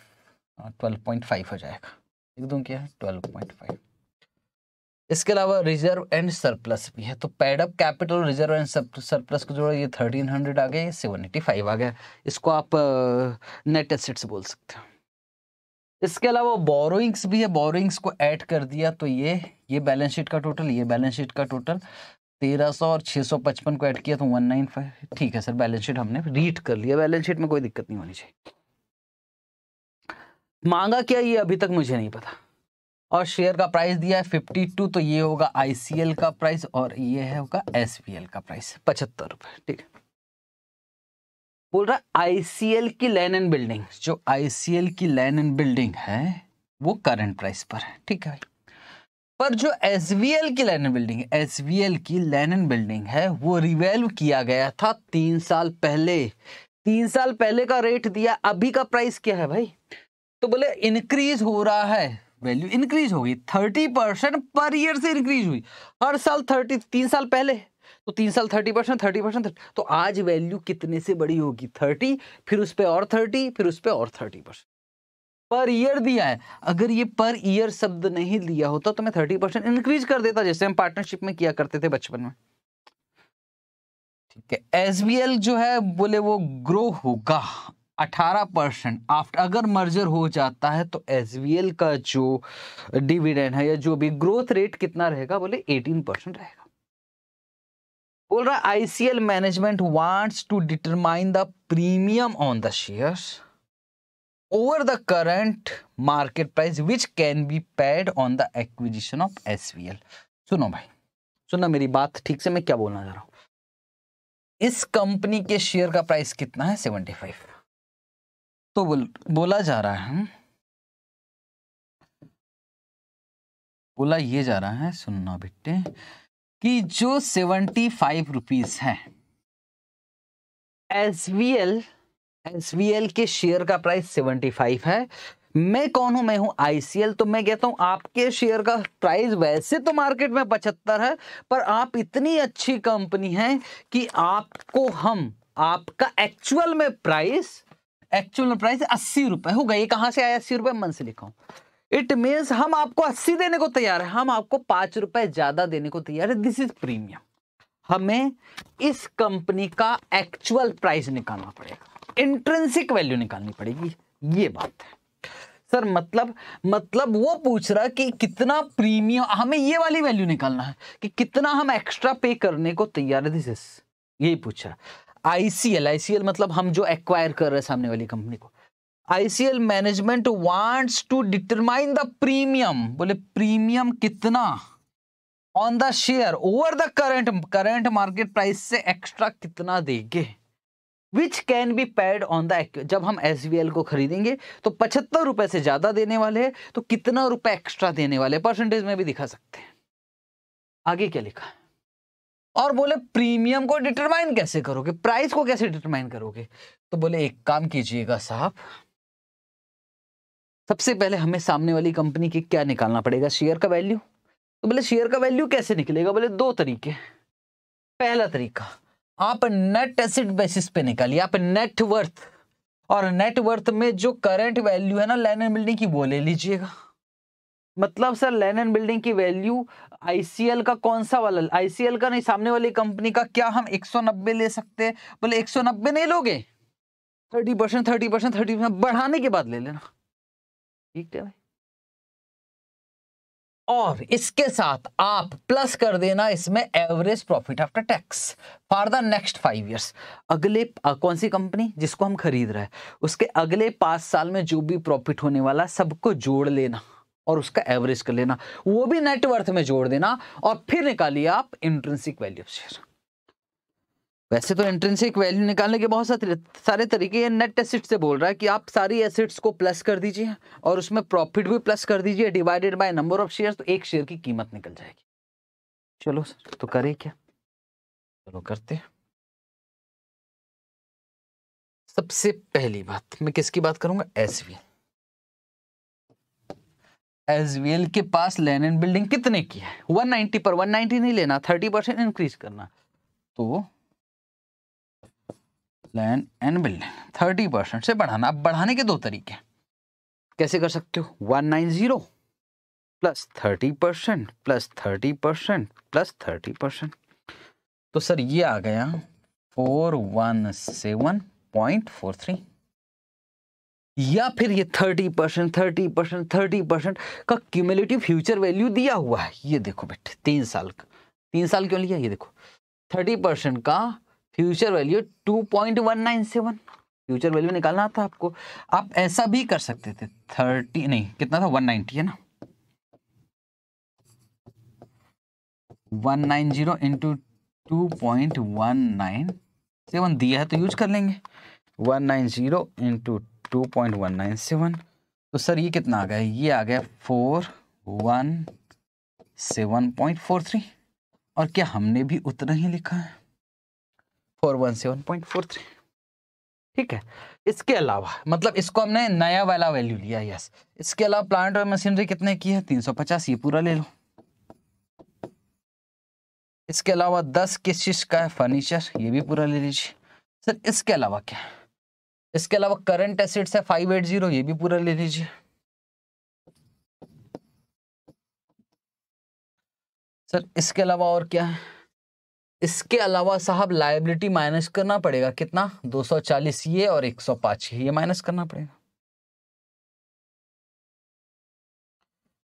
twelve point five हो जाएगा लिख एकदम क्या है ट्वेल्व पॉइंट फाइव इसके अलावा रिजर्व एंड सरप्लस भी है तो paid up capital reserve and surplus को जोड़ा ये थर्टीन हंड्रेड आ गया ये सेवन एटी फाइव आ गया इसको आप नेट एसेट्स बोल सकते हो इसके अलावा बोरोइंग्स भी है बोरोइंग्स को ऐड कर दिया तो ये ये बैलेंस शीट का टोटल ये बैलेंस शीट का टोटल तेरह सौ और छः सौ पचपन को ऐड किया तो वन नाइन फाइव ठीक है सर बैलेंस शीट हमने रीड कर लिया बैलेंस शीट में कोई दिक्कत नहीं होनी चाहिए मांगा क्या ये अभी तक मुझे नहीं पता और शेयर का प्राइस दिया है फिफ्टी टू तो ये होगा आईसीएल का प्राइस और ये है होगा एसबीएल का प्राइस पचहत्तर रुपए ठीक है बोल रहा आईसीएल की लैंड एंड बिल्डिंग जो आईसीएल की लैंड एंड बिल्डिंग है वो करंट प्राइस पर है ठीक है पर जो एस की लैंड एंड बिल्डिंग एस की लैंड एंड बिल्डिंग है वो रिवेल्व किया गया था तीन साल पहले तीन साल पहले का रेट दिया अभी का प्राइस क्या है भाई तो बोले इंक्रीज हो रहा है वैल्यू इंक्रीज होगी थर्टी परसेंट पर ईयर से इंक्रीज हुई हर साल थर्टी तीन साल पहले तो तीन साल थर्टी परसेंट थर्टी परसेंट तो आज वैल्यू कितने से बड़ी होगी थर्टी फिर उस पर और थर्टी फिर उस पर और थर्टी परसेंट पर ईयर दिया है अगर ये पर ईयर शब्द नहीं दिया होता तो मैं थर्टी परसेंट इंक्रीज कर देता जैसे हम पार्टनरशिप में किया करते थे बचपन में ठीक है एस जो है बोले वो ग्रो होगा अठारह परसेंट आफ्टर अगर मर्जर हो जाता है तो एस का जो डिविडेंड है या जो भी ग्रोथ रेट कितना रहेगा बोले एटीन परसेंट रहेगा बोल रहा ICL management wants to determine the premium on the shares over the current market price which can be paid on the acquisition of S सुनो भाई सुनो मेरी बात ठीक से मैं क्या बोलना चाह रहा हूँ इस कंपनी के शेयर का प्राइस कितना है सेवेंटी फाइव तो बोल बोला जा रहा है बोला ये जा रहा है सुनना बेटे कि जो सेवेंटी फाइव रुपीज है S V L S V L के शेयर का प्राइस सेवेंटी फाइव है मैं कौन हूं मैं हूं आईसीएल तो मैं कहता हूं आपके शेयर का प्राइस वैसे तो मार्केट में पचहत्तर है पर आप इतनी अच्छी कंपनी है कि आपको हम आपका एक्चुअल में प्राइस एक्चुअल प्राइस अस्सी रुपए होगा ये कहां से आया अस्सी रुपए मन से लिखा इट मीन हम आपको अस्सी देने को तैयार है हम आपको पांच रुपए ज्यादा देने को तैयार है दिस इज प्रीमियम हमें इस कंपनी का एक्चुअल प्राइस निकालना पड़ेगा इंट्रेंसिक वैल्यू निकालनी पड़ेगी ये बात है सर मतलब मतलब वो पूछ रहा कि कितना प्रीमियम हमें ये वाली वैल्यू निकालना है कि कितना हम एक्स्ट्रा पे करने को तैयार है दिस यही पूछा आईसीएल आईसीएल मतलब हम जो एक्वायर कर रहे हैं सामने वाली कंपनी को ICL management wants to determine the premium बोले प्रीमियम कितना on the share over the current current market price से एक्स्ट्रा कितना देंगे which can be paid on the जब हम एस को खरीदेंगे तो पचहत्तर रुपए से ज्यादा देने वाले हैं तो कितना रुपए एक्स्ट्रा देने वाले परसेंटेज में भी दिखा सकते हैं आगे क्या लिखा है और बोले प्रीमियम को डिटरमाइन कैसे करोगे प्राइस को कैसे डिटरमाइन करोगे तो बोले एक काम कीजिएगा साहब सबसे पहले हमें सामने वाली कंपनी के क्या निकालना पड़ेगा शेयर का वैल्यू तो बोले शेयर का वैल्यू कैसे निकलेगा बोले दो तरीके पहला तरीका आप नेट एसिड बेसिस पे निकालिए आप नेटवर्थ और नेटवर्थ में जो करंट वैल्यू है ना लैंड एंड बिल्डिंग की वो ले लीजिएगा मतलब सर लेनन बिल्डिंग की वैल्यू आईसीएल का कौन सा वाला आईसीएल का नहीं सामने वाली कंपनी का क्या हम 190 ले सकते हैं बोले 190 नहीं लोगे 30 percent thirty percent thirty percent बढ़ाने के बाद ले लेना ठीक है भाई और इसके साथ आप प्लस कर देना इसमें average profit after tax for the next five years अगले कौन सी कंपनी जिसको हम खरीद रहे हैं उसके अगले पांच साल में जो भी प्रॉफिट होने वाला सबको जोड़ लेना और उसका एवरेज कर लेना वो भी नेटवर्थ में जोड़ देना और फिर निकालिए आप इंट्रेंसिक वैल्यू ऑफ शेयर वैसे तो इंट्रेंसिक वैल्यू निकालने के बहुत सारे सारे तरीके हैं नेट एसिड से बोल रहा है कि आप सारी एसिड्स को प्लस कर दीजिए और उसमें प्रॉफिट भी प्लस कर दीजिए divided by number of share तो एक शेयर की कीमत निकल जाएगी चलो सर तो करें क्या चलो करते हैं सबसे पहली बात मैं किसकी बात करूंगा एसवीएल एसवीएल के पास लैंड एंड बिल्डिंग कितने की है 190 पर 190 नहीं लेना 30 परसेंट इंक्रीज करना तो लैंड एंड बिल्डिंग 30 परसेंट से बढ़ाना अब बढ़ाने के दो तरीके कैसे कर सकते हो 190 plus 30 percent plus 30 percent plus 30 percent तो सर ये आ गया four one seven point four three या फिर ये thirty percent thirty percent thirty percent का क्यूमुलेटिव फ्यूचर वैल्यू दिया हुआ है ये देखो बेटे तीन साल का तीन साल क्यों लिया ये देखो थर्टी परसेंट का future value two point one nine seven future value निकालना था आपको आप ऐसा भी कर सकते थे थर्टी नहीं कितना था वन नाइनटी है ना one nine zero into two point one nine seven दिया है तो यूज कर लेंगे one nine zero into two point one nine seven तो सर ये कितना आ गया ये आ गया four one seven point four three और क्या हमने भी उतना ही लिखा है four one seven point four three ठीक है इसके अलावा मतलब इसको हमने नया वाला वैल्यू लिया यस इसके अलावा प्लांट और मशीनरी कितने की है तीन सौ पचास ये पूरा ले लो इसके अलावा दस किस चीज़ का है फर्नीचर ये भी पूरा ले लीजिए सर इसके अलावा क्या है इसके अलावा करंट एसिड्स है फाइव एट जीरो ये भी पूरा ले लीजिए सर इसके अलावा और क्या है इसके अलावा साहब लाइबिलिटी माइनस करना पड़ेगा कितना दो सौ चालीस ये और एक सौ पांच ये माइनस करना पड़ेगा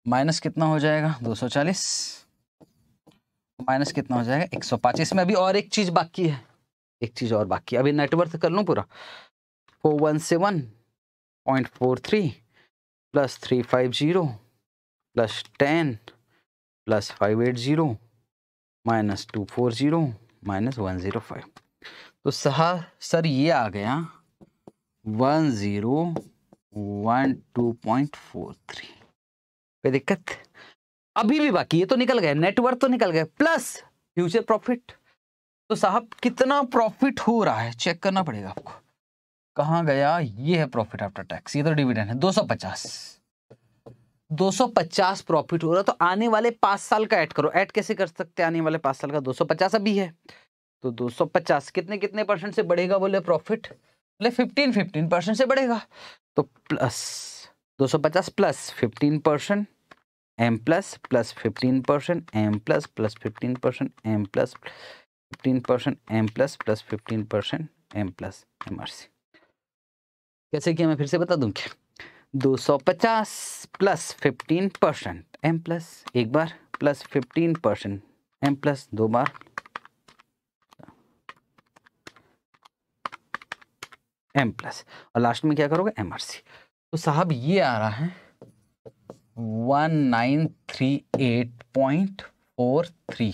माइनस कितना हो जाएगा दो सौ चालीस माइनस कितना हो जाएगा एक सौ पांच इसमें अभी और एक चीज बाकी है एक चीज और बाकी अभी नेटवर्थ कर लू पूरा four one seven point four three plus three five zero plus ten plus five eight zero minus two four zero minus one zero five तो सहा सर ये आ गया one zero one two point four three कोई दिक्कत अभी भी बाकी ये तो निकल गए नेटवर्क तो निकल गए प्लस फ्यूचर प्रॉफिट तो साहब कितना प्रॉफिट हो रहा है चेक करना पड़ेगा आपको कहा गया ये है प्रॉफिट आफ्टर टैक्स ये तो डिविडेंड है 250 250 प्रॉफिट हो रहा तो आने वाले पाँच साल का ऐड करो ऐड कैसे कर सकते आने वाले पाँच साल का 250 अभी है तो 250 कितने कितने परसेंट से बढ़ेगा बोले प्रॉफिट बोले 15 15 परसेंट से बढ़ेगा तो plus 250 plus 15 percent M plus plus fifteen percent M plus plus fifteen percent M plus fifteen percent M plus plus fifteen percent M plus M R C कैसे किया मैं फिर से बता दूं क्या दो सौ पचास plus fifteen percent M plus एक बार plus fifteen percent M plus दो बार एम प्लस और लास्ट में क्या करोगे एम आर सी तो साहब ये आ रहा है one nine three eight point four three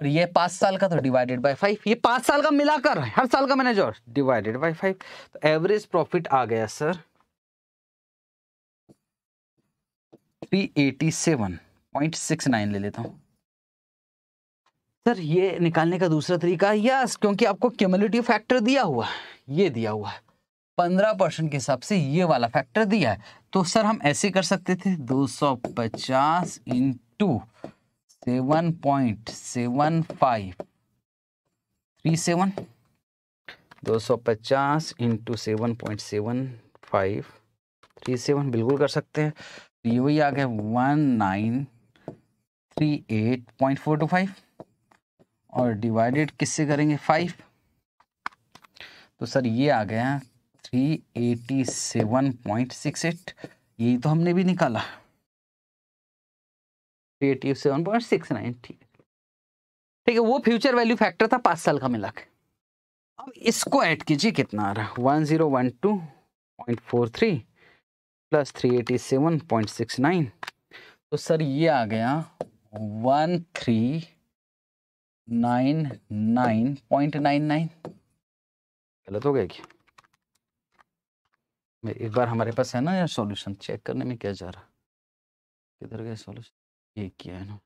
और ये पाँच साल का तो डिवाइडेड बाय फाइव ये पांच साल का मिलाकर हर साल का मैंने जोर डिवाइडेड बाय फाइव तो एवरेज प्रॉफिट आ गया sir three eighty seven point six nine ले लेता हूँ सर ये निकालने का दूसरा तरीका यस क्योंकि आपको क्यूमलिटी फैक्टर दिया हुआ है ये दिया हुआ है पंद्रह परसेंट के हिसाब से ये वाला फैक्टर दिया है तो सर हम ऐसे कर सकते थे दो सौ पचास into seven point seven five three seven दो सौ पचास into seven point seven five three seven बिल्कुल कर सकते हैं तो ये वही आ गया one nine three eight point four two five और डिवाइडेड किससे करेंगे फाइव तो सर ये आ गया three eighty seven point six eight यही तो हमने भी निकाला क्रिएटिव सेवन पॉइंट सिक्स नाइन ठीक है ठीक है वो फ्यूचर वैल्यू फैक्टर था पाँच साल का मिला के अब इसको ऐड कीजिए कितना आ रहा one zero one two point four three plus three eighty seven point six nine तो सर ये आ गया one three nine nine point nine nine गलत हो गया क्या एक बार हमारे पास है ना यार सॉल्यूशन चेक करने में क्या जा रहा किधर गया सॉल्यूशन ये किया है ना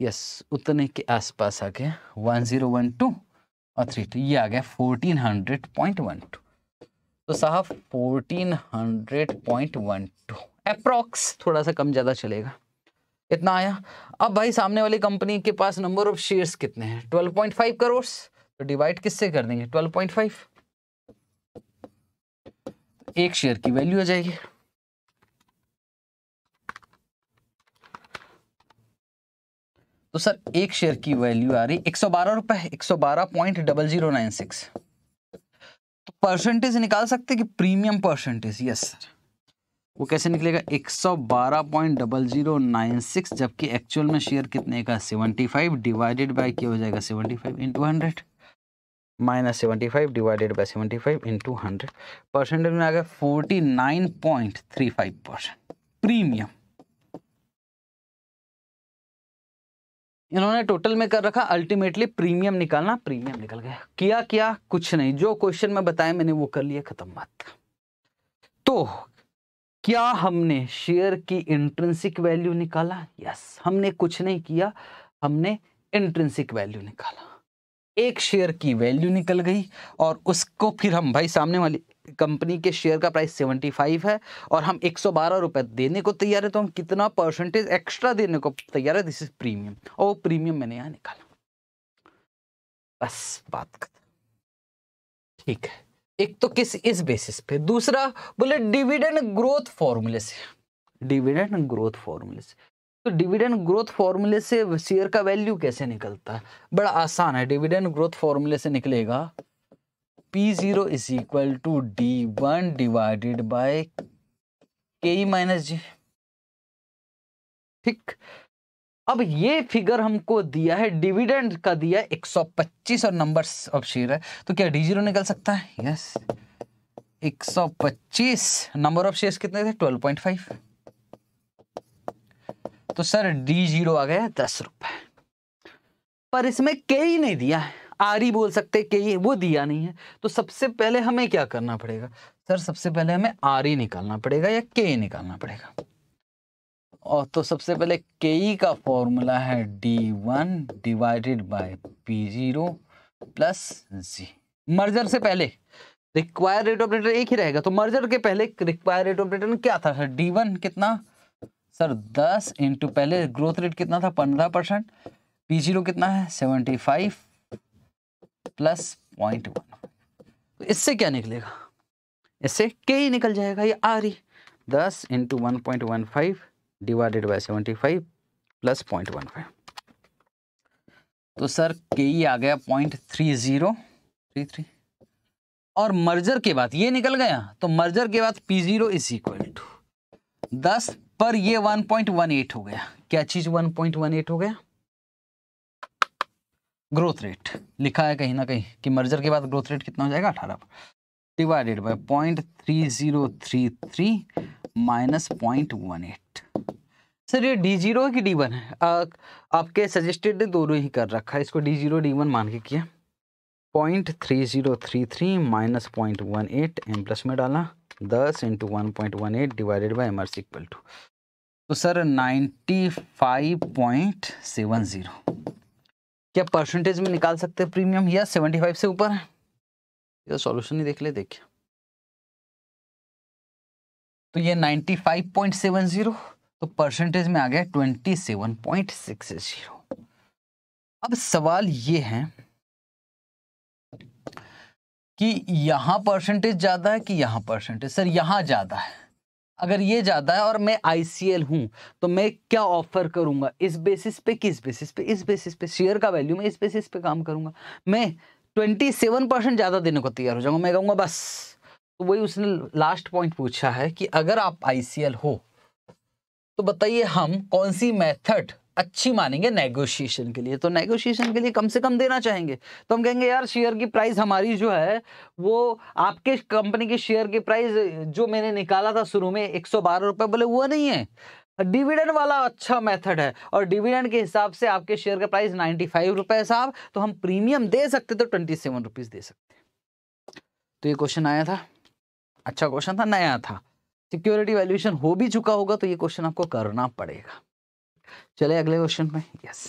यस उतने के आसपास आ गया वन जीरो वन टू और थ्री टू ये आ गया fourteen hundred point one two तो साहब fourteen hundred point one two approx थोड़ा सा कम ज़्यादा चलेगा इतना आया अब भाई सामने वाली कंपनी के पास नंबर ऑफ शेयर्स कितने हैं ट्वेल्व पॉइंट फाइव करोड़ तो डिवाइड किससे कर देंगे ट्वेल्व पॉइंट फाइव एक शेयर की वैल्यू आ जाएगी तो सर एक शेयर की वैल्यू आ रही एक सौ बारह रुपए एक सौ बारह point double zero nine six तो परसेंटेज निकाल सकते कि प्रीमियम परसेंटेज यस सर वो कैसे निकलेगा एक सौ बारह point double zero nine six जबकि एक्चुअल में शेयर कितने का सेवेंटी फाइव डिवाइडेड बाई क्या हो जाएगा seventy five into hundred minus seventy five divided by seventy five into hundred percentage में आ गया forty nine point three five percent premium इन्होंने टोटल में कर रखा अल्टीमेटली प्रीमियम निकालना प्रीमियम निकल गया किया क्या कुछ नहीं जो क्वेश्चन में बताया मैंने वो कर लिया खत्म बात तो क्या हमने शेयर की इंट्रेंसिक वैल्यू निकाला यस हमने कुछ नहीं किया हमने इंट्रेंसिक वैल्यू निकाला एक शेयर की वैल्यू निकल गई और उसको फिर हम भाई सामने वाली कंपनी के शेयर का प्राइस 75 है और हम एक सौ देने को तैयार है तो हम कितना परसेंटेज एक्स्ट्रा देने को तैयार है दिस इज प्रीमियम और वो प्रीमियम मैंने यहाँ निकाला बस बात कर ठीक है एक तो किस इस बेसिस पे दूसरा बोले डिविडेंड ग्रोथ फॉर्मूले से डिविडेंड ग्रोथ फॉर्मूले से तो डिविडेंड ग्रोथ फॉर्मूले से शेयर का वैल्यू कैसे निकलता है बड़ा आसान है डिविडेंड ग्रोथ फॉर्मूले से निकलेगा P zero is equal to D one divided by K minus G ठीक अब ये फिगर हमको दिया है डिविडेंड का दिया है पच्चीस और नंबर ऑफ शेयर है तो क्या डी जीरो निकल सकता है यस पच्चीस नंबर ऑफ शेयर कितने थे फाइव तो सर डी जीरो आ गया दस रुपए पर इसमें के ही नहीं दिया है आरी बोल सकते के कि वो दिया नहीं है तो सबसे पहले हमें क्या करना पड़ेगा सर सबसे पहले हमें आर ई निकालना पड़ेगा या के निकालना पड़ेगा और तो सबसे पहले के ई का फॉर्मूला है D one divided by P zero plus G merger से पहले रिक्वायर रेट ऑपरेटर एक ही रहेगा तो मर्जर के पहले रिक्वायर रेट ऑपरेटर क्या था सर डी वन कितना सर दस इंटू पहले ग्रोथ रेट कितना था पंद्रह परसेंट पी जीरो कितना है seventy five plus point one इससे क्या निकलेगा इससे के ही निकल जाएगा ये आर ही e. दस into one point one five divided by seventy five plus point one five तो सर के ही आ गया point three zero three three और मर्जर के बाद ये निकल गया तो मर्जर के बाद P zero is equal to दस पर ये वन पॉइंट वन एट हो गया क्या चीज वन पॉइंट वन एट हो गया ग्रोथ रेट लिखा है कहीं ना कहीं कि मर्जर के बाद ग्रोथ रेट कितना हो जाएगा अठारह divided by point three zero three three minus point one eight sir ये डी जीरो है कि डी वन है आ, आपके सजेस्टेड ने दोनों ही कर रखा है इसको डी जीरो डी वन मान के किया point three zero three three minus point one eight M plus में डाला दस into one point one eight divided by M R C equal to तो sir ninety five point seven zero क्या percentage में निकाल सकते हैं प्रीमियम या सेवेंटी फाइव से ऊपर है ये सॉल्यूशन ही देख ले देखिए तो ये ninety five point seven zero तो परसेंटेज में आ गया twenty seven point six zero अब सवाल ये है कि यहां परसेंटेज ज़्यादा है कि यहां परसेंटेज सर यहां ज़्यादा है अगर ये ज़्यादा है और मैं आईसीएल हूँ तो मैं क्या ऑफर करूँगा इस बेसिस पे किस बेसिस पे इस बेसिस पे शेयर का वैल्यू मैं इस बेसिस पे काम करूँगा मैं ट्वेंटी सेवन परसेंट ज़्यादा देने को तैयार हो जाऊँगा मैं कहूँगा बस तो वही उसने लास्ट पॉइंट पूछा है कि अगर आप आईसीएल हो तो बताइए हम कौन सी मेथड अच्छी मानेंगे नेगोशिएशन के लिए तो नेगोशिएशन के लिए कम से कम देना चाहेंगे तो हम कहेंगे यार शेयर की प्राइस हमारी जो है वो आपके कंपनी के शेयर की प्राइस जो मैंने निकाला था शुरू में एक सौ बोले वो नहीं है डिविडेंड वाला अच्छा मेथड है और डिविडेंड के हिसाब से आपके शेयर का प्राइस नाइन्टी फाइव रुपये साहब तो हम प्रीमियम दे सकते तो ट्वेंटी सेवन रुपीज़ दे सकते तो ये क्वेश्चन आया था अच्छा क्वेश्चन था नया था सिक्योरिटी वैल्यूएशन हो भी चुका होगा तो ये क्वेश्चन आपको करना पड़ेगा चले अगले क्वेश्चन में यस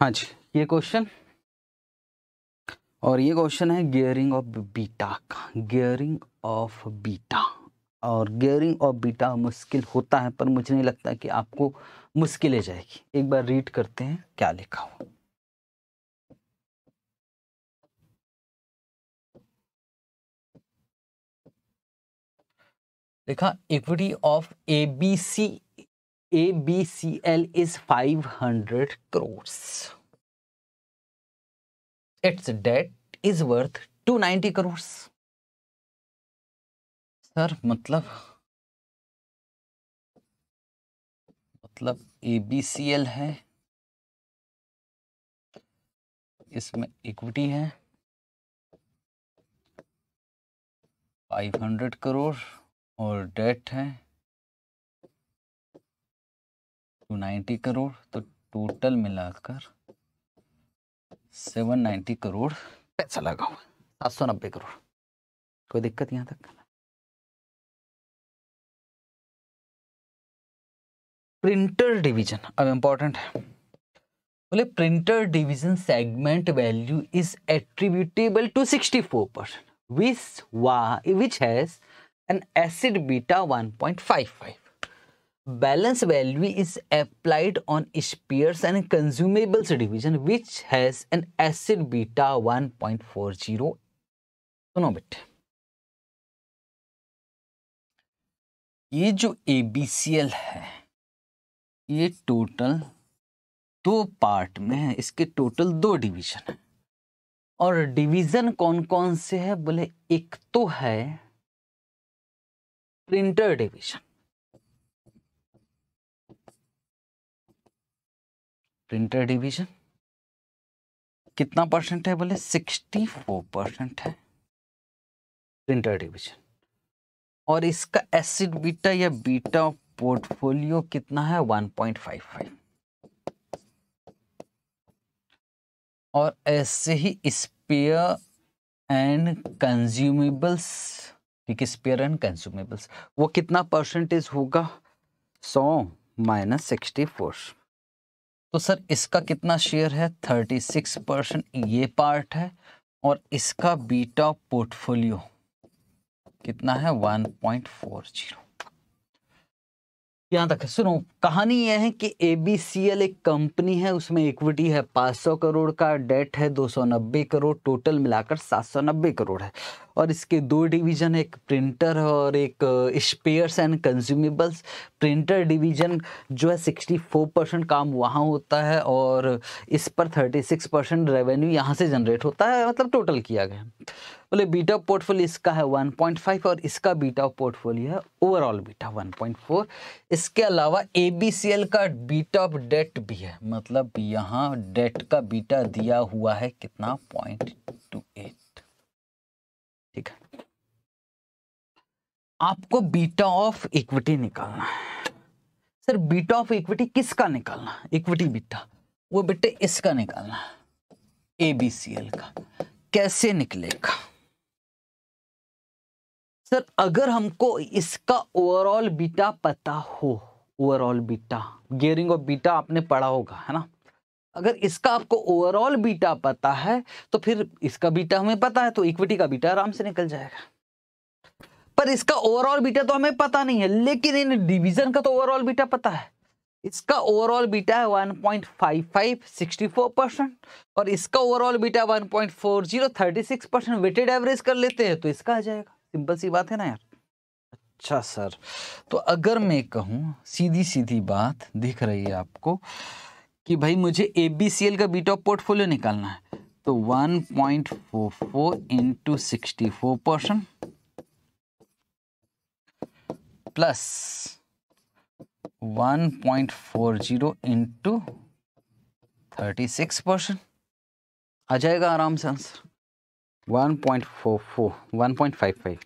हाँ जी ये क्वेश्चन और ये क्वेश्चन है गियरिंग ऑफ बीटा का गियरिंग ऑफ बीटा और गियरिंग ऑफ बीटा मुश्किल होता है पर मुझे नहीं लगता कि आपको मुश्किलें जाएगी एक बार रीड करते हैं क्या लिखा हो देखा equity of A B C A B C L is five hundred crores its debt is worth two ninety crore sir मतलब मतलब ए बी सी एल है इसमें इक्विटी है 500 करोड़ और डेट है टू नाइन्टी करोड़ तो टोटल मिलाकर सेवन नाइन्टी करोड़ पैसा लगा हुआ सात सौ नब्बे करोड़ कोई दिक्कत यहाँ तक प्रिंटर डिवीजन अब इम्पोर्टेंट है बोले printer division segment value is attributable to sixty four percent which which has and acid beta 1.55. Balance value is applied on spares and consumables division which has an acid beta 1.40 economic. ये जो ए B C L है ये total दो part में है इसके total दो division है और डिवीजन कौन कौन से है बोले एक तो है प्रिंटर डिवीजन प्रिंटर डिवीजन कितना परसेंट है बोले सिक्सटी फोर परसेंट है प्रिंटर डिवीजन और इसका एसिड बीटा या बीटा पोर्टफोलियो कितना है वन पॉइंट फाइव फाइव और ऐसे ही स्पेयर एंड कंज्यूमेबल्स ठीक है स्पेयर एंड कंज्यूमेबल्स वो कितना परसेंटेज होगा सौ माइनस सिक्सटी फोर तो सर इसका कितना शेयर है थर्टी सिक्स परसेंट ये पार्ट है और इसका बीटा पोर्टफोलियो कितना है वन पॉइंट फोर जीरो यहां तक है सुनो कहानी यह है कि एबीसीएल एक कंपनी है उसमें इक्विटी है 500 करोड़ का डेट है 290 करोड़ टोटल मिलाकर 790 करोड़ है और इसके दो डिवीज़न एक प्रिंटर और एक spares and consumables printer division जो है 64 परसेंट काम वहाँ होता है और इस पर 36 परसेंट रेवेन्यू यहाँ से जनरेट होता है मतलब टोटल किया गया बोले बीटा पोर्टफोलियो इसका है 1.5 और इसका बीटा पोर्टफोलियो है ओवरऑल बीटा 1.4 इसके अलावा ए का बीटा ऑफ डेट भी है मतलब यहाँ डेट का बीटा दिया हुआ है कितना पॉइंट टू एट ठीक है आपको बीटा ऑफ इक्विटी निकालना है सर बीटा ऑफ इक्विटी किसका निकालना इक्विटी बीटा वो बेटे इसका निकालना है एबीसीएल का कैसे निकलेगा सर अगर हमको इसका ओवरऑल बीटा पता हो overall beta gearing of beta आपने पढ़ा होगा है ना अगर इसका आपको ओवरऑल बीटा पता है तो फिर इसका बीटा हमें पता है तो इक्विटी का बीटा आराम से निकल जाएगा पर इसका ओवरऑल बीटा तो हमें पता नहीं है लेकिन इन डिवीजन का तो ओवरऑल बीटा पता है इसका ओवरऑल बीटा है 1.5564 परसेंट और इसका overall beta 1.4036 percent weighted average कर लेते हैं तो इसका आ जाएगा सिंपल सी बात है ना यार अच्छा सर तो अगर मैं कहूँ सीधी सीधी बात दिख रही है आपको कि भाई मुझे ए बी सी एल का बीट ऑफ पोर्टफोलियो निकालना है तो one point four four into sixty four percent plus one point four zero into thirty six percent आ जाएगा आराम से answer one point four four one point five five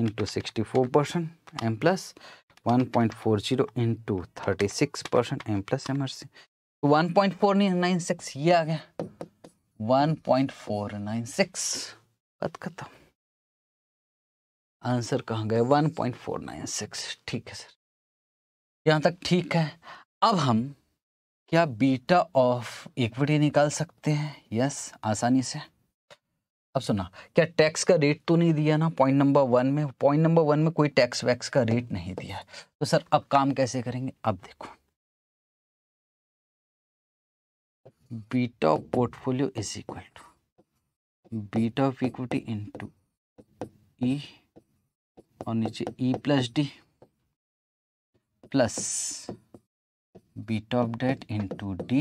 into sixty four percent M plus तो ये आ गया answer कहाँ गया one point four nine six ठीक है सर यहाँ तक ठीक है अब हम क्या बीटा ऑफ इक्विटी निकाल सकते हैं यस आसानी से अब सुना क्या टैक्स का रेट तो नहीं दिया ना पॉइंट नंबर वन में पॉइंट नंबर वन में कोई टैक्स वैक्स का रेट नहीं दिया तो सर अब काम कैसे करेंगे अब देखो beta portfolio is equal to beta of equity into E और नीचे E plus D plus beta of debt into D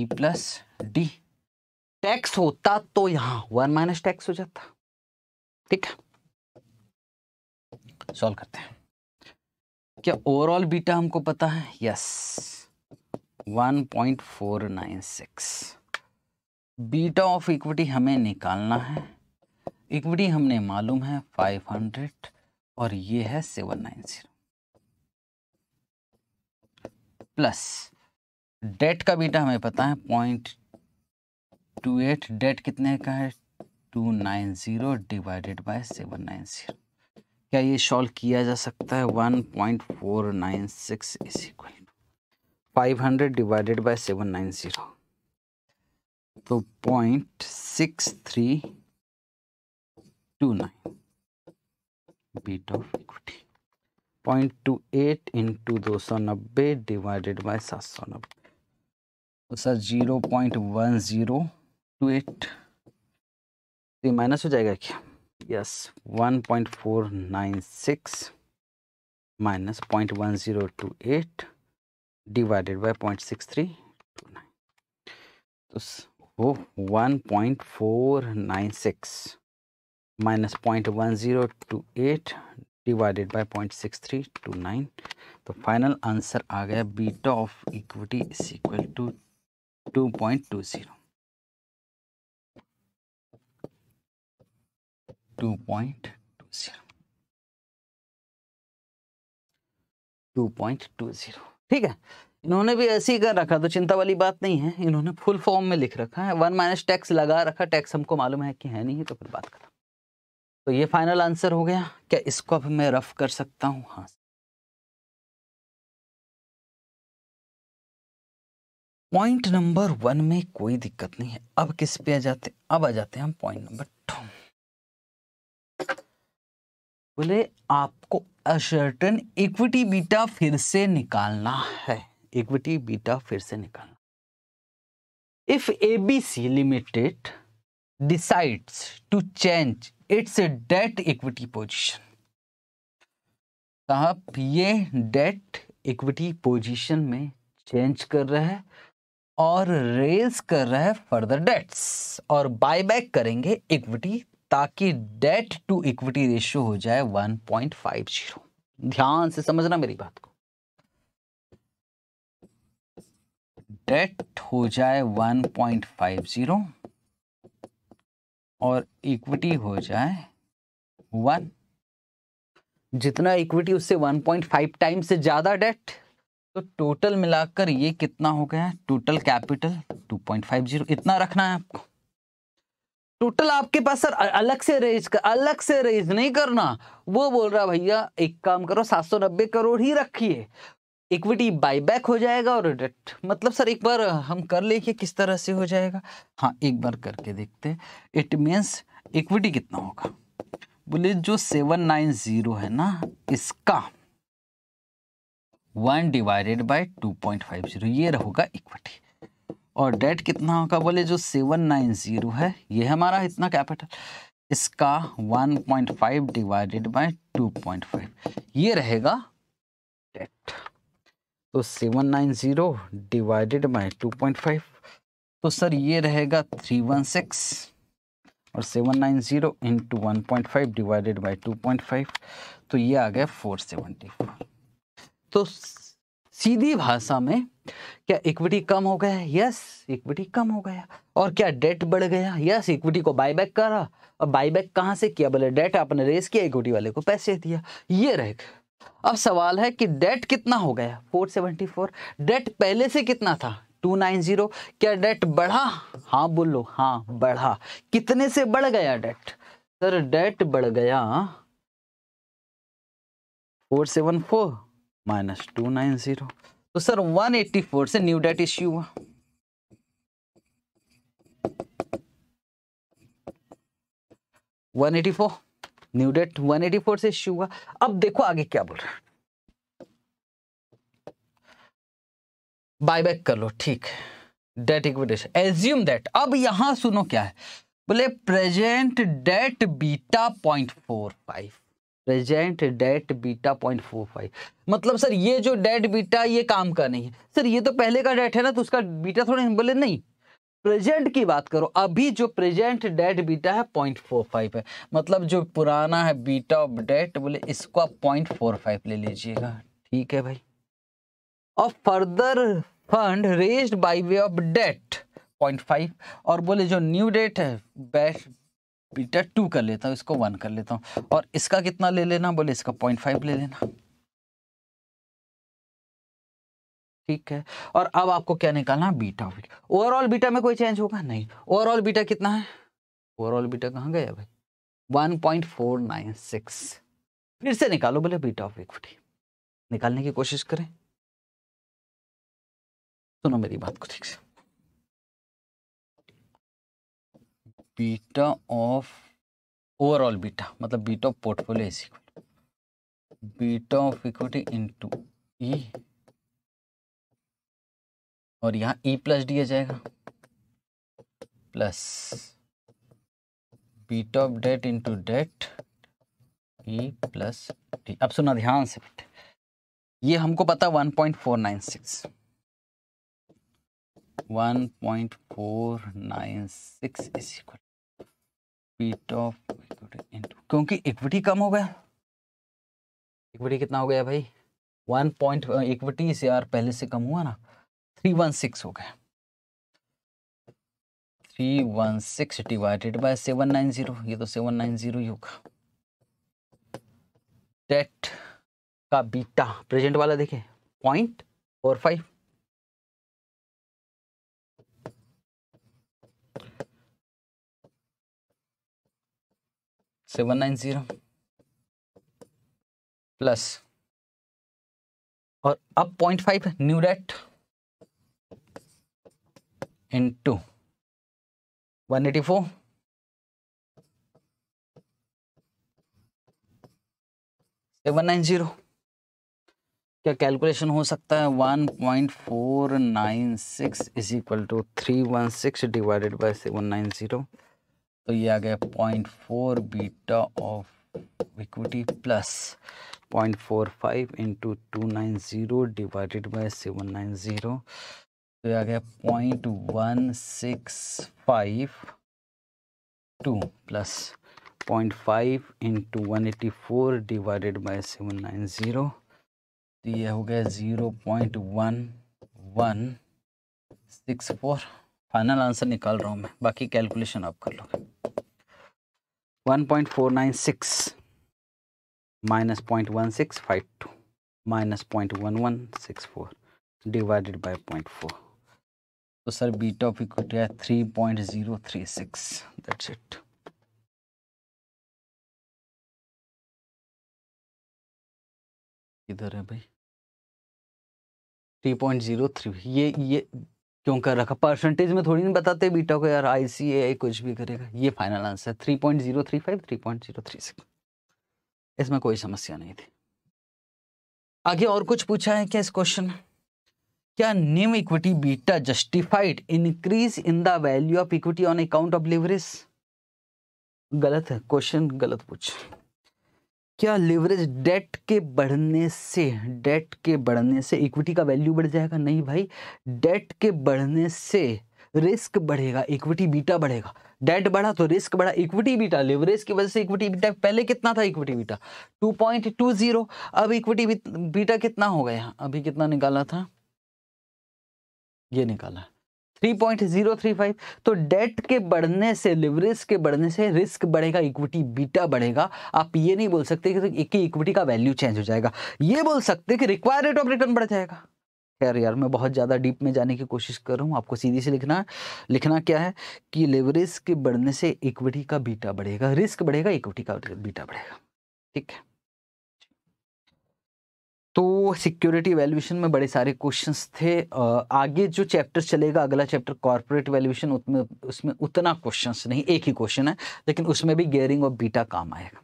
E plus D tax होता तो यहां वन माइनस टैक्स हो जाता ठीक है सॉल्व करते हैं क्या ओवरऑल बीटा हमको पता है यस 1.496 बीटा ऑफ इक्विटी हमें निकालना है इक्विटी हमने मालूम है 500 और ये है 790 प्लस डेट का बीटा हमें पता है पॉइंट टू एट डेट कितने का है two nine zero divided by seven nine zero क्या ये सॉल्व किया जा सकता है one point four nine six is equal five hundred divided by seven nine zero तो point six three two nine beta of equity point two eight into दो सौ नब्बे डिवाइडेड बाय सात सौ नब्बे तो sir zero point one zero two eight तो माइनस हो जाएगा क्या yes one point four nine six minus point one zero two eight divided by point six three two nine तो वो one point four nine six minus point one zero two eight divided by point six three two nine तो final answer आ गया beta of equity is equal to two point two zero two point two zero two point two zero ठीक है इन्होंने भी ऐसे ही कर रखा तो चिंता वाली बात नहीं है इन्होंने फुल फॉर्म में लिख रखा है वन माइनस टैक्स लगा रखा टैक्स हमको मालूम है कि है नहीं तो फिर बात खत्म तो ये फाइनल आंसर हो गया क्या इसको अब मैं रफ कर सकता हूँ हाँ पॉइंट नंबर वन में कोई दिक्कत नहीं है अब किस पे आ जाते अब आ जाते हैं हम पॉइंट नंबर बोले आपको अशर्टन इक्विटी बीटा फिर से निकालना है इक्विटी बीटा फिर से निकालना if ABC limited decides to change its debt equity position साहब ये डेट इक्विटी पोजीशन में चेंज कर रहे हैं और रेज कर रहे है फर्दर डेट्स और बाय बैक करेंगे इक्विटी ताकि डेट टू इक्विटी रेशियो हो जाए 1.50 ध्यान से समझना मेरी बात को डेट हो जाए 1.50 और इक्विटी हो जाए वन जितना इक्विटी उससे 1.5 टाइम से ज़्यादा डेट तो टोटल मिलाकर ये कितना हो गया टोटल कैपिटल 2.50 इतना रखना है आपको टोटल आपके पास सर अलग से रेज कर, अलग से रेज नहीं करना वो बोल रहा भैया एक काम करो सात सौ नब्बे करोड़ ही रखिए इक्विटी बायबैक हो जाएगा और डेट मतलब सर एक बार हम कर ले किस तरह से हो जाएगा हाँ एक बार करके देखते हैं इट मीन्स इक्विटी कितना होगा बोले जो सेवन नाइन जीरो है ना इसका one divided by two point five zero ये रहोगा इक्विटी और डेट कितना होगा बोले जो सेवन नाइन जीरो है ये हमारा इतना कैपिटल इसका one point five divided by two point five ये रहेगा डेट तो seven nine zero divided by two point five तो सर ये रहेगा थ्री वन सिक्स और seven nine zero into one point five divided by two point five तो ये आ गया फोर सेवनटी तो सीधी भाषा में क्या इक्विटी कम हो गया यस इक्विटी कम हो गया और क्या डेट बढ़ गया यस इक्विटी को बाईबैक करा और बायबैक कहाँ से किया बोले डेट आपने रेस किया इक्विटी वाले को पैसे दिया ये रह अब सवाल है कि डेट कितना हो गया 474 डेट पहले से कितना था 290 क्या डेट बढ़ा हाँ बोलो हाँ बढ़ा कितने से बढ़ गया डेट सर डेट बढ़ गया 474 माइनस जीरो तो सर 184 से न्यू डेट इश्यू हुआ one eighty four new debt one eighty four से इश्यू हुआ अब देखो आगे क्या बोल रहा है बायबैक कर लो ठीक डेट इक्विटेशन एज्यूम डेट अब यहां सुनो क्या है बोले present debt beta point four five present debt beta point four five मतलब सर ये जो डेट बीटा ये काम का नहीं है सर ये तो पहले का डेट है ना तो उसका बीटा थोड़ा बोले नहीं प्रेजेंट की बात करो अभी जो प्रेजेंट डेट बीटा है पॉइंट फोर फाइव है मतलब जो पुराना है बीटा ऑफ डेट बोले इसको आप पॉइंट फोर फाइव ले लीजिएगा ठीक है भाई और further fund raised by way of debt point five और बोले जो न्यू डेट है बीटा टू कर लेता हूँ इसको वन कर लेता हूँ और इसका कितना ले लेना बोले इसका पॉइंट फाइव ले लेना ठीक है और अब आपको क्या निकालना बीटा ओवरऑल बीटा में कोई चेंज होगा नहीं ओवरऑल बीटा कितना है ओवरऑल बीटा कहाँ गया भाई सिक्स फिर से निकालो बोले बीटा ऑफ इक्विटी निकालने की कोशिश करें सुनो मेरी बात को ठीक से बीटा ऑफ ओवरऑल बीटा मतलब beta of portfolio is equal beta of equity into E और यहाँ ई प्लस डी आ जाएगा plus beta of debt into debt E plus D अब सुना ध्यान से बेटे ये हमको पता 1.496 1.496 इज इक्वल पीट ऑफ क्योंकि इक्विटी कम हो गया इक्विटी कितना हो गया भाई वन पॉइंट इक्विटी से यार पहले से कम हुआ ना थ्री वन सिक्स हो गया three one six divided by seven nine zero ये तो सेवन नाइन जीरो ही होगा डेट का बीटा प्रेजेंट वाला देखे point four five seven nine zero plus और अब point five new debt into one eighty four seven nine zero क्या calculation हो सकता है one point four nine six is equal to three one six divided by seven nine zero तो ये आ गया point four beta of equity plus point four five into two nine zero divided by seven nine zero तो ये आ गया point one six five two plus point five into one eighty four divided by seven nine zero तो ये हो गया zero point one one six four final answer निकाल रहा हूँ मैं बाकी कैलकुलेशन आप कर लोगे 1.496 minus point one six five two minus point one one six four divided by point four तो सर बी टॉपिक हो गया three point zero three six that's it किधर है भाई थ्री पॉइंट जीरो थ्री ये ये क्यों कर रखा परसेंटेज में थोड़ी नहीं बताते बीटा को यार आई सी ए कुछ भी करेगा ये final answer three point zero three five three point zero three six इसमें कोई समस्या नहीं थी आगे और कुछ पूछा है क्या इस क्वेश्चन में क्या new equity beta justified increase in the value of equity on account of leverage गलत है क्वेश्चन गलत पूछ क्या लिवरेज डेट के बढ़ने से डेट के बढ़ने से इक्विटी का वैल्यू बढ़ जाएगा नहीं भाई डेट के बढ़ने से रिस्क बढ़ेगा इक्विटी बीटा बढ़ेगा डेट बढ़ा तो रिस्क बढ़ा इक्विटी बीटा लिवरेज की वजह से इक्विटी बीटा पहले कितना था इक्विटी बीटा 2.20 अब इक्विटी बीटा कितना हो गया अभी कितना निकाला था ये निकाला 3.035 तो डेट के बढ़ने से लिवरेज के बढ़ने से रिस्क बढ़ेगा इक्विटी बीटा बढ़ेगा आप ये नहीं बोल सकते कि तो एक ही इक्विटी का वैल्यू चेंज हो जाएगा ये बोल सकते कि रिक्वायर रेट ऑफ रिटर्न बढ़ जाएगा यार यार मैं बहुत ज़्यादा डीप में जाने की कोशिश कर रहा हूँ आपको सीधी से लिखना है लिखना क्या है कि लेवरेज के बढ़ने से इक्विटी का बीटा बढ़ेगा रिस्क बढ़ेगा इक्विटी का बीटा बढ़ेगा ठीक है तो सिक्योरिटी वैल्यूएशन में बड़े सारे क्वेश्चंस थे आगे जो चैप्टर चलेगा अगला चैप्टर कॉर्पोरेट वैल्यूएशन उसमें उसमें उतना क्वेश्चंस नहीं एक ही क्वेश्चन है लेकिन उसमें भी गेयरिंग और बीटा काम आएगा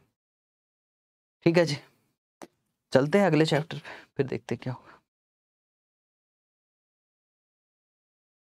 ठीक है जी चलते हैं अगले चैप्टर पे फिर देखते क्या होगा